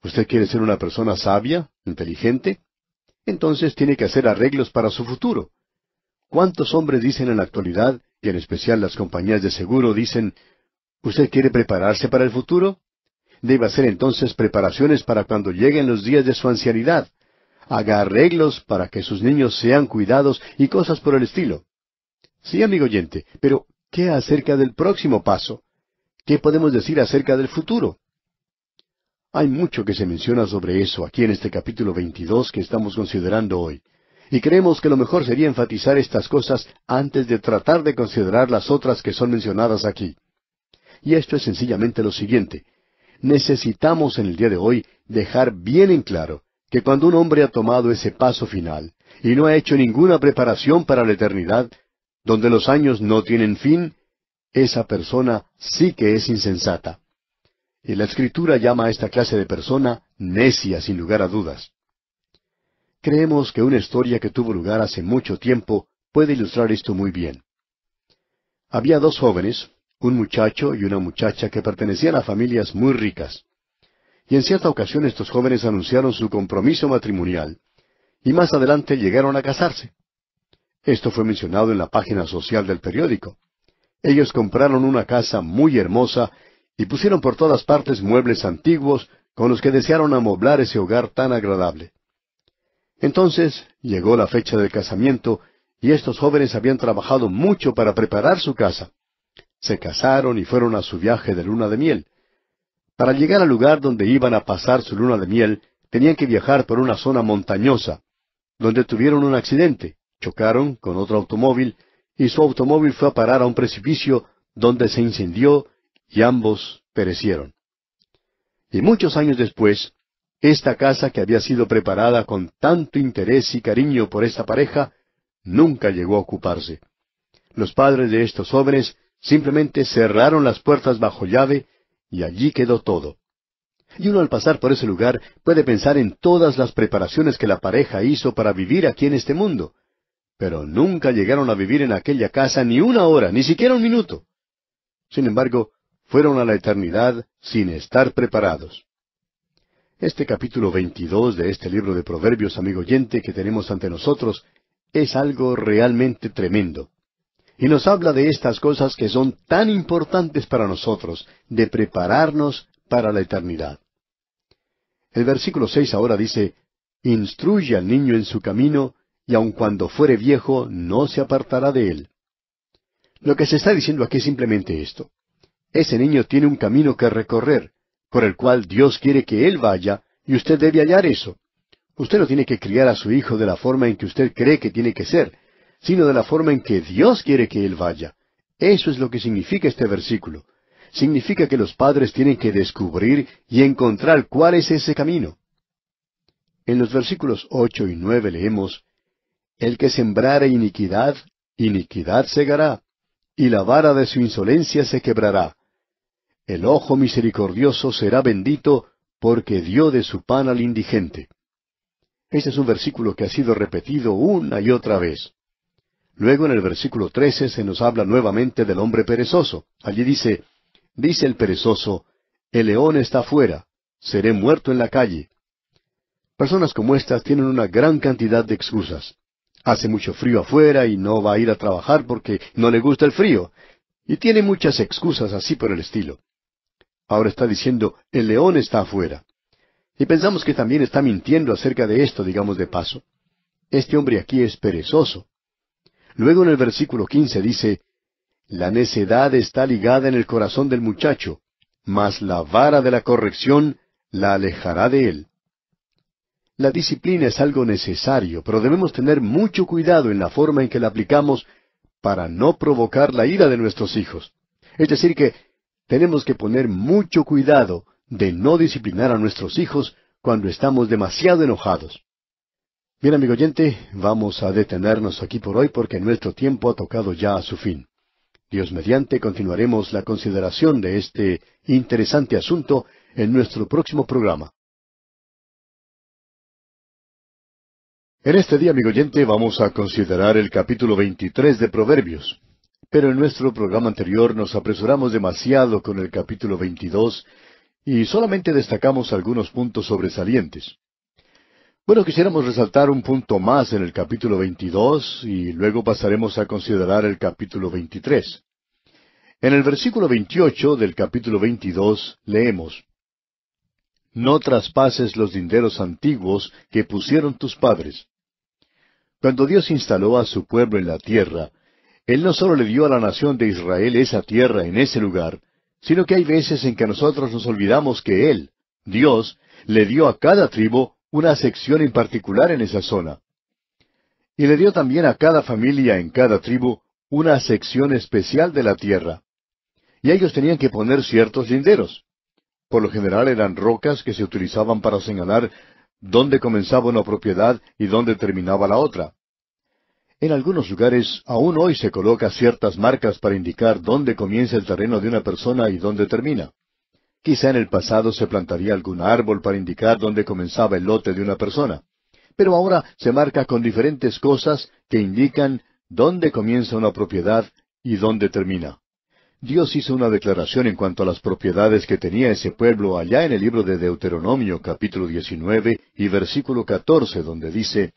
¿Usted quiere ser una persona sabia, inteligente? Entonces tiene que hacer arreglos para su futuro. ¿Cuántos hombres dicen en la actualidad, y en especial las compañías de seguro dicen, ¿usted quiere prepararse para el futuro? Debe hacer entonces preparaciones para cuando lleguen los días de su ancianidad. Haga arreglos para que sus niños sean cuidados y cosas por el estilo. Sí, amigo oyente, pero ¿qué acerca del próximo paso? ¿Qué podemos decir acerca del futuro? Hay mucho que se menciona sobre eso aquí en este capítulo 22 que estamos considerando hoy. Y creemos que lo mejor sería enfatizar estas cosas antes de tratar de considerar las otras que son mencionadas aquí. Y esto es sencillamente lo siguiente. Necesitamos en el día de hoy dejar bien en claro que cuando un hombre ha tomado ese paso final y no ha hecho ninguna preparación para la eternidad, donde los años no tienen fin, esa persona sí que es insensata. Y la escritura llama a esta clase de persona necia, sin lugar a dudas. Creemos que una historia que tuvo lugar hace mucho tiempo puede ilustrar esto muy bien. Había dos jóvenes, un muchacho y una muchacha que pertenecían a familias muy ricas. Y en cierta ocasión estos jóvenes anunciaron su compromiso matrimonial, y más adelante llegaron a casarse. Esto fue mencionado en la página social del periódico. Ellos compraron una casa muy hermosa y pusieron por todas partes muebles antiguos con los que desearon amoblar ese hogar tan agradable. Entonces llegó la fecha del casamiento y estos jóvenes habían trabajado mucho para preparar su casa. Se casaron y fueron a su viaje de luna de miel. Para llegar al lugar donde iban a pasar su luna de miel, tenían que viajar por una zona montañosa, donde tuvieron un accidente, chocaron con otro automóvil y su automóvil fue a parar a un precipicio donde se incendió y ambos perecieron. Y muchos años después, esta casa que había sido preparada con tanto interés y cariño por esta pareja, nunca llegó a ocuparse. Los padres de estos jóvenes simplemente cerraron las puertas bajo llave y allí quedó todo. Y uno al pasar por ese lugar puede pensar en todas las preparaciones que la pareja hizo para vivir aquí en este mundo. Pero nunca llegaron a vivir en aquella casa ni una hora, ni siquiera un minuto. Sin embargo, fueron a la eternidad sin estar preparados. Este capítulo 22 de este libro de Proverbios, amigo oyente, que tenemos ante nosotros, es algo realmente tremendo. Y nos habla de estas cosas que son tan importantes para nosotros, de prepararnos para la eternidad. El versículo seis ahora dice, Instruye al niño en su camino, y aun cuando fuere viejo, no se apartará de él. Lo que se está diciendo aquí es simplemente esto. Ese niño tiene un camino que recorrer, por el cual Dios quiere que Él vaya, y usted debe hallar eso. Usted no tiene que criar a su hijo de la forma en que usted cree que tiene que ser, sino de la forma en que Dios quiere que Él vaya. Eso es lo que significa este versículo. Significa que los padres tienen que descubrir y encontrar cuál es ese camino. En los versículos ocho y nueve leemos El que sembrara iniquidad, iniquidad segará, y la vara de su insolencia se quebrará. El ojo misericordioso será bendito porque dio de su pan al indigente. Este es un versículo que ha sido repetido una y otra vez. Luego en el versículo 13 se nos habla nuevamente del hombre perezoso. Allí dice, dice el perezoso, el león está fuera, seré muerto en la calle. Personas como estas tienen una gran cantidad de excusas. Hace mucho frío afuera y no va a ir a trabajar porque no le gusta el frío. Y tiene muchas excusas así por el estilo. Ahora está diciendo, el león está afuera. Y pensamos que también está mintiendo acerca de esto, digamos de paso. Este hombre aquí es perezoso. Luego en el versículo quince dice, La necedad está ligada en el corazón del muchacho, mas la vara de la corrección la alejará de él. La disciplina es algo necesario, pero debemos tener mucho cuidado en la forma en que la aplicamos para no provocar la ira de nuestros hijos. Es decir, que tenemos que poner mucho cuidado de no disciplinar a nuestros hijos cuando estamos demasiado enojados. Bien, amigo oyente, vamos a detenernos aquí por hoy porque nuestro tiempo ha tocado ya a su fin. Dios mediante continuaremos la consideración de este interesante asunto en nuestro próximo programa. En este día, amigo oyente, vamos a considerar el capítulo 23 de Proverbios. Pero en nuestro programa anterior nos apresuramos demasiado con el capítulo 22 y solamente destacamos algunos puntos sobresalientes. Bueno, quisiéramos resaltar un punto más en el capítulo 22 y luego pasaremos a considerar el capítulo 23. En el versículo 28 del capítulo 22 leemos, No traspases los linderos antiguos que pusieron tus padres. Cuando Dios instaló a su pueblo en la tierra, él no solo le dio a la nación de Israel esa tierra en ese lugar, sino que hay veces en que nosotros nos olvidamos que Él, Dios, le dio a cada tribu una sección en particular en esa zona. Y le dio también a cada familia en cada tribu una sección especial de la tierra. Y ellos tenían que poner ciertos linderos. Por lo general eran rocas que se utilizaban para señalar dónde comenzaba una propiedad y dónde terminaba la otra. En algunos lugares aún hoy se coloca ciertas marcas para indicar dónde comienza el terreno de una persona y dónde termina. Quizá en el pasado se plantaría algún árbol para indicar dónde comenzaba el lote de una persona, pero ahora se marca con diferentes cosas que indican dónde comienza una propiedad y dónde termina. Dios hizo una declaración en cuanto a las propiedades que tenía ese pueblo allá en el libro de Deuteronomio capítulo 19 y versículo 14, donde dice,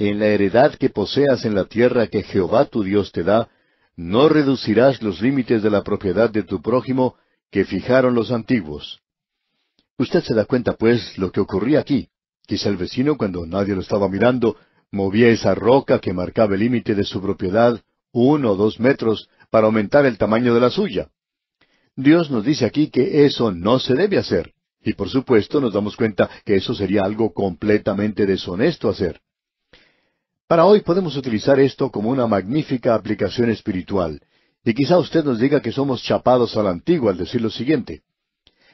en la heredad que poseas en la tierra que Jehová tu Dios te da, no reducirás los límites de la propiedad de tu prójimo que fijaron los antiguos. Usted se da cuenta, pues, lo que ocurría aquí. Quizá el vecino, cuando nadie lo estaba mirando, movía esa roca que marcaba el límite de su propiedad uno o dos metros para aumentar el tamaño de la suya. Dios nos dice aquí que eso no se debe hacer, y por supuesto nos damos cuenta que eso sería algo completamente deshonesto hacer. Para hoy podemos utilizar esto como una magnífica aplicación espiritual. Y quizá usted nos diga que somos chapados a antiguo al decir lo siguiente.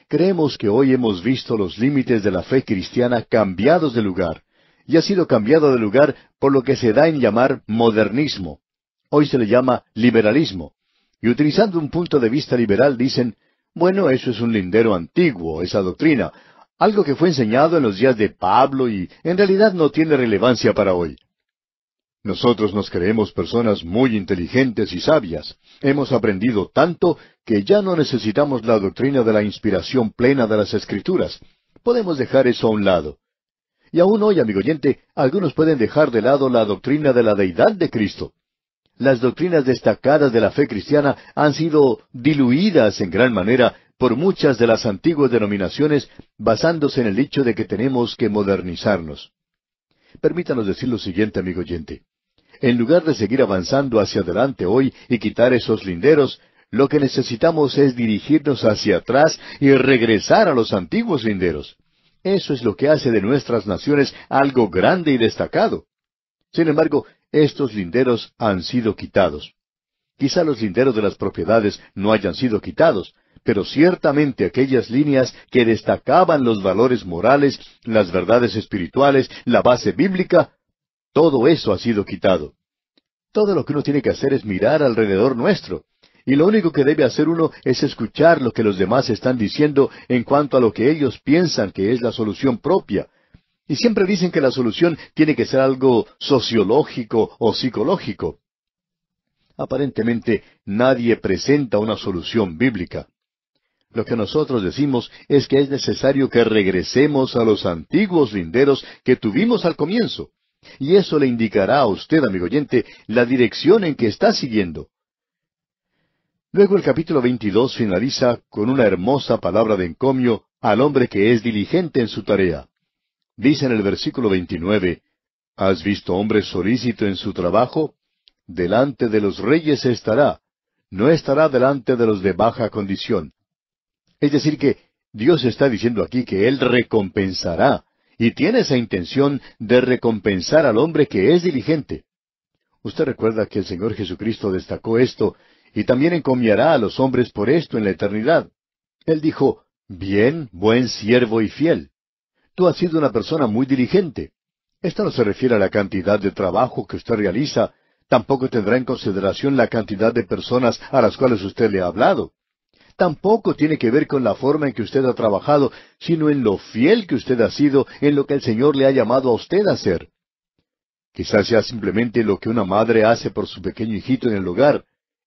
Creemos que hoy hemos visto los límites de la fe cristiana cambiados de lugar, y ha sido cambiado de lugar por lo que se da en llamar modernismo. Hoy se le llama liberalismo. Y utilizando un punto de vista liberal dicen, bueno, eso es un lindero antiguo, esa doctrina, algo que fue enseñado en los días de Pablo y en realidad no tiene relevancia para hoy. Nosotros nos creemos personas muy inteligentes y sabias. Hemos aprendido tanto que ya no necesitamos la doctrina de la inspiración plena de las Escrituras. Podemos dejar eso a un lado. Y aún hoy, amigo oyente, algunos pueden dejar de lado la doctrina de la deidad de Cristo. Las doctrinas destacadas de la fe cristiana han sido diluidas en gran manera por muchas de las antiguas denominaciones basándose en el hecho de que tenemos que modernizarnos. Permítanos decir lo siguiente, amigo oyente. En lugar de seguir avanzando hacia adelante hoy y quitar esos linderos, lo que necesitamos es dirigirnos hacia atrás y regresar a los antiguos linderos. Eso es lo que hace de nuestras naciones algo grande y destacado. Sin embargo, estos linderos han sido quitados. Quizá los linderos de las propiedades no hayan sido quitados, pero ciertamente aquellas líneas que destacaban los valores morales, las verdades espirituales, la base bíblica, todo eso ha sido quitado. Todo lo que uno tiene que hacer es mirar alrededor nuestro. Y lo único que debe hacer uno es escuchar lo que los demás están diciendo en cuanto a lo que ellos piensan que es la solución propia. Y siempre dicen que la solución tiene que ser algo sociológico o psicológico. Aparentemente nadie presenta una solución bíblica. Lo que nosotros decimos es que es necesario que regresemos a los antiguos linderos que tuvimos al comienzo, y eso le indicará a usted, amigo oyente, la dirección en que está siguiendo. Luego el capítulo 22 finaliza con una hermosa palabra de encomio al hombre que es diligente en su tarea. Dice en el versículo 29, ¿Has visto hombre solícito en su trabajo? Delante de los reyes estará, no estará delante de los de baja condición. Es decir, que Dios está diciendo aquí que Él recompensará y tiene esa intención de recompensar al hombre que es diligente. Usted recuerda que el Señor Jesucristo destacó esto, y también encomiará a los hombres por esto en la eternidad. Él dijo, Bien, buen siervo y fiel. Tú has sido una persona muy diligente. Esto no se refiere a la cantidad de trabajo que usted realiza, tampoco tendrá en consideración la cantidad de personas a las cuales usted le ha hablado tampoco tiene que ver con la forma en que usted ha trabajado, sino en lo fiel que usted ha sido en lo que el Señor le ha llamado a usted a hacer. Quizás sea simplemente lo que una madre hace por su pequeño hijito en el hogar.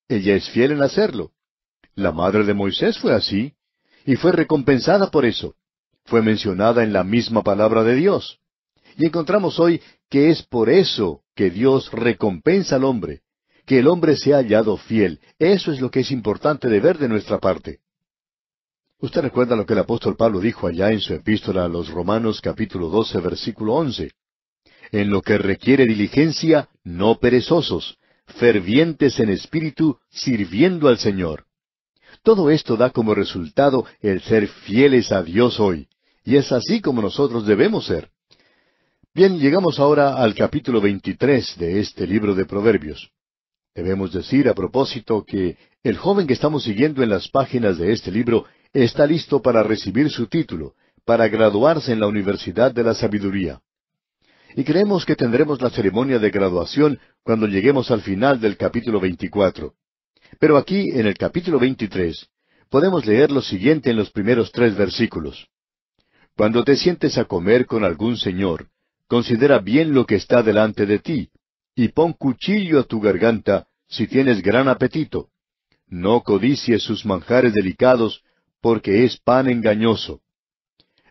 Ella es fiel en hacerlo. La madre de Moisés fue así, y fue recompensada por eso. Fue mencionada en la misma palabra de Dios. Y encontramos hoy que es por eso que Dios recompensa al hombre, que el hombre sea hallado fiel. Eso es lo que es importante de ver de nuestra parte. Usted recuerda lo que el apóstol Pablo dijo allá en su epístola a los Romanos capítulo 12 versículo 11. En lo que requiere diligencia, no perezosos, fervientes en espíritu, sirviendo al Señor. Todo esto da como resultado el ser fieles a Dios hoy, y es así como nosotros debemos ser. Bien, llegamos ahora al capítulo 23 de este libro de Proverbios. Debemos decir a propósito que el joven que estamos siguiendo en las páginas de este libro está listo para recibir su título, para graduarse en la Universidad de la Sabiduría. Y creemos que tendremos la ceremonia de graduación cuando lleguemos al final del capítulo 24. Pero aquí, en el capítulo 23, podemos leer lo siguiente en los primeros tres versículos. Cuando te sientes a comer con algún señor, considera bien lo que está delante de ti, y pon cuchillo a tu garganta, si tienes gran apetito. No codicies sus manjares delicados, porque es pan engañoso.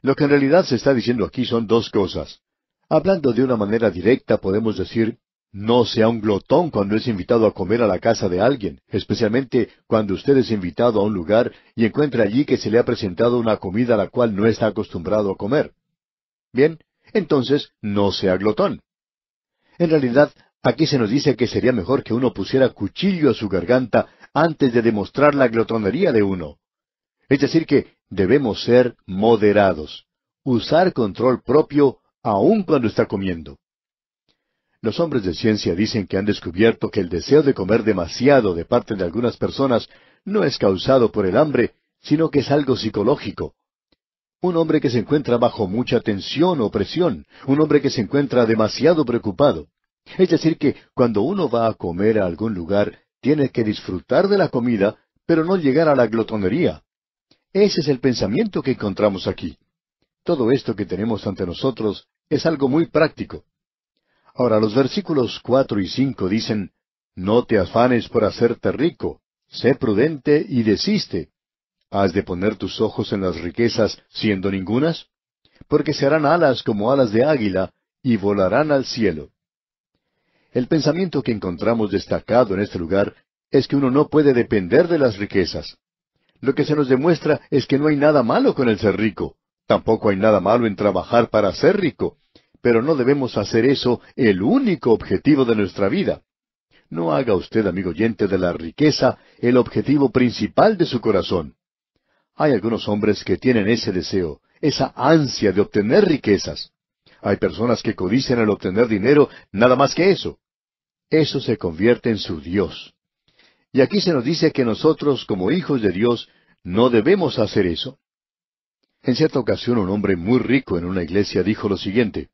Lo que en realidad se está diciendo aquí son dos cosas. Hablando de una manera directa, podemos decir, no sea un glotón cuando es invitado a comer a la casa de alguien, especialmente cuando usted es invitado a un lugar y encuentra allí que se le ha presentado una comida a la cual no está acostumbrado a comer. Bien, entonces no sea glotón. En realidad, Aquí se nos dice que sería mejor que uno pusiera cuchillo a su garganta antes de demostrar la glotonería de uno. Es decir, que debemos ser moderados, usar control propio aun cuando está comiendo. Los hombres de ciencia dicen que han descubierto que el deseo de comer demasiado de parte de algunas personas no es causado por el hambre, sino que es algo psicológico. Un hombre que se encuentra bajo mucha tensión o presión, un hombre que se encuentra demasiado preocupado, es decir, que cuando uno va a comer a algún lugar, tiene que disfrutar de la comida, pero no llegar a la glotonería. Ese es el pensamiento que encontramos aquí. Todo esto que tenemos ante nosotros es algo muy práctico. Ahora los versículos cuatro y cinco dicen, No te afanes por hacerte rico, sé prudente y desiste. ¿Has de poner tus ojos en las riquezas siendo ningunas? Porque serán alas como alas de águila y volarán al cielo. El pensamiento que encontramos destacado en este lugar es que uno no puede depender de las riquezas. Lo que se nos demuestra es que no hay nada malo con el ser rico. Tampoco hay nada malo en trabajar para ser rico. Pero no debemos hacer eso el único objetivo de nuestra vida. No haga usted, amigo oyente, de la riqueza el objetivo principal de su corazón. Hay algunos hombres que tienen ese deseo, esa ansia de obtener riquezas. Hay personas que codician el obtener dinero nada más que eso eso se convierte en su Dios. Y aquí se nos dice que nosotros, como hijos de Dios, no debemos hacer eso. En cierta ocasión un hombre muy rico en una iglesia dijo lo siguiente,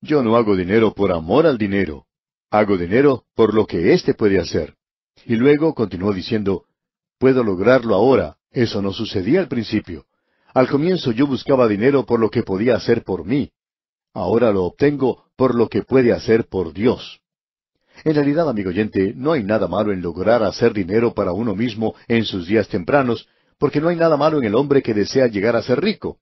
Yo no hago dinero por amor al dinero, hago dinero por lo que éste puede hacer. Y luego continuó diciendo, Puedo lograrlo ahora, eso no sucedía al principio. Al comienzo yo buscaba dinero por lo que podía hacer por mí, ahora lo obtengo por lo que puede hacer por Dios. En realidad, amigo oyente, no hay nada malo en lograr hacer dinero para uno mismo en sus días tempranos, porque no hay nada malo en el hombre que desea llegar a ser rico.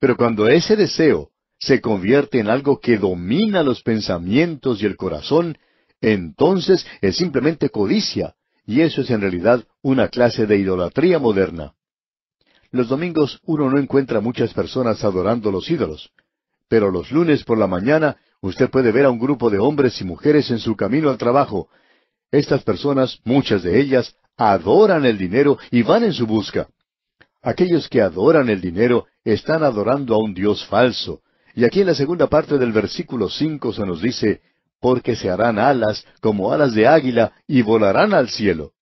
Pero cuando ese deseo se convierte en algo que domina los pensamientos y el corazón, entonces es simplemente codicia, y eso es en realidad una clase de idolatría moderna. Los domingos uno no encuentra muchas personas adorando los ídolos, pero los lunes por la mañana Usted puede ver a un grupo de hombres y mujeres en su camino al trabajo. Estas personas, muchas de ellas, adoran el dinero y van en su busca. Aquellos que adoran el dinero están adorando a un Dios falso. Y aquí en la segunda parte del versículo cinco se nos dice, porque se harán alas como alas de águila y volarán al cielo.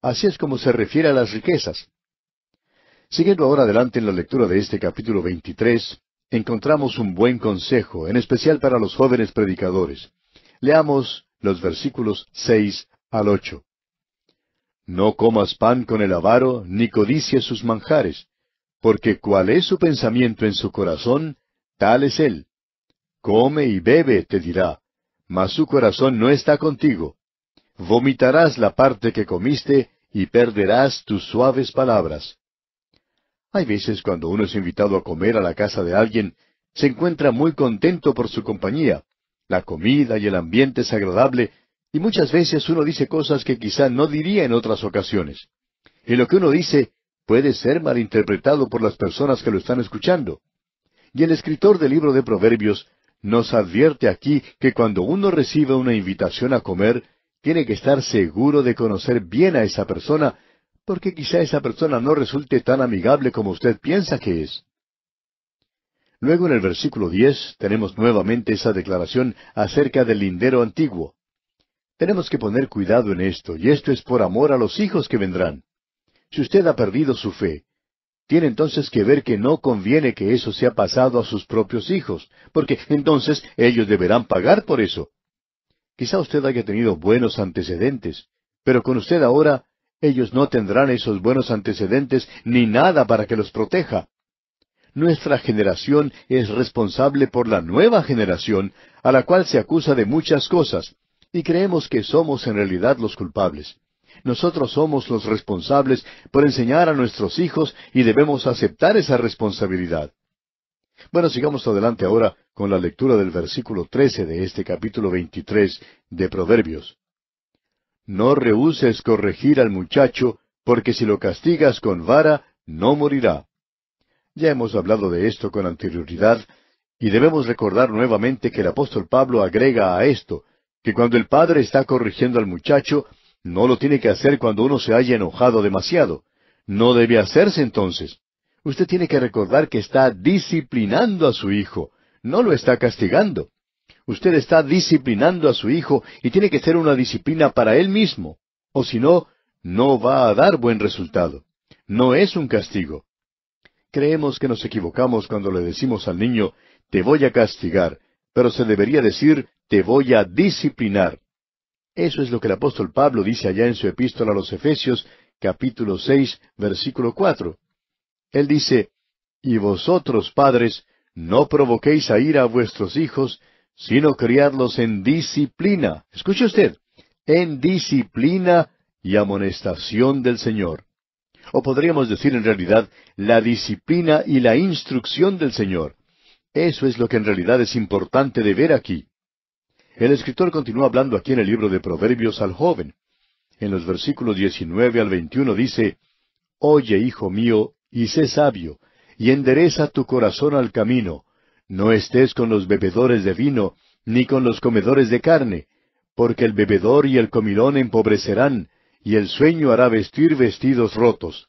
Así es como se refiere a las riquezas. Siguiendo ahora adelante en la lectura de este capítulo 23, encontramos un buen consejo, en especial para los jóvenes predicadores. Leamos los versículos seis al ocho. No comas pan con el avaro, ni codicies sus manjares, porque cual es su pensamiento en su corazón, tal es él. Come y bebe, te dirá, mas su corazón no está contigo. Vomitarás la parte que comiste y perderás tus suaves palabras. Hay veces cuando uno es invitado a comer a la casa de alguien, se encuentra muy contento por su compañía. La comida y el ambiente es agradable y muchas veces uno dice cosas que quizá no diría en otras ocasiones. Y lo que uno dice puede ser malinterpretado por las personas que lo están escuchando. Y el escritor del libro de Proverbios nos advierte aquí que cuando uno recibe una invitación a comer, tiene que estar seguro de conocer bien a esa persona porque quizá esa persona no resulte tan amigable como usted piensa que es. Luego en el versículo 10 tenemos nuevamente esa declaración acerca del lindero antiguo. Tenemos que poner cuidado en esto, y esto es por amor a los hijos que vendrán. Si usted ha perdido su fe, tiene entonces que ver que no conviene que eso sea pasado a sus propios hijos, porque entonces ellos deberán pagar por eso. Quizá usted haya tenido buenos antecedentes, pero con usted ahora ellos no tendrán esos buenos antecedentes ni nada para que los proteja. Nuestra generación es responsable por la nueva generación, a la cual se acusa de muchas cosas, y creemos que somos en realidad los culpables. Nosotros somos los responsables por enseñar a nuestros hijos y debemos aceptar esa responsabilidad. Bueno, sigamos adelante ahora con la lectura del versículo 13 de este capítulo 23 de Proverbios no rehuses corregir al muchacho, porque si lo castigas con vara, no morirá. Ya hemos hablado de esto con anterioridad, y debemos recordar nuevamente que el apóstol Pablo agrega a esto, que cuando el padre está corrigiendo al muchacho, no lo tiene que hacer cuando uno se haya enojado demasiado. No debe hacerse entonces. Usted tiene que recordar que está disciplinando a su hijo, no lo está castigando. Usted está disciplinando a su hijo y tiene que ser una disciplina para él mismo, o si no, no va a dar buen resultado. No es un castigo. Creemos que nos equivocamos cuando le decimos al niño, te voy a castigar, pero se debería decir, te voy a disciplinar. Eso es lo que el apóstol Pablo dice allá en su epístola a los Efesios, capítulo seis, versículo cuatro. Él dice, Y vosotros, padres, no provoquéis a ira a vuestros hijos, sino criarlos en disciplina. Escuche usted, en disciplina y amonestación del Señor. O podríamos decir en realidad, la disciplina y la instrucción del Señor. Eso es lo que en realidad es importante de ver aquí. El escritor continúa hablando aquí en el libro de Proverbios al joven. En los versículos 19 al 21 dice, Oye, hijo mío, y sé sabio, y endereza tu corazón al camino, no estés con los bebedores de vino, ni con los comedores de carne, porque el bebedor y el comilón empobrecerán, y el sueño hará vestir vestidos rotos.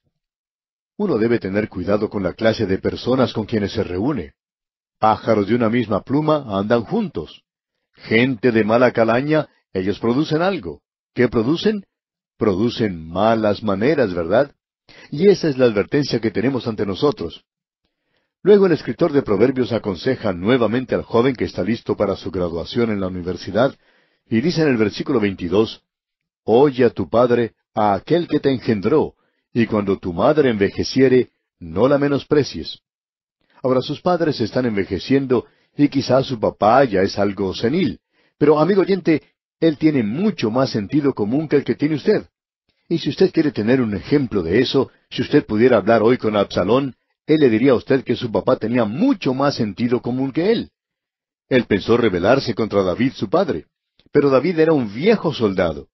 Uno debe tener cuidado con la clase de personas con quienes se reúne. Pájaros de una misma pluma andan juntos. Gente de mala calaña, ellos producen algo. ¿Qué producen? Producen malas maneras, ¿verdad? Y esa es la advertencia que tenemos ante nosotros. Luego el escritor de Proverbios aconseja nuevamente al joven que está listo para su graduación en la universidad, y dice en el versículo 22, Oye a tu padre, a aquel que te engendró, y cuando tu madre envejeciere, no la menosprecies. Ahora sus padres están envejeciendo y quizás su papá ya es algo senil, pero amigo oyente, él tiene mucho más sentido común que el que tiene usted. Y si usted quiere tener un ejemplo de eso, si usted pudiera hablar hoy con Absalón él le diría a usted que su papá tenía mucho más sentido común que él. Él pensó rebelarse contra David, su padre, pero David era un viejo soldado.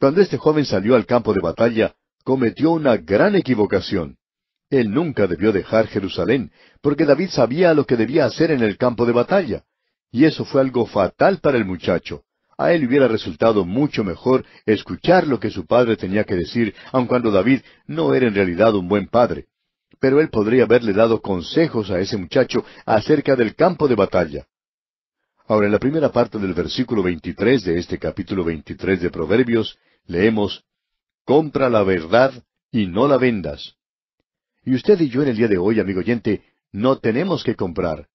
Cuando este joven salió al campo de batalla, cometió una gran equivocación. Él nunca debió dejar Jerusalén, porque David sabía lo que debía hacer en el campo de batalla, y eso fue algo fatal para el muchacho. A él hubiera resultado mucho mejor escuchar lo que su padre tenía que decir, aun cuando David no era en realidad un buen padre pero él podría haberle dado consejos a ese muchacho acerca del campo de batalla. Ahora, en la primera parte del versículo 23 de este capítulo 23 de Proverbios, leemos, Compra la verdad y no la vendas. Y usted y yo en el día de hoy, amigo oyente, no tenemos que comprar.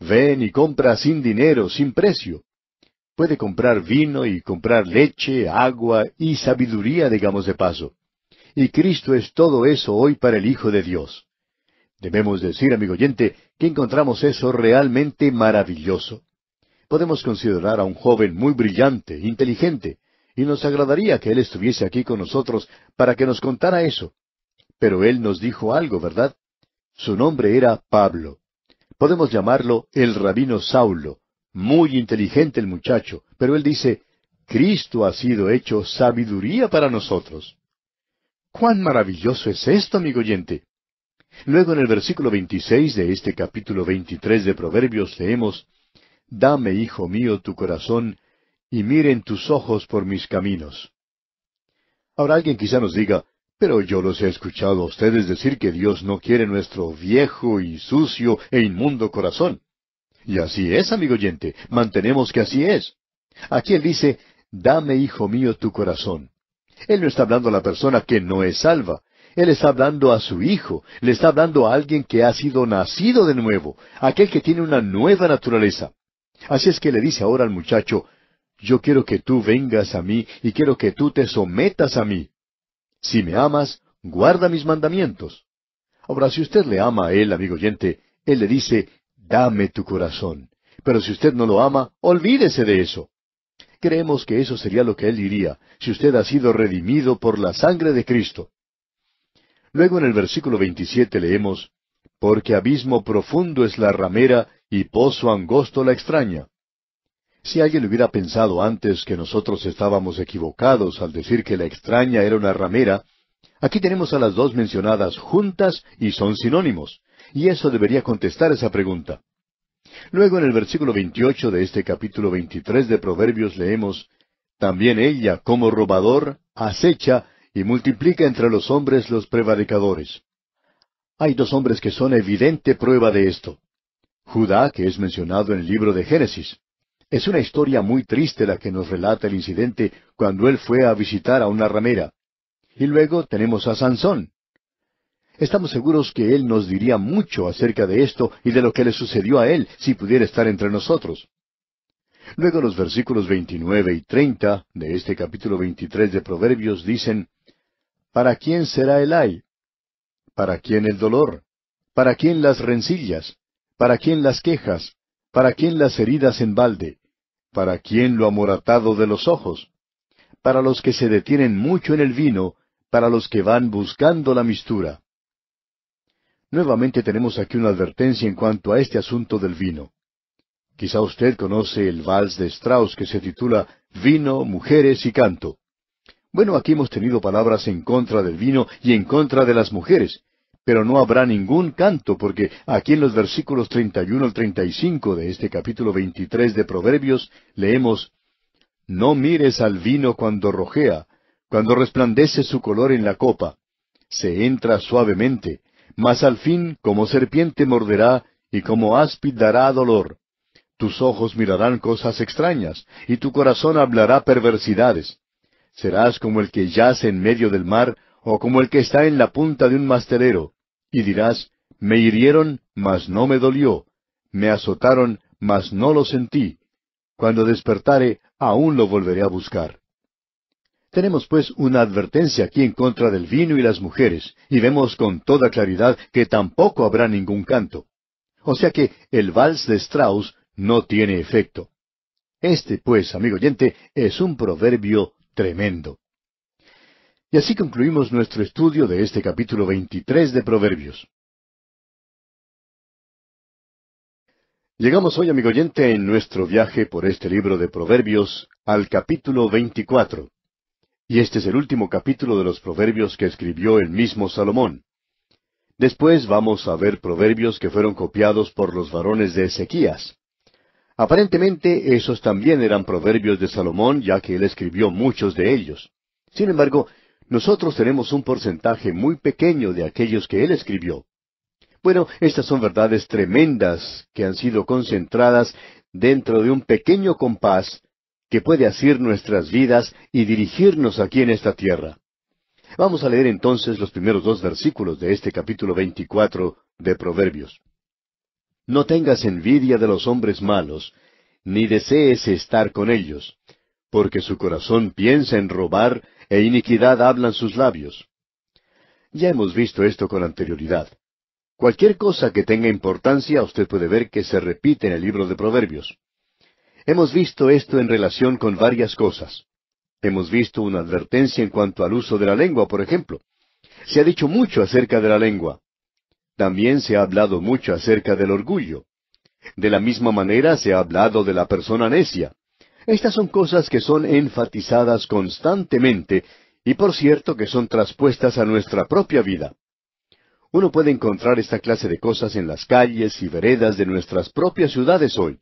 Ven y compra sin dinero, sin precio. Puede comprar vino y comprar leche, agua y sabiduría, digamos de paso. Y Cristo es todo eso hoy para el Hijo de Dios. Debemos decir, amigo oyente, que encontramos eso realmente maravilloso. Podemos considerar a un joven muy brillante, inteligente, y nos agradaría que él estuviese aquí con nosotros para que nos contara eso. Pero él nos dijo algo, ¿verdad? Su nombre era Pablo. Podemos llamarlo el rabino Saulo. Muy inteligente el muchacho, pero él dice, Cristo ha sido hecho sabiduría para nosotros. ¡Cuán maravilloso es esto, amigo oyente! Luego en el versículo 26 de este capítulo 23 de Proverbios leemos, Dame, hijo mío, tu corazón, y miren tus ojos por mis caminos. Ahora alguien quizá nos diga, pero yo los he escuchado a ustedes decir que Dios no quiere nuestro viejo y sucio e inmundo corazón. Y así es, amigo oyente, mantenemos que así es. Aquí él dice, Dame, hijo mío, tu corazón. Él no está hablando a la persona que no es salva. Él está hablando a su hijo, le está hablando a alguien que ha sido nacido de nuevo, aquel que tiene una nueva naturaleza. Así es que le dice ahora al muchacho, yo quiero que tú vengas a mí y quiero que tú te sometas a mí. Si me amas, guarda mis mandamientos. Ahora, si usted le ama a él, amigo oyente, él le dice, dame tu corazón. Pero si usted no lo ama, olvídese de eso. Creemos que eso sería lo que él diría, si usted ha sido redimido por la sangre de Cristo. Luego en el versículo 27 leemos, Porque abismo profundo es la ramera y pozo angosto la extraña. Si alguien hubiera pensado antes que nosotros estábamos equivocados al decir que la extraña era una ramera, aquí tenemos a las dos mencionadas juntas y son sinónimos, y eso debería contestar esa pregunta. Luego en el versículo 28 de este capítulo 23 de Proverbios leemos, También ella, como robador, acecha y multiplica entre los hombres los prevaricadores. Hay dos hombres que son evidente prueba de esto. Judá, que es mencionado en el libro de Génesis. Es una historia muy triste la que nos relata el incidente cuando él fue a visitar a una ramera. Y luego tenemos a Sansón, Estamos seguros que Él nos diría mucho acerca de esto y de lo que le sucedió a Él si pudiera estar entre nosotros. Luego los versículos 29 y 30 de este capítulo 23 de Proverbios dicen, ¿Para quién será el ay? ¿Para quién el dolor? ¿Para quién las rencillas? ¿Para quién las quejas? ¿Para quién las heridas en balde? ¿Para quién lo amoratado de los ojos? Para los que se detienen mucho en el vino, para los que van buscando la mistura. Nuevamente tenemos aquí una advertencia en cuanto a este asunto del vino. Quizá usted conoce el vals de Strauss que se titula Vino, Mujeres y Canto. Bueno, aquí hemos tenido palabras en contra del vino y en contra de las mujeres, pero no habrá ningún canto, porque aquí en los versículos 31 al 35 de este capítulo 23 de Proverbios leemos, No mires al vino cuando rojea, cuando resplandece su color en la copa. Se entra suavemente, mas al fin como serpiente morderá y como áspid dará dolor. Tus ojos mirarán cosas extrañas, y tu corazón hablará perversidades. Serás como el que yace en medio del mar, o como el que está en la punta de un masterero, y dirás, me hirieron, mas no me dolió, me azotaron, mas no lo sentí. Cuando despertare, aún lo volveré a buscar. Tenemos pues una advertencia aquí en contra del vino y las mujeres, y vemos con toda claridad que tampoco habrá ningún canto. O sea que el vals de Strauss no tiene efecto. Este, pues, amigo oyente, es un proverbio tremendo. Y así concluimos nuestro estudio de este capítulo 23 de Proverbios. Llegamos hoy, amigo oyente, en nuestro viaje por este libro de Proverbios al capítulo 24. Y este es el último capítulo de los proverbios que escribió el mismo Salomón. Después vamos a ver proverbios que fueron copiados por los varones de Ezequías. Aparentemente esos también eran proverbios de Salomón, ya que él escribió muchos de ellos. Sin embargo, nosotros tenemos un porcentaje muy pequeño de aquellos que él escribió. Bueno, estas son verdades tremendas que han sido concentradas dentro de un pequeño compás que puede asir nuestras vidas y dirigirnos aquí en esta tierra. Vamos a leer entonces los primeros dos versículos de este capítulo 24 de Proverbios. No tengas envidia de los hombres malos, ni desees estar con ellos, porque su corazón piensa en robar e iniquidad hablan sus labios. Ya hemos visto esto con anterioridad. Cualquier cosa que tenga importancia usted puede ver que se repite en el libro de Proverbios. Hemos visto esto en relación con varias cosas. Hemos visto una advertencia en cuanto al uso de la lengua, por ejemplo. Se ha dicho mucho acerca de la lengua. También se ha hablado mucho acerca del orgullo. De la misma manera se ha hablado de la persona necia. Estas son cosas que son enfatizadas constantemente y por cierto que son traspuestas a nuestra propia vida. Uno puede encontrar esta clase de cosas en las calles y veredas de nuestras propias ciudades hoy.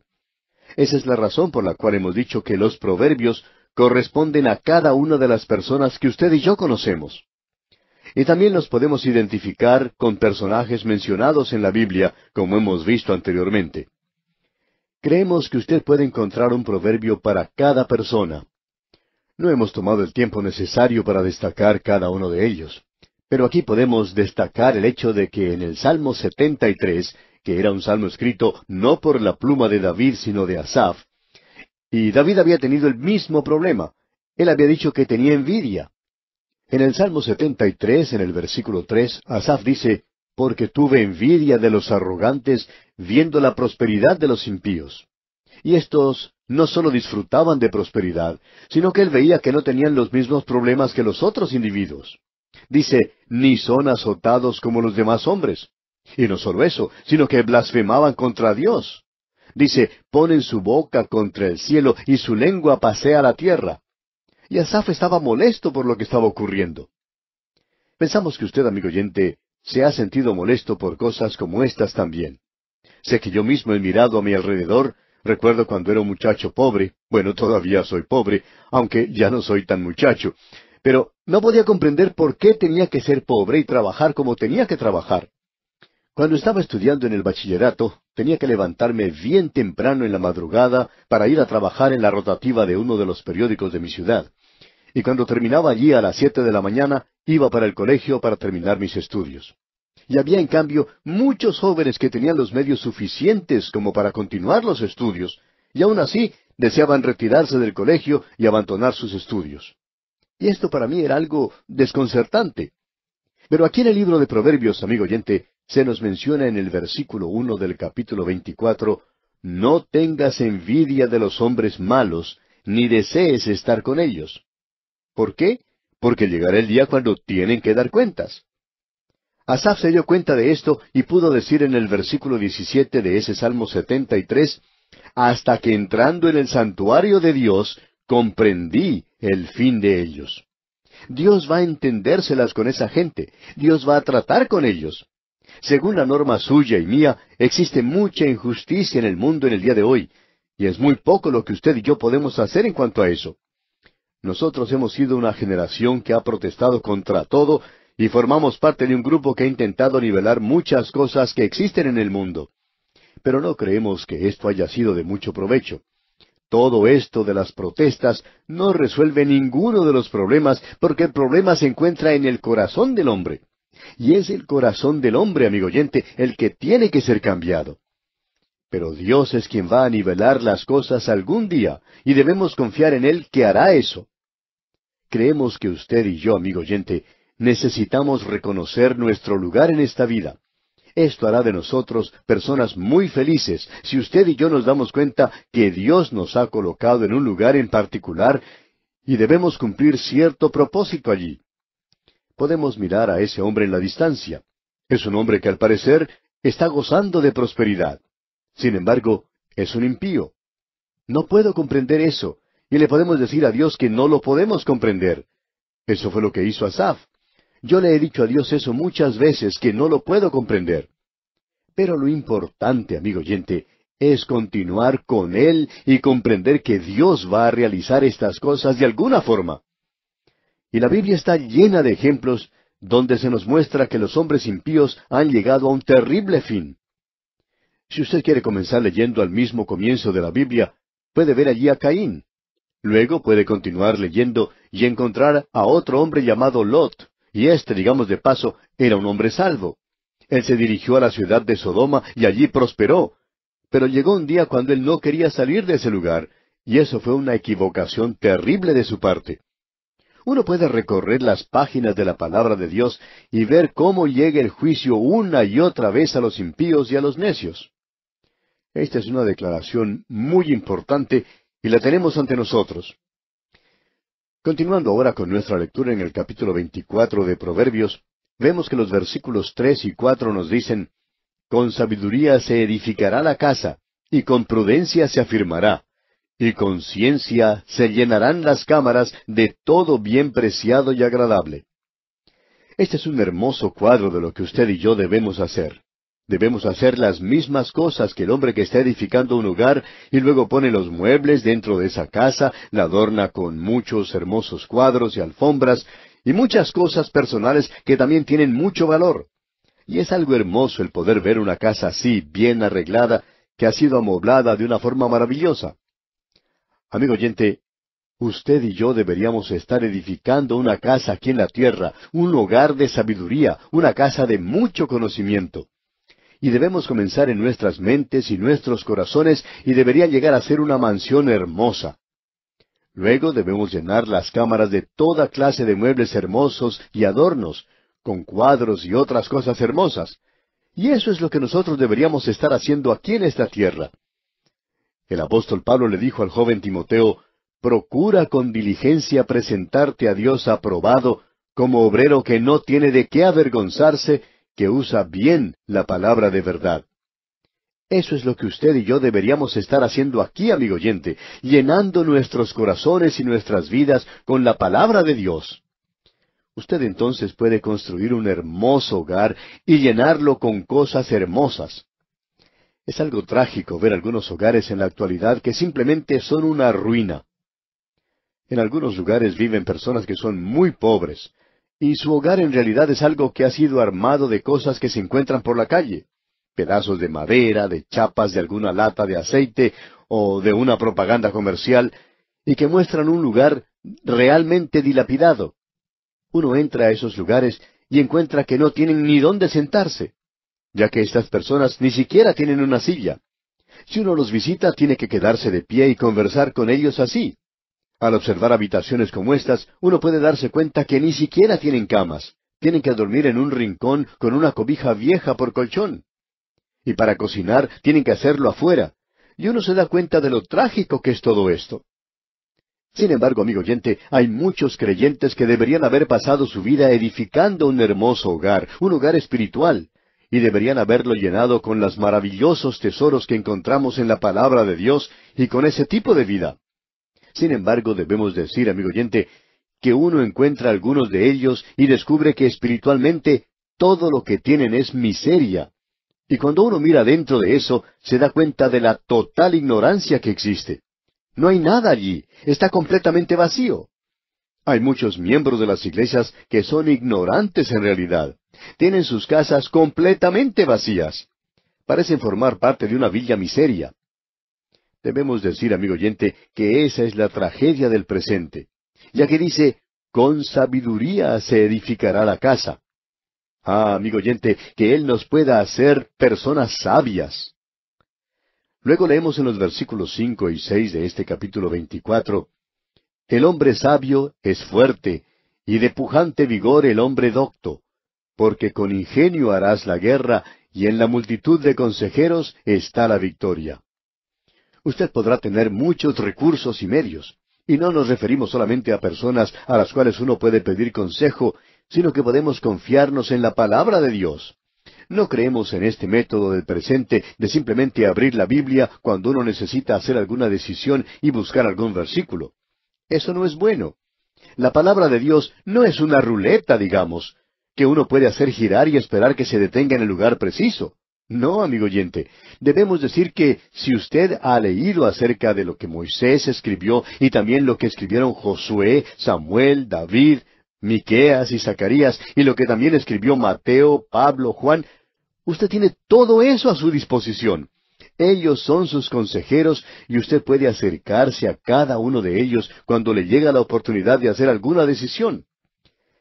Esa es la razón por la cual hemos dicho que los proverbios corresponden a cada una de las personas que usted y yo conocemos. Y también nos podemos identificar con personajes mencionados en la Biblia, como hemos visto anteriormente. Creemos que usted puede encontrar un proverbio para cada persona. No hemos tomado el tiempo necesario para destacar cada uno de ellos. Pero aquí podemos destacar el hecho de que en el Salmo 73 que era un salmo escrito no por la pluma de David, sino de Asaf, y David había tenido el mismo problema. Él había dicho que tenía envidia. En el Salmo 73, en el versículo 3, Asaf dice, Porque tuve envidia de los arrogantes, viendo la prosperidad de los impíos. Y estos no sólo disfrutaban de prosperidad, sino que él veía que no tenían los mismos problemas que los otros individuos. Dice, ni son azotados como los demás hombres. Y no solo eso, sino que blasfemaban contra Dios. Dice, ponen su boca contra el cielo y su lengua pasea la tierra. Y Asaf estaba molesto por lo que estaba ocurriendo. Pensamos que usted, amigo oyente, se ha sentido molesto por cosas como estas también. Sé que yo mismo he mirado a mi alrededor, recuerdo cuando era un muchacho pobre, bueno, todavía soy pobre, aunque ya no soy tan muchacho, pero no podía comprender por qué tenía que ser pobre y trabajar como tenía que trabajar. Cuando estaba estudiando en el bachillerato, tenía que levantarme bien temprano en la madrugada para ir a trabajar en la rotativa de uno de los periódicos de mi ciudad. Y cuando terminaba allí a las siete de la mañana, iba para el colegio para terminar mis estudios. Y había, en cambio, muchos jóvenes que tenían los medios suficientes como para continuar los estudios, y aún así deseaban retirarse del colegio y abandonar sus estudios. Y esto para mí era algo desconcertante. Pero aquí en el libro de Proverbios, amigo oyente, se nos menciona en el versículo uno del capítulo veinticuatro No tengas envidia de los hombres malos, ni desees estar con ellos. ¿Por qué? Porque llegará el día cuando tienen que dar cuentas. Asaf se dio cuenta de esto y pudo decir en el versículo 17 de ese Salmo 73, Hasta que entrando en el santuario de Dios, comprendí el fin de ellos. Dios va a entendérselas con esa gente, Dios va a tratar con ellos. Según la norma suya y mía, existe mucha injusticia en el mundo en el día de hoy, y es muy poco lo que usted y yo podemos hacer en cuanto a eso. Nosotros hemos sido una generación que ha protestado contra todo y formamos parte de un grupo que ha intentado nivelar muchas cosas que existen en el mundo. Pero no creemos que esto haya sido de mucho provecho. Todo esto de las protestas no resuelve ninguno de los problemas porque el problema se encuentra en el corazón del hombre. Y es el corazón del hombre, amigo oyente, el que tiene que ser cambiado. Pero Dios es quien va a nivelar las cosas algún día, y debemos confiar en Él que hará eso. Creemos que usted y yo, amigo oyente, necesitamos reconocer nuestro lugar en esta vida. Esto hará de nosotros personas muy felices si usted y yo nos damos cuenta que Dios nos ha colocado en un lugar en particular y debemos cumplir cierto propósito allí podemos mirar a ese hombre en la distancia. Es un hombre que al parecer está gozando de prosperidad. Sin embargo, es un impío. No puedo comprender eso, y le podemos decir a Dios que no lo podemos comprender. Eso fue lo que hizo Asaf. Yo le he dicho a Dios eso muchas veces, que no lo puedo comprender. Pero lo importante, amigo oyente, es continuar con Él y comprender que Dios va a realizar estas cosas de alguna forma. Y la Biblia está llena de ejemplos donde se nos muestra que los hombres impíos han llegado a un terrible fin. Si usted quiere comenzar leyendo al mismo comienzo de la Biblia, puede ver allí a Caín. Luego puede continuar leyendo y encontrar a otro hombre llamado Lot, y este, digamos de paso, era un hombre salvo. Él se dirigió a la ciudad de Sodoma y allí prosperó, pero llegó un día cuando él no quería salir de ese lugar, y eso fue una equivocación terrible de su parte. Uno puede recorrer las páginas de la palabra de Dios y ver cómo llega el juicio una y otra vez a los impíos y a los necios. Esta es una declaración muy importante y la tenemos ante nosotros. Continuando ahora con nuestra lectura en el capítulo 24 de Proverbios, vemos que los versículos tres y cuatro nos dicen, Con sabiduría se edificará la casa, y con prudencia se afirmará y con ciencia se llenarán las cámaras de todo bien preciado y agradable. Este es un hermoso cuadro de lo que usted y yo debemos hacer. Debemos hacer las mismas cosas que el hombre que está edificando un hogar y luego pone los muebles dentro de esa casa, la adorna con muchos hermosos cuadros y alfombras y muchas cosas personales que también tienen mucho valor. Y es algo hermoso el poder ver una casa así, bien arreglada, que ha sido amoblada de una forma maravillosa. Amigo oyente, usted y yo deberíamos estar edificando una casa aquí en la tierra, un hogar de sabiduría, una casa de mucho conocimiento. Y debemos comenzar en nuestras mentes y nuestros corazones y debería llegar a ser una mansión hermosa. Luego debemos llenar las cámaras de toda clase de muebles hermosos y adornos, con cuadros y otras cosas hermosas. Y eso es lo que nosotros deberíamos estar haciendo aquí en esta tierra. El apóstol Pablo le dijo al joven Timoteo, Procura con diligencia presentarte a Dios aprobado como obrero que no tiene de qué avergonzarse, que usa bien la palabra de verdad. Eso es lo que usted y yo deberíamos estar haciendo aquí, amigo oyente, llenando nuestros corazones y nuestras vidas con la palabra de Dios. Usted entonces puede construir un hermoso hogar y llenarlo con cosas hermosas. Es algo trágico ver algunos hogares en la actualidad que simplemente son una ruina. En algunos lugares viven personas que son muy pobres, y su hogar en realidad es algo que ha sido armado de cosas que se encuentran por la calle, pedazos de madera, de chapas de alguna lata de aceite o de una propaganda comercial, y que muestran un lugar realmente dilapidado. Uno entra a esos lugares y encuentra que no tienen ni dónde sentarse ya que estas personas ni siquiera tienen una silla. Si uno los visita, tiene que quedarse de pie y conversar con ellos así. Al observar habitaciones como estas, uno puede darse cuenta que ni siquiera tienen camas. Tienen que dormir en un rincón con una cobija vieja por colchón. Y para cocinar tienen que hacerlo afuera. Y uno se da cuenta de lo trágico que es todo esto. Sin embargo, amigo oyente, hay muchos creyentes que deberían haber pasado su vida edificando un hermoso hogar, un hogar espiritual, y deberían haberlo llenado con los maravillosos tesoros que encontramos en la palabra de Dios y con ese tipo de vida. Sin embargo, debemos decir, amigo oyente, que uno encuentra algunos de ellos y descubre que espiritualmente todo lo que tienen es miseria. Y cuando uno mira dentro de eso, se da cuenta de la total ignorancia que existe. No hay nada allí, está completamente vacío. Hay muchos miembros de las iglesias que son ignorantes en realidad. Tienen sus casas completamente vacías. Parecen formar parte de una villa miseria. Debemos decir, amigo oyente, que esa es la tragedia del presente, ya que dice, con sabiduría se edificará la casa. Ah, amigo oyente, que Él nos pueda hacer personas sabias. Luego leemos en los versículos cinco y seis de este capítulo veinticuatro, El hombre sabio es fuerte, y de pujante vigor el hombre docto porque con ingenio harás la guerra, y en la multitud de consejeros está la victoria. Usted podrá tener muchos recursos y medios, y no nos referimos solamente a personas a las cuales uno puede pedir consejo, sino que podemos confiarnos en la palabra de Dios. No creemos en este método del presente de simplemente abrir la Biblia cuando uno necesita hacer alguna decisión y buscar algún versículo. Eso no es bueno. La palabra de Dios no es una ruleta, digamos, que uno puede hacer girar y esperar que se detenga en el lugar preciso. No, amigo oyente, debemos decir que si usted ha leído acerca de lo que Moisés escribió y también lo que escribieron Josué, Samuel, David, Miqueas y Zacarías y lo que también escribió Mateo, Pablo, Juan, usted tiene todo eso a su disposición. Ellos son sus consejeros y usted puede acercarse a cada uno de ellos cuando le llega la oportunidad de hacer alguna decisión.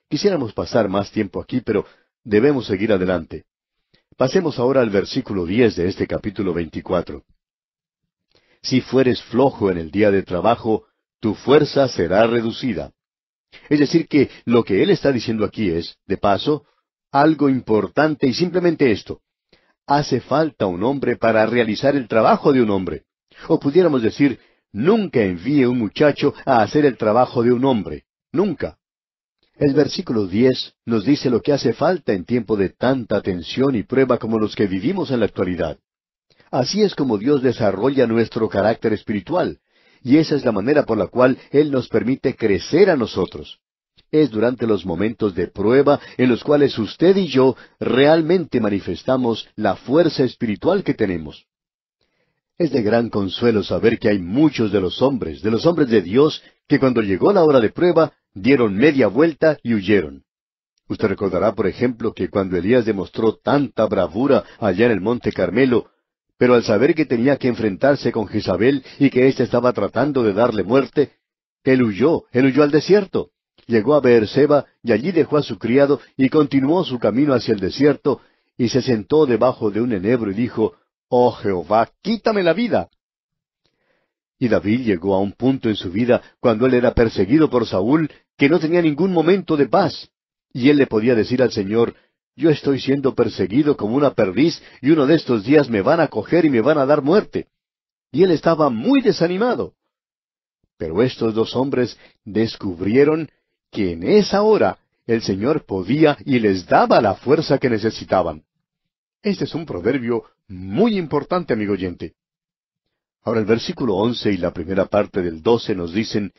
Quisiéramos pasar más tiempo aquí, pero debemos seguir adelante. Pasemos ahora al versículo diez de este capítulo veinticuatro. Si fueres flojo en el día de trabajo, tu fuerza será reducida. Es decir, que lo que él está diciendo aquí es, de paso, algo importante y simplemente esto. Hace falta un hombre para realizar el trabajo de un hombre. O pudiéramos decir, nunca envíe un muchacho a hacer el trabajo de un hombre. Nunca. El versículo 10 nos dice lo que hace falta en tiempo de tanta tensión y prueba como los que vivimos en la actualidad. Así es como Dios desarrolla nuestro carácter espiritual, y esa es la manera por la cual Él nos permite crecer a nosotros. Es durante los momentos de prueba en los cuales usted y yo realmente manifestamos la fuerza espiritual que tenemos. Es de gran consuelo saber que hay muchos de los hombres, de los hombres de Dios, que cuando llegó la hora de prueba dieron media vuelta y huyeron. Usted recordará, por ejemplo, que cuando Elías demostró tanta bravura allá en el monte Carmelo, pero al saber que tenía que enfrentarse con Jezabel y que éste estaba tratando de darle muerte, él huyó, él huyó al desierto. Llegó a Beerseba y allí dejó a su criado y continuó su camino hacia el desierto y se sentó debajo de un enebro y dijo, Oh Jehová, quítame la vida. Y David llegó a un punto en su vida cuando él era perseguido por Saúl que no tenía ningún momento de paz. Y él le podía decir al Señor, yo estoy siendo perseguido como una perdiz y uno de estos días me van a coger y me van a dar muerte. Y él estaba muy desanimado. Pero estos dos hombres descubrieron que en esa hora el Señor podía y les daba la fuerza que necesitaban. Este es un proverbio muy importante, amigo oyente. Ahora el versículo once y la primera parte del doce nos dicen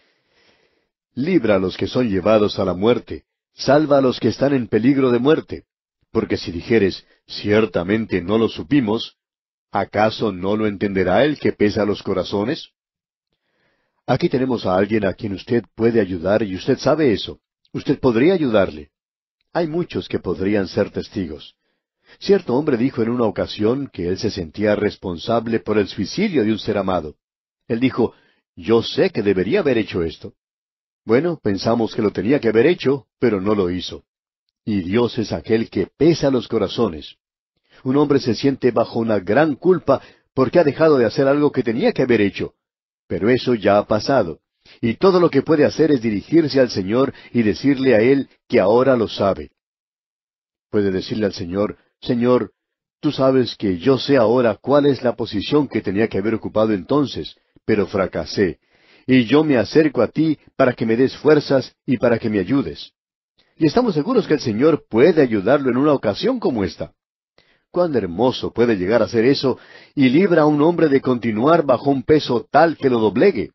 Libra a los que son llevados a la muerte, salva a los que están en peligro de muerte. Porque si dijeres, ciertamente no lo supimos, ¿acaso no lo entenderá el que pesa los corazones? Aquí tenemos a alguien a quien usted puede ayudar y usted sabe eso. Usted podría ayudarle. Hay muchos que podrían ser testigos. Cierto hombre dijo en una ocasión que él se sentía responsable por el suicidio de un ser amado. Él dijo, yo sé que debería haber hecho esto. Bueno, pensamos que lo tenía que haber hecho, pero no lo hizo. Y Dios es aquel que pesa los corazones. Un hombre se siente bajo una gran culpa porque ha dejado de hacer algo que tenía que haber hecho. Pero eso ya ha pasado. Y todo lo que puede hacer es dirigirse al Señor y decirle a Él que ahora lo sabe. Puede decirle al Señor, Señor, tú sabes que yo sé ahora cuál es la posición que tenía que haber ocupado entonces, pero fracasé, y yo me acerco a ti para que me des fuerzas y para que me ayudes. Y estamos seguros que el Señor puede ayudarlo en una ocasión como esta. Cuán hermoso puede llegar a ser eso y libra a un hombre de continuar bajo un peso tal que lo doblegue.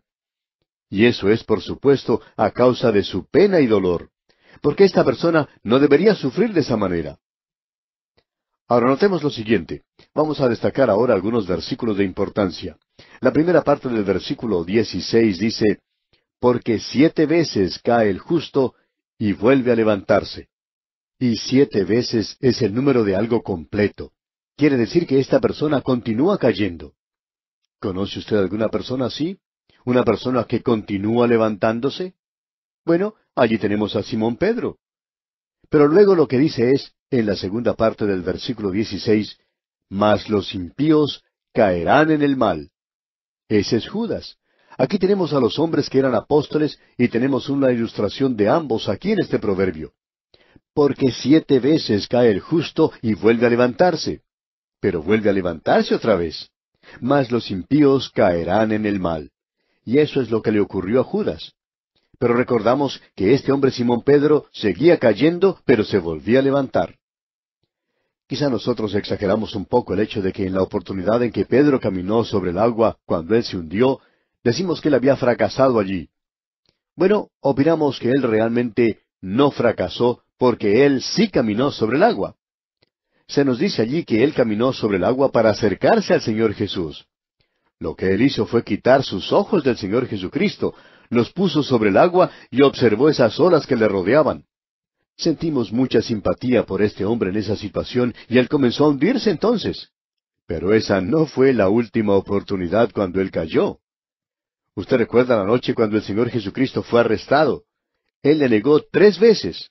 Y eso es, por supuesto, a causa de su pena y dolor, porque esta persona no debería sufrir de esa manera. Ahora notemos lo siguiente. Vamos a destacar ahora algunos versículos de importancia. La primera parte del versículo 16 dice, Porque siete veces cae el justo y vuelve a levantarse. Y siete veces es el número de algo completo. Quiere decir que esta persona continúa cayendo. ¿Conoce usted alguna persona así? ¿Una persona que continúa levantándose? Bueno, allí tenemos a Simón Pedro. Pero luego lo que dice es, en la segunda parte del versículo 16, Mas los impíos caerán en el mal. Ese es Judas. Aquí tenemos a los hombres que eran apóstoles y tenemos una ilustración de ambos aquí en este proverbio. Porque siete veces cae el justo y vuelve a levantarse. Pero vuelve a levantarse otra vez. Mas los impíos caerán en el mal. Y eso es lo que le ocurrió a Judas. Pero recordamos que este hombre Simón Pedro seguía cayendo, pero se volvía a levantar. Quizá nosotros exageramos un poco el hecho de que en la oportunidad en que Pedro caminó sobre el agua cuando él se hundió, decimos que él había fracasado allí. Bueno, opinamos que él realmente no fracasó porque él sí caminó sobre el agua. Se nos dice allí que él caminó sobre el agua para acercarse al Señor Jesús. Lo que él hizo fue quitar sus ojos del Señor Jesucristo, los puso sobre el agua y observó esas olas que le rodeaban. Sentimos mucha simpatía por este hombre en esa situación y él comenzó a hundirse entonces. Pero esa no fue la última oportunidad cuando él cayó. Usted recuerda la noche cuando el Señor Jesucristo fue arrestado. Él le negó tres veces.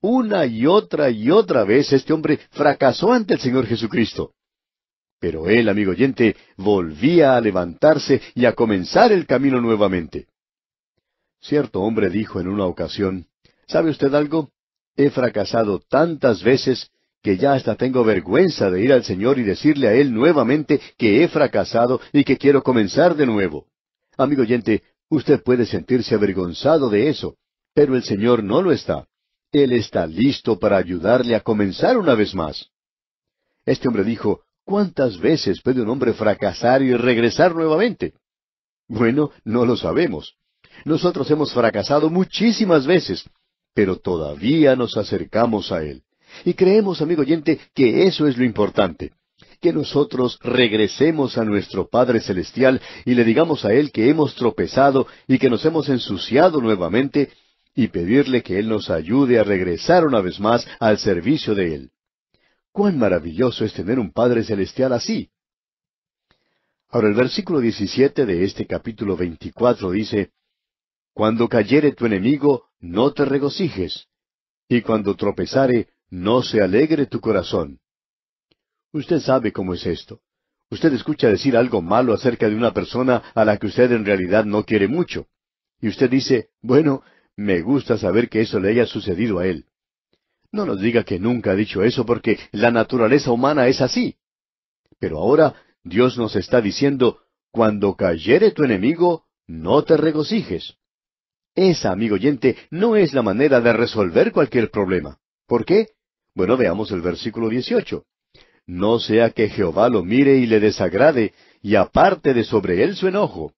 Una y otra y otra vez este hombre fracasó ante el Señor Jesucristo. Pero él, amigo oyente, volvía a levantarse y a comenzar el camino nuevamente. Cierto hombre dijo en una ocasión, ¿sabe usted algo? He fracasado tantas veces que ya hasta tengo vergüenza de ir al Señor y decirle a Él nuevamente que he fracasado y que quiero comenzar de nuevo. Amigo oyente, usted puede sentirse avergonzado de eso, pero el Señor no lo está. Él está listo para ayudarle a comenzar una vez más. Este hombre dijo, ¿cuántas veces puede un hombre fracasar y regresar nuevamente? Bueno, no lo sabemos. Nosotros hemos fracasado muchísimas veces pero todavía nos acercamos a Él. Y creemos, amigo oyente, que eso es lo importante, que nosotros regresemos a nuestro Padre Celestial y le digamos a Él que hemos tropezado y que nos hemos ensuciado nuevamente y pedirle que Él nos ayude a regresar una vez más al servicio de Él. Cuán maravilloso es tener un Padre Celestial así. Ahora el versículo 17 de este capítulo 24 dice, Cuando cayere tu enemigo, no te regocijes, y cuando tropezare, no se alegre tu corazón. Usted sabe cómo es esto. Usted escucha decir algo malo acerca de una persona a la que usted en realidad no quiere mucho. Y usted dice, bueno, me gusta saber que eso le haya sucedido a él. No nos diga que nunca ha dicho eso porque la naturaleza humana es así. Pero ahora Dios nos está diciendo, cuando cayere tu enemigo, no te regocijes. Esa, amigo oyente, no es la manera de resolver cualquier problema. ¿Por qué? Bueno, veamos el versículo 18. No sea que Jehová lo mire y le desagrade, y aparte de sobre él su enojo.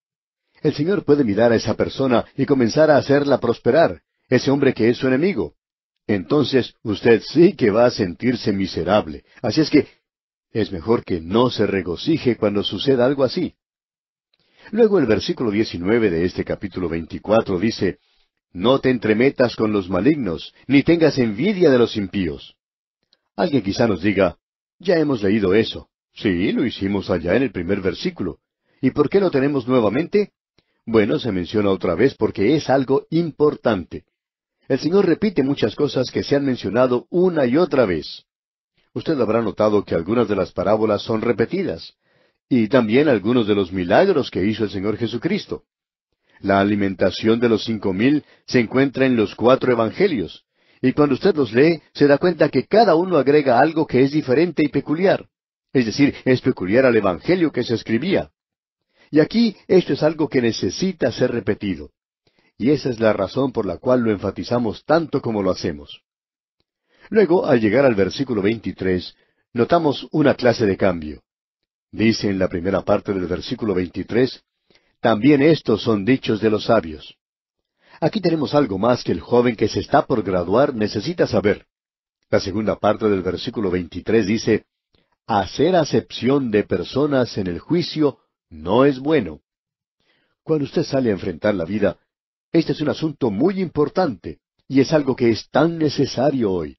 El Señor puede mirar a esa persona y comenzar a hacerla prosperar, ese hombre que es su enemigo. Entonces usted sí que va a sentirse miserable. Así es que es mejor que no se regocije cuando suceda algo así. Luego el versículo 19 de este capítulo 24 dice, No te entremetas con los malignos, ni tengas envidia de los impíos. Alguien quizá nos diga, ya hemos leído eso. Sí, lo hicimos allá en el primer versículo. ¿Y por qué lo tenemos nuevamente? Bueno, se menciona otra vez porque es algo importante. El Señor repite muchas cosas que se han mencionado una y otra vez. Usted habrá notado que algunas de las parábolas son repetidas y también algunos de los milagros que hizo el Señor Jesucristo. La alimentación de los cinco mil se encuentra en los cuatro evangelios, y cuando usted los lee se da cuenta que cada uno agrega algo que es diferente y peculiar, es decir, es peculiar al evangelio que se escribía. Y aquí esto es algo que necesita ser repetido. Y esa es la razón por la cual lo enfatizamos tanto como lo hacemos. Luego, al llegar al versículo 23, notamos una clase de cambio. Dice en la primera parte del versículo 23, También estos son dichos de los sabios. Aquí tenemos algo más que el joven que se está por graduar necesita saber. La segunda parte del versículo 23 dice, Hacer acepción de personas en el juicio no es bueno. Cuando usted sale a enfrentar la vida, este es un asunto muy importante y es algo que es tan necesario hoy.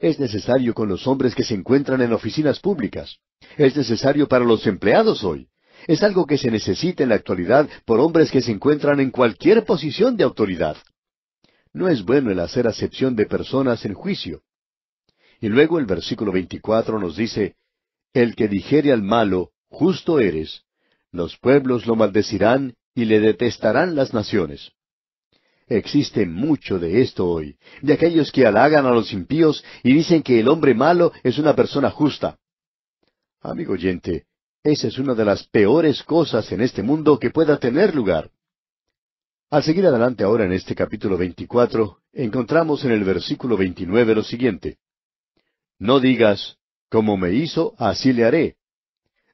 Es necesario con los hombres que se encuentran en oficinas públicas. Es necesario para los empleados hoy. Es algo que se necesita en la actualidad por hombres que se encuentran en cualquier posición de autoridad. No es bueno el hacer acepción de personas en juicio. Y luego el versículo 24 nos dice, El que dijere al malo, justo eres, los pueblos lo maldecirán y le detestarán las naciones. Existe mucho de esto hoy, de aquellos que halagan a los impíos y dicen que el hombre malo es una persona justa. Amigo oyente, esa es una de las peores cosas en este mundo que pueda tener lugar. Al seguir adelante ahora en este capítulo veinticuatro, encontramos en el versículo veintinueve lo siguiente. No digas, como me hizo, así le haré.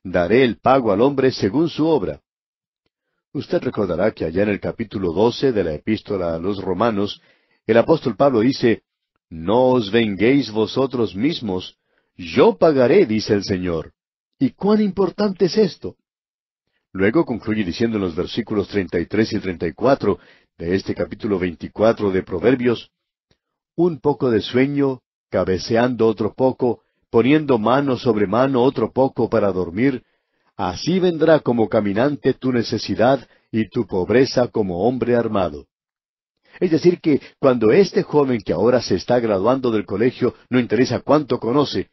Daré el pago al hombre según su obra. Usted recordará que allá en el capítulo 12 de la epístola a los romanos, el apóstol Pablo dice, No os venguéis vosotros mismos, yo pagaré, dice el Señor. ¿Y cuán importante es esto? Luego concluye diciendo en los versículos 33 y 34 de este capítulo 24 de Proverbios, Un poco de sueño, cabeceando otro poco, poniendo mano sobre mano otro poco para dormir, así vendrá como caminante tu necesidad y tu pobreza como hombre armado. Es decir, que cuando este joven que ahora se está graduando del colegio no interesa cuánto conoce,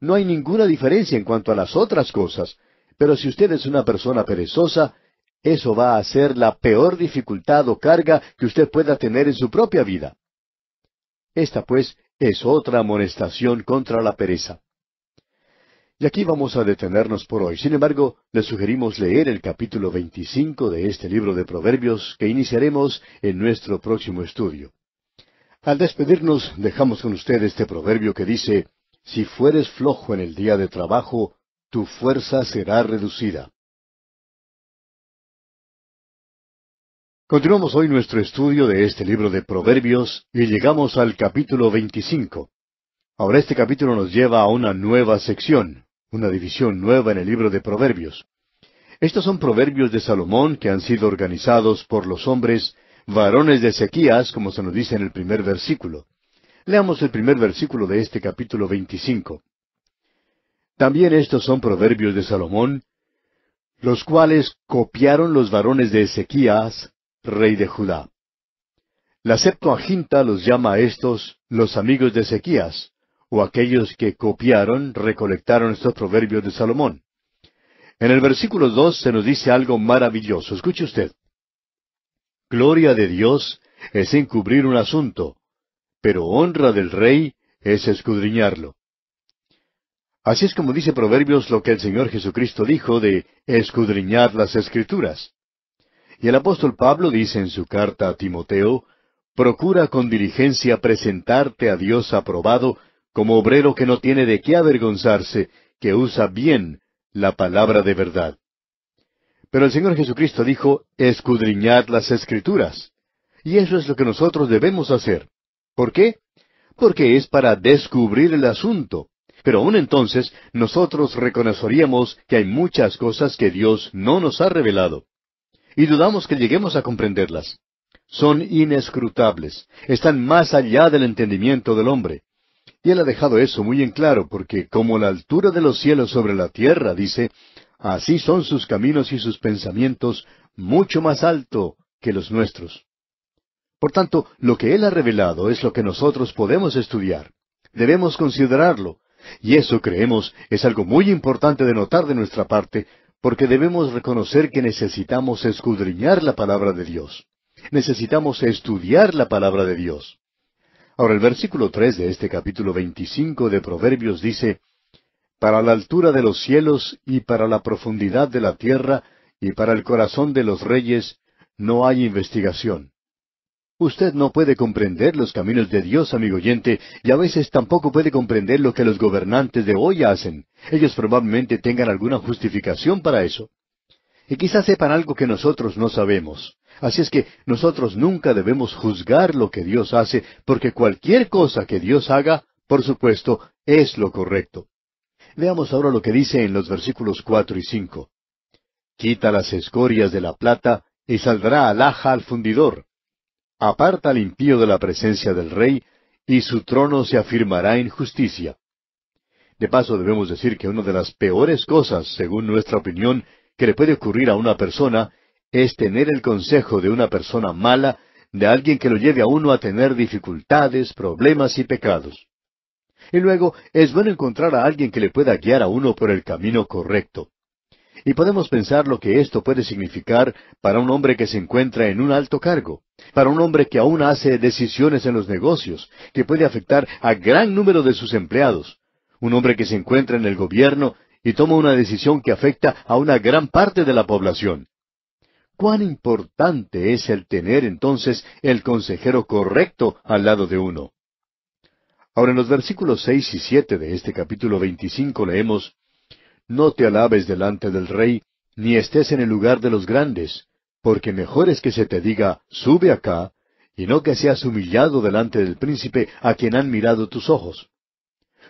no hay ninguna diferencia en cuanto a las otras cosas, pero si usted es una persona perezosa, eso va a ser la peor dificultad o carga que usted pueda tener en su propia vida. Esta, pues, es otra amonestación contra la pereza. Y aquí vamos a detenernos por hoy. Sin embargo, le sugerimos leer el capítulo 25 de este libro de Proverbios que iniciaremos en nuestro próximo estudio. Al despedirnos, dejamos con usted este proverbio que dice, Si fueres flojo en el día de trabajo, tu fuerza será reducida. Continuamos hoy nuestro estudio de este libro de Proverbios y llegamos al capítulo 25. Ahora este capítulo nos lleva a una nueva sección, una división nueva en el libro de Proverbios. Estos son proverbios de Salomón que han sido organizados por los hombres varones de Ezequías, como se nos dice en el primer versículo. Leamos el primer versículo de este capítulo 25. También estos son proverbios de Salomón, los cuales copiaron los varones de Ezequías, rey de Judá. La Septuaginta los llama a estos los amigos de Ezequías, o aquellos que copiaron, recolectaron estos proverbios de Salomón. En el versículo dos se nos dice algo maravilloso. Escuche usted. Gloria de Dios es encubrir un asunto, pero honra del rey es escudriñarlo. Así es como dice Proverbios lo que el Señor Jesucristo dijo de escudriñar las escrituras. Y el apóstol Pablo dice en su carta a Timoteo, Procura con diligencia presentarte a Dios aprobado, como obrero que no tiene de qué avergonzarse, que usa bien la palabra de verdad. Pero el Señor Jesucristo dijo, escudriñad las escrituras. Y eso es lo que nosotros debemos hacer. ¿Por qué? Porque es para descubrir el asunto. Pero aún entonces nosotros reconoceríamos que hay muchas cosas que Dios no nos ha revelado. Y dudamos que lleguemos a comprenderlas. Son inescrutables, están más allá del entendimiento del hombre. Y él ha dejado eso muy en claro, porque como la altura de los cielos sobre la tierra, dice, así son sus caminos y sus pensamientos mucho más alto que los nuestros. Por tanto, lo que él ha revelado es lo que nosotros podemos estudiar. Debemos considerarlo. Y eso, creemos, es algo muy importante de notar de nuestra parte, porque debemos reconocer que necesitamos escudriñar la palabra de Dios. Necesitamos estudiar la palabra de Dios. Ahora el versículo tres de este capítulo veinticinco de Proverbios dice Para la altura de los cielos y para la profundidad de la tierra y para el corazón de los reyes no hay investigación. Usted no puede comprender los caminos de Dios, amigo oyente, y a veces tampoco puede comprender lo que los gobernantes de hoy hacen. Ellos probablemente tengan alguna justificación para eso. Y quizás sepan algo que nosotros no sabemos. Así es que nosotros nunca debemos juzgar lo que Dios hace, porque cualquier cosa que Dios haga, por supuesto, es lo correcto. Veamos ahora lo que dice en los versículos cuatro y cinco. Quita las escorias de la plata y saldrá alhaja al fundidor. Aparta al impío de la presencia del rey, y su trono se afirmará en justicia. De paso debemos decir que una de las peores cosas, según nuestra opinión, que le puede ocurrir a una persona es tener el consejo de una persona mala, de alguien que lo lleve a uno a tener dificultades, problemas y pecados. Y luego es bueno encontrar a alguien que le pueda guiar a uno por el camino correcto. Y podemos pensar lo que esto puede significar para un hombre que se encuentra en un alto cargo, para un hombre que aún hace decisiones en los negocios, que puede afectar a gran número de sus empleados, un hombre que se encuentra en el gobierno y toma una decisión que afecta a una gran parte de la población. Cuán importante es el tener entonces el consejero correcto al lado de uno. Ahora en los versículos seis y siete de este capítulo veinticinco leemos No te alabes delante del rey, ni estés en el lugar de los grandes, porque mejor es que se te diga sube acá, y no que seas humillado delante del príncipe a quien han mirado tus ojos.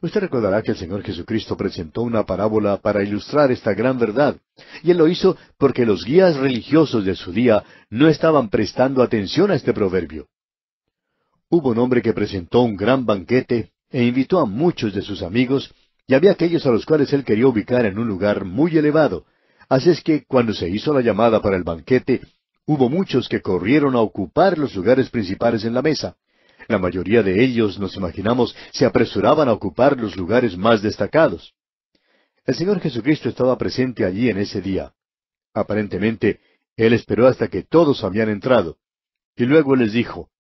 Usted recordará que el Señor Jesucristo presentó una parábola para ilustrar esta gran verdad, y él lo hizo porque los guías religiosos de su día no estaban prestando atención a este proverbio. Hubo un hombre que presentó un gran banquete e invitó a muchos de sus amigos, y había aquellos a los cuales él quería ubicar en un lugar muy elevado. Así es que cuando se hizo la llamada para el banquete, hubo muchos que corrieron a ocupar los lugares principales en la mesa. La mayoría de ellos, nos imaginamos, se apresuraban a ocupar los lugares más destacados. El Señor Jesucristo estaba presente allí en ese día. Aparentemente, Él esperó hasta que todos habían entrado. Y luego les dijo,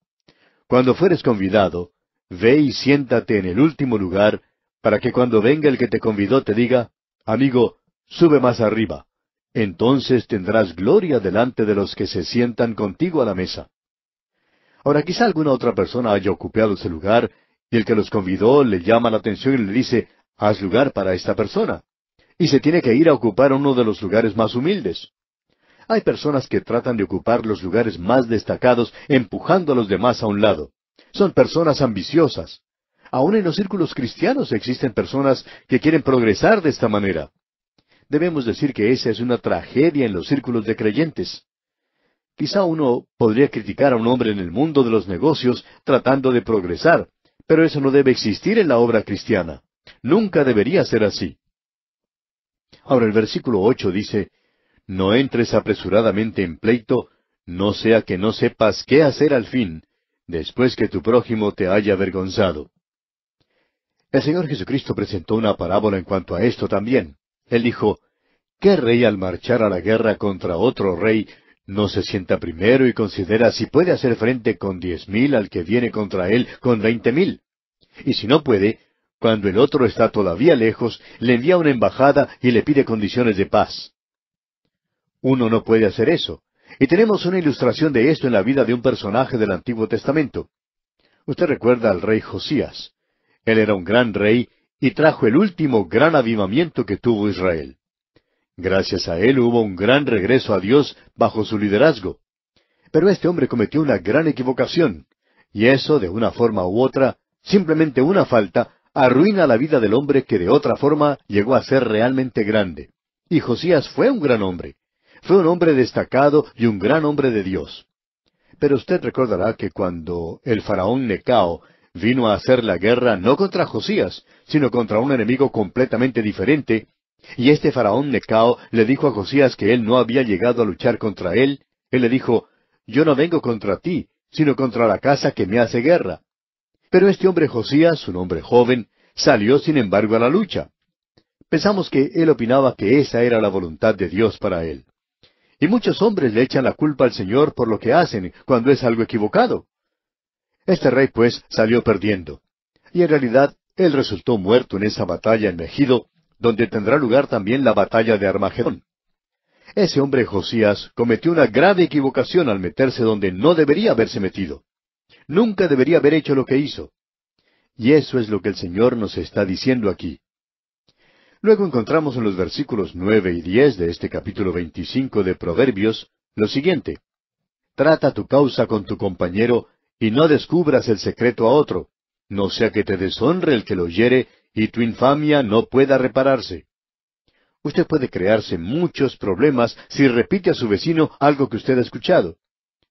Cuando fueres convidado, ve y siéntate en el último lugar, para que cuando venga el que te convidó te diga, Amigo, sube más arriba. Entonces tendrás gloria delante de los que se sientan contigo a la mesa. Ahora, quizá alguna otra persona haya ocupado ese lugar y el que los convidó le llama la atención y le dice, haz lugar para esta persona. Y se tiene que ir a ocupar uno de los lugares más humildes. Hay personas que tratan de ocupar los lugares más destacados empujando a los demás a un lado. Son personas ambiciosas. Aún en los círculos cristianos existen personas que quieren progresar de esta manera. Debemos decir que esa es una tragedia en los círculos de creyentes. Quizá uno podría criticar a un hombre en el mundo de los negocios tratando de progresar, pero eso no debe existir en la obra cristiana. Nunca debería ser así. Ahora el versículo ocho dice No entres apresuradamente en pleito, no sea que no sepas qué hacer al fin, después que tu prójimo te haya avergonzado. El Señor Jesucristo presentó una parábola en cuanto a esto también. Él dijo, ¿Qué rey al marchar a la guerra contra otro rey no se sienta primero y considera si puede hacer frente con diez mil al que viene contra él con veinte mil. Y si no puede, cuando el otro está todavía lejos, le envía una embajada y le pide condiciones de paz. Uno no puede hacer eso. Y tenemos una ilustración de esto en la vida de un personaje del Antiguo Testamento. Usted recuerda al rey Josías. Él era un gran rey y trajo el último gran avivamiento que tuvo Israel. Gracias a él hubo un gran regreso a Dios bajo su liderazgo. Pero este hombre cometió una gran equivocación, y eso, de una forma u otra, simplemente una falta, arruina la vida del hombre que de otra forma llegó a ser realmente grande. Y Josías fue un gran hombre. Fue un hombre destacado y un gran hombre de Dios. Pero usted recordará que cuando el faraón Necao vino a hacer la guerra no contra Josías, sino contra un enemigo completamente diferente, y este faraón Necao le dijo a Josías que él no había llegado a luchar contra él. Él le dijo, Yo no vengo contra ti, sino contra la casa que me hace guerra. Pero este hombre Josías, un hombre joven, salió sin embargo a la lucha. Pensamos que él opinaba que esa era la voluntad de Dios para él. Y muchos hombres le echan la culpa al Señor por lo que hacen cuando es algo equivocado. Este rey pues salió perdiendo. Y en realidad él resultó muerto en esa batalla en Megido, donde tendrá lugar también la batalla de Armagedón. Ese hombre Josías cometió una grave equivocación al meterse donde no debería haberse metido. Nunca debería haber hecho lo que hizo. Y eso es lo que el Señor nos está diciendo aquí. Luego encontramos en los versículos nueve y diez de este capítulo veinticinco de Proverbios lo siguiente Trata tu causa con tu compañero, y no descubras el secreto a otro, no sea que te deshonre el que lo hiere y tu infamia no pueda repararse. Usted puede crearse muchos problemas si repite a su vecino algo que usted ha escuchado.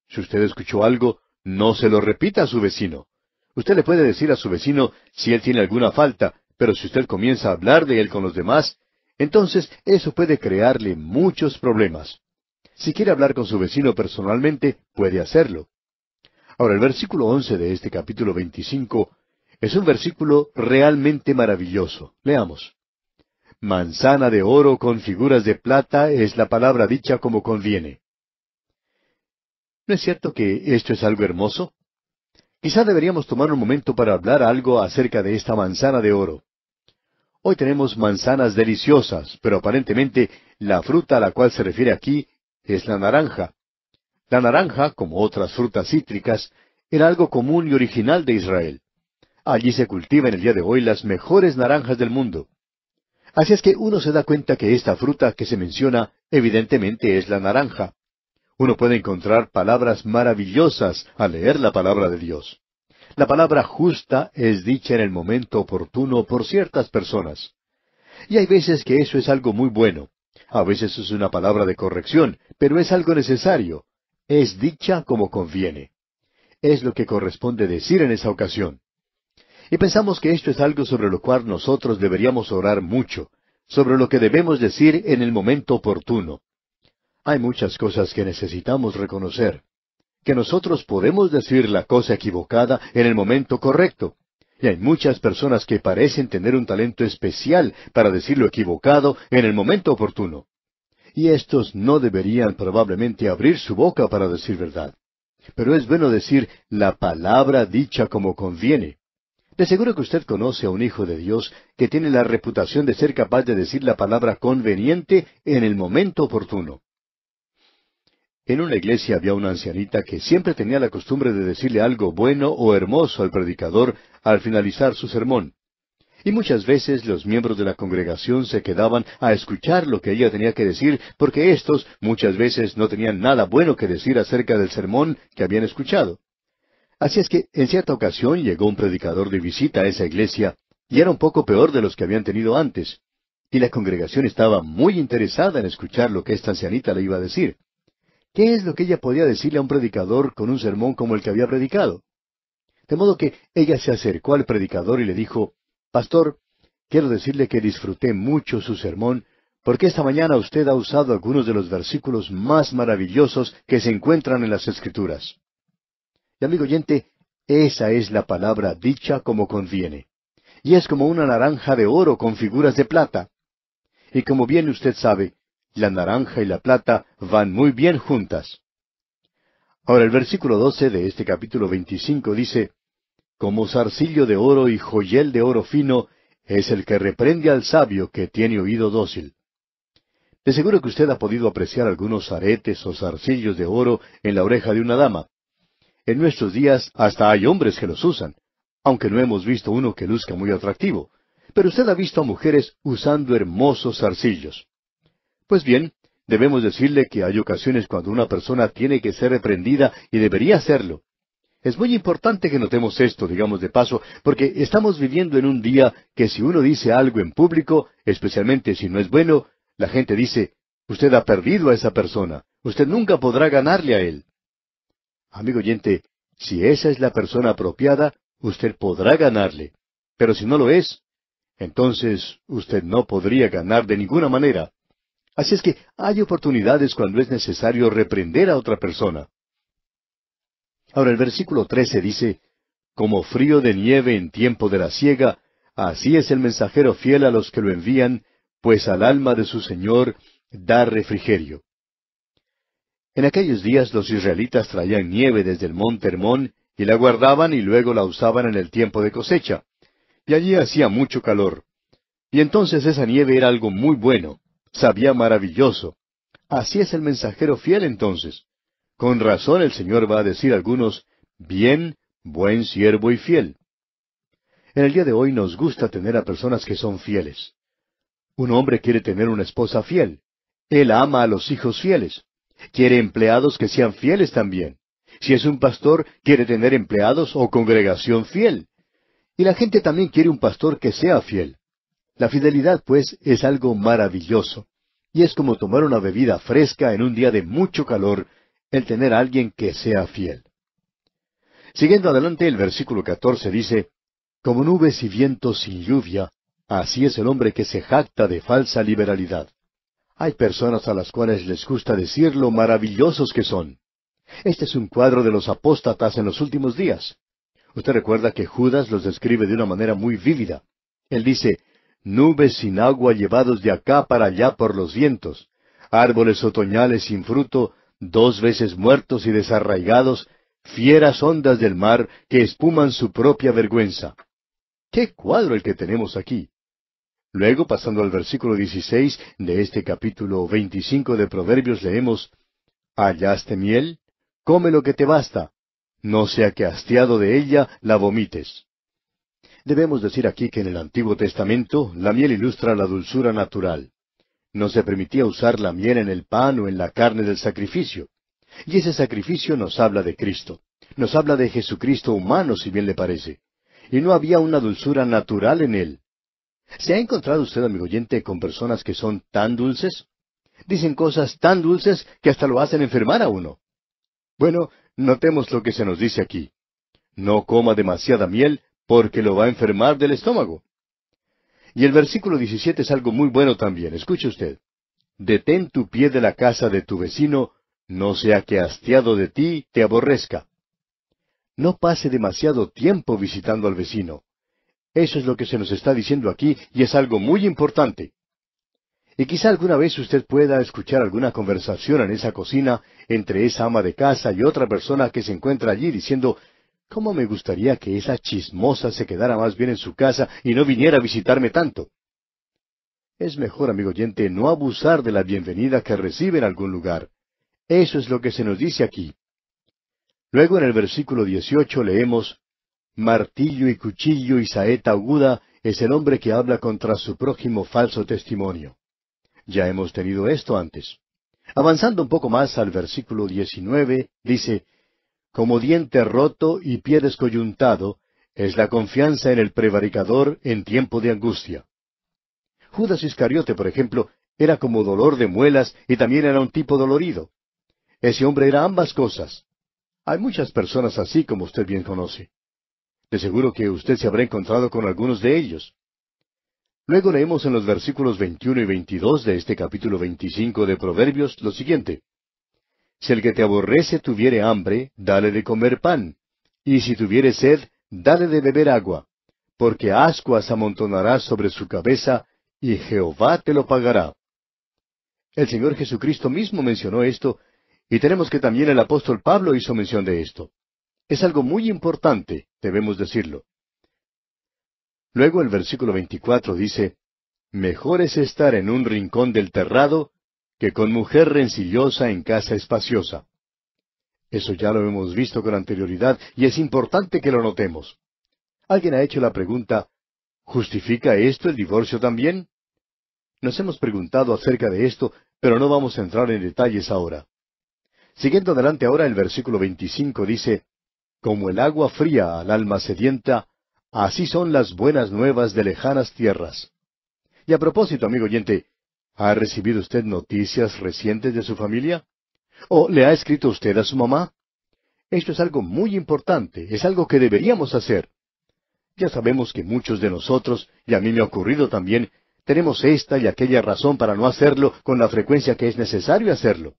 Si usted escuchó algo, no se lo repita a su vecino. Usted le puede decir a su vecino si él tiene alguna falta, pero si usted comienza a hablar de él con los demás, entonces eso puede crearle muchos problemas. Si quiere hablar con su vecino personalmente, puede hacerlo. Ahora, el versículo once de este capítulo veinticinco es un versículo realmente maravilloso. Leamos. Manzana de oro con figuras de plata es la palabra dicha como conviene. ¿No es cierto que esto es algo hermoso? Quizá deberíamos tomar un momento para hablar algo acerca de esta manzana de oro. Hoy tenemos manzanas deliciosas, pero aparentemente la fruta a la cual se refiere aquí es la naranja. La naranja, como otras frutas cítricas, era algo común y original de Israel. Allí se en el día de hoy las mejores naranjas del mundo. Así es que uno se da cuenta que esta fruta que se menciona evidentemente es la naranja. Uno puede encontrar palabras maravillosas al leer la palabra de Dios. La palabra justa es dicha en el momento oportuno por ciertas personas. Y hay veces que eso es algo muy bueno. A veces es una palabra de corrección, pero es algo necesario. Es dicha como conviene. Es lo que corresponde decir en esa ocasión. Y pensamos que esto es algo sobre lo cual nosotros deberíamos orar mucho, sobre lo que debemos decir en el momento oportuno. Hay muchas cosas que necesitamos reconocer, que nosotros podemos decir la cosa equivocada en el momento correcto. Y hay muchas personas que parecen tener un talento especial para decir lo equivocado en el momento oportuno. Y estos no deberían probablemente abrir su boca para decir verdad. Pero es bueno decir la palabra dicha como conviene. De seguro que usted conoce a un hijo de Dios que tiene la reputación de ser capaz de decir la palabra conveniente en el momento oportuno. En una iglesia había una ancianita que siempre tenía la costumbre de decirle algo bueno o hermoso al predicador al finalizar su sermón. Y muchas veces los miembros de la congregación se quedaban a escuchar lo que ella tenía que decir, porque éstos muchas veces no tenían nada bueno que decir acerca del sermón que habían escuchado. Así es que en cierta ocasión llegó un predicador de visita a esa iglesia y era un poco peor de los que habían tenido antes. Y la congregación estaba muy interesada en escuchar lo que esta ancianita le iba a decir. ¿Qué es lo que ella podía decirle a un predicador con un sermón como el que había predicado? De modo que ella se acercó al predicador y le dijo, Pastor, quiero decirle que disfruté mucho su sermón, porque esta mañana usted ha usado algunos de los versículos más maravillosos que se encuentran en las Escrituras amigo oyente, esa es la palabra dicha como conviene. Y es como una naranja de oro con figuras de plata. Y como bien usted sabe, la naranja y la plata van muy bien juntas. Ahora el versículo 12 de este capítulo 25 dice, Como zarcillo de oro y joyel de oro fino es el que reprende al sabio que tiene oído dócil. De seguro que usted ha podido apreciar algunos aretes o zarcillos de oro en la oreja de una dama. En nuestros días hasta hay hombres que los usan, aunque no hemos visto uno que luzca muy atractivo. Pero usted ha visto a mujeres usando hermosos zarcillos. Pues bien, debemos decirle que hay ocasiones cuando una persona tiene que ser reprendida y debería hacerlo. Es muy importante que notemos esto, digamos de paso, porque estamos viviendo en un día que si uno dice algo en público, especialmente si no es bueno, la gente dice, usted ha perdido a esa persona, usted nunca podrá ganarle a él. Amigo oyente, si esa es la persona apropiada, usted podrá ganarle. Pero si no lo es, entonces usted no podría ganar de ninguna manera. Así es que hay oportunidades cuando es necesario reprender a otra persona. Ahora el versículo 13 dice, Como frío de nieve en tiempo de la siega, así es el mensajero fiel a los que lo envían, pues al alma de su Señor da refrigerio. En aquellos días los israelitas traían nieve desde el monte Hermón y la guardaban y luego la usaban en el tiempo de cosecha. Y allí hacía mucho calor. Y entonces esa nieve era algo muy bueno, sabía maravilloso. Así es el mensajero fiel entonces. Con razón el Señor va a decir a algunos, bien, buen siervo y fiel. En el día de hoy nos gusta tener a personas que son fieles. Un hombre quiere tener una esposa fiel. Él ama a los hijos fieles. Quiere empleados que sean fieles también. Si es un pastor, quiere tener empleados o congregación fiel. Y la gente también quiere un pastor que sea fiel. La fidelidad, pues, es algo maravilloso. Y es como tomar una bebida fresca en un día de mucho calor, el tener a alguien que sea fiel. Siguiendo adelante, el versículo 14 dice, Como nubes y vientos sin lluvia, así es el hombre que se jacta de falsa liberalidad. Hay personas a las cuales les gusta decir lo maravillosos que son. Este es un cuadro de los apóstatas en los últimos días. Usted recuerda que Judas los describe de una manera muy vívida. Él dice, nubes sin agua llevados de acá para allá por los vientos, árboles otoñales sin fruto, dos veces muertos y desarraigados, fieras ondas del mar que espuman su propia vergüenza. ¡Qué cuadro el que tenemos aquí! Luego, pasando al versículo 16 de este capítulo 25 de Proverbios, leemos, Hallaste miel, come lo que te basta, no sea que hastiado de ella la vomites. Debemos decir aquí que en el Antiguo Testamento la miel ilustra la dulzura natural. No se permitía usar la miel en el pan o en la carne del sacrificio. Y ese sacrificio nos habla de Cristo. Nos habla de Jesucristo humano, si bien le parece. Y no había una dulzura natural en él. ¿Se ha encontrado usted, amigo oyente, con personas que son tan dulces? Dicen cosas tan dulces que hasta lo hacen enfermar a uno. Bueno, notemos lo que se nos dice aquí. No coma demasiada miel porque lo va a enfermar del estómago. Y el versículo 17 es algo muy bueno también. Escuche usted. Detén tu pie de la casa de tu vecino, no sea que hastiado de ti te aborrezca. No pase demasiado tiempo visitando al vecino. Eso es lo que se nos está diciendo aquí y es algo muy importante. Y quizá alguna vez usted pueda escuchar alguna conversación en esa cocina entre esa ama de casa y otra persona que se encuentra allí diciendo, ¿cómo me gustaría que esa chismosa se quedara más bien en su casa y no viniera a visitarme tanto? Es mejor, amigo oyente, no abusar de la bienvenida que recibe en algún lugar. Eso es lo que se nos dice aquí. Luego en el versículo 18 leemos, Martillo y cuchillo y saeta aguda es el hombre que habla contra su prójimo falso testimonio. Ya hemos tenido esto antes. Avanzando un poco más al versículo 19, dice, Como diente roto y pie descoyuntado es la confianza en el prevaricador en tiempo de angustia. Judas Iscariote, por ejemplo, era como dolor de muelas y también era un tipo dolorido. Ese hombre era ambas cosas. Hay muchas personas así como usted bien conoce. De seguro que usted se habrá encontrado con algunos de ellos. Luego leemos en los versículos 21 y 22 de este capítulo 25 de Proverbios lo siguiente. Si el que te aborrece tuviere hambre, dale de comer pan, y si tuviere sed, dale de beber agua, porque ascuas amontonará sobre su cabeza, y Jehová te lo pagará. El Señor Jesucristo mismo mencionó esto, y tenemos que también el apóstol Pablo hizo mención de esto. Es algo muy importante, debemos decirlo. Luego el versículo 24 dice, Mejor es estar en un rincón del terrado que con mujer rencillosa en casa espaciosa. Eso ya lo hemos visto con anterioridad y es importante que lo notemos. Alguien ha hecho la pregunta, ¿justifica esto el divorcio también? Nos hemos preguntado acerca de esto, pero no vamos a entrar en detalles ahora. Siguiendo adelante ahora el versículo 25 dice, como el agua fría al alma sedienta, así son las buenas nuevas de lejanas tierras. Y a propósito, amigo oyente, ¿ha recibido usted noticias recientes de su familia? ¿O le ha escrito usted a su mamá? Esto es algo muy importante, es algo que deberíamos hacer. Ya sabemos que muchos de nosotros, y a mí me ha ocurrido también, tenemos esta y aquella razón para no hacerlo con la frecuencia que es necesario hacerlo.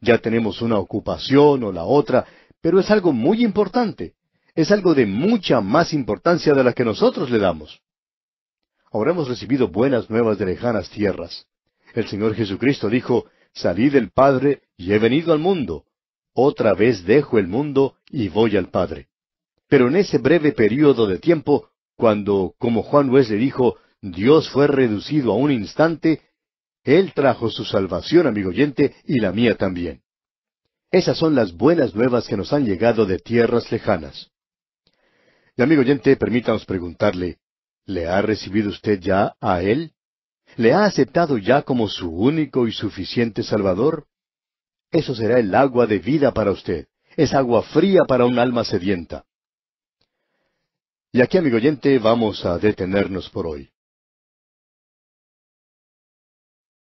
Ya tenemos una ocupación o la otra pero es algo muy importante. Es algo de mucha más importancia de la que nosotros le damos. Ahora hemos recibido buenas nuevas de lejanas tierras. El Señor Jesucristo dijo, Salí del Padre y he venido al mundo. Otra vez dejo el mundo y voy al Padre. Pero en ese breve período de tiempo, cuando, como Juan Luis le dijo, Dios fue reducido a un instante, Él trajo su salvación, amigo oyente, y la mía también. Esas son las buenas nuevas que nos han llegado de tierras lejanas. Y amigo oyente, permítanos preguntarle, ¿le ha recibido usted ya a Él? ¿Le ha aceptado ya como su único y suficiente Salvador? Eso será el agua de vida para usted. Es agua fría para un alma sedienta. Y aquí, amigo oyente, vamos a detenernos por hoy.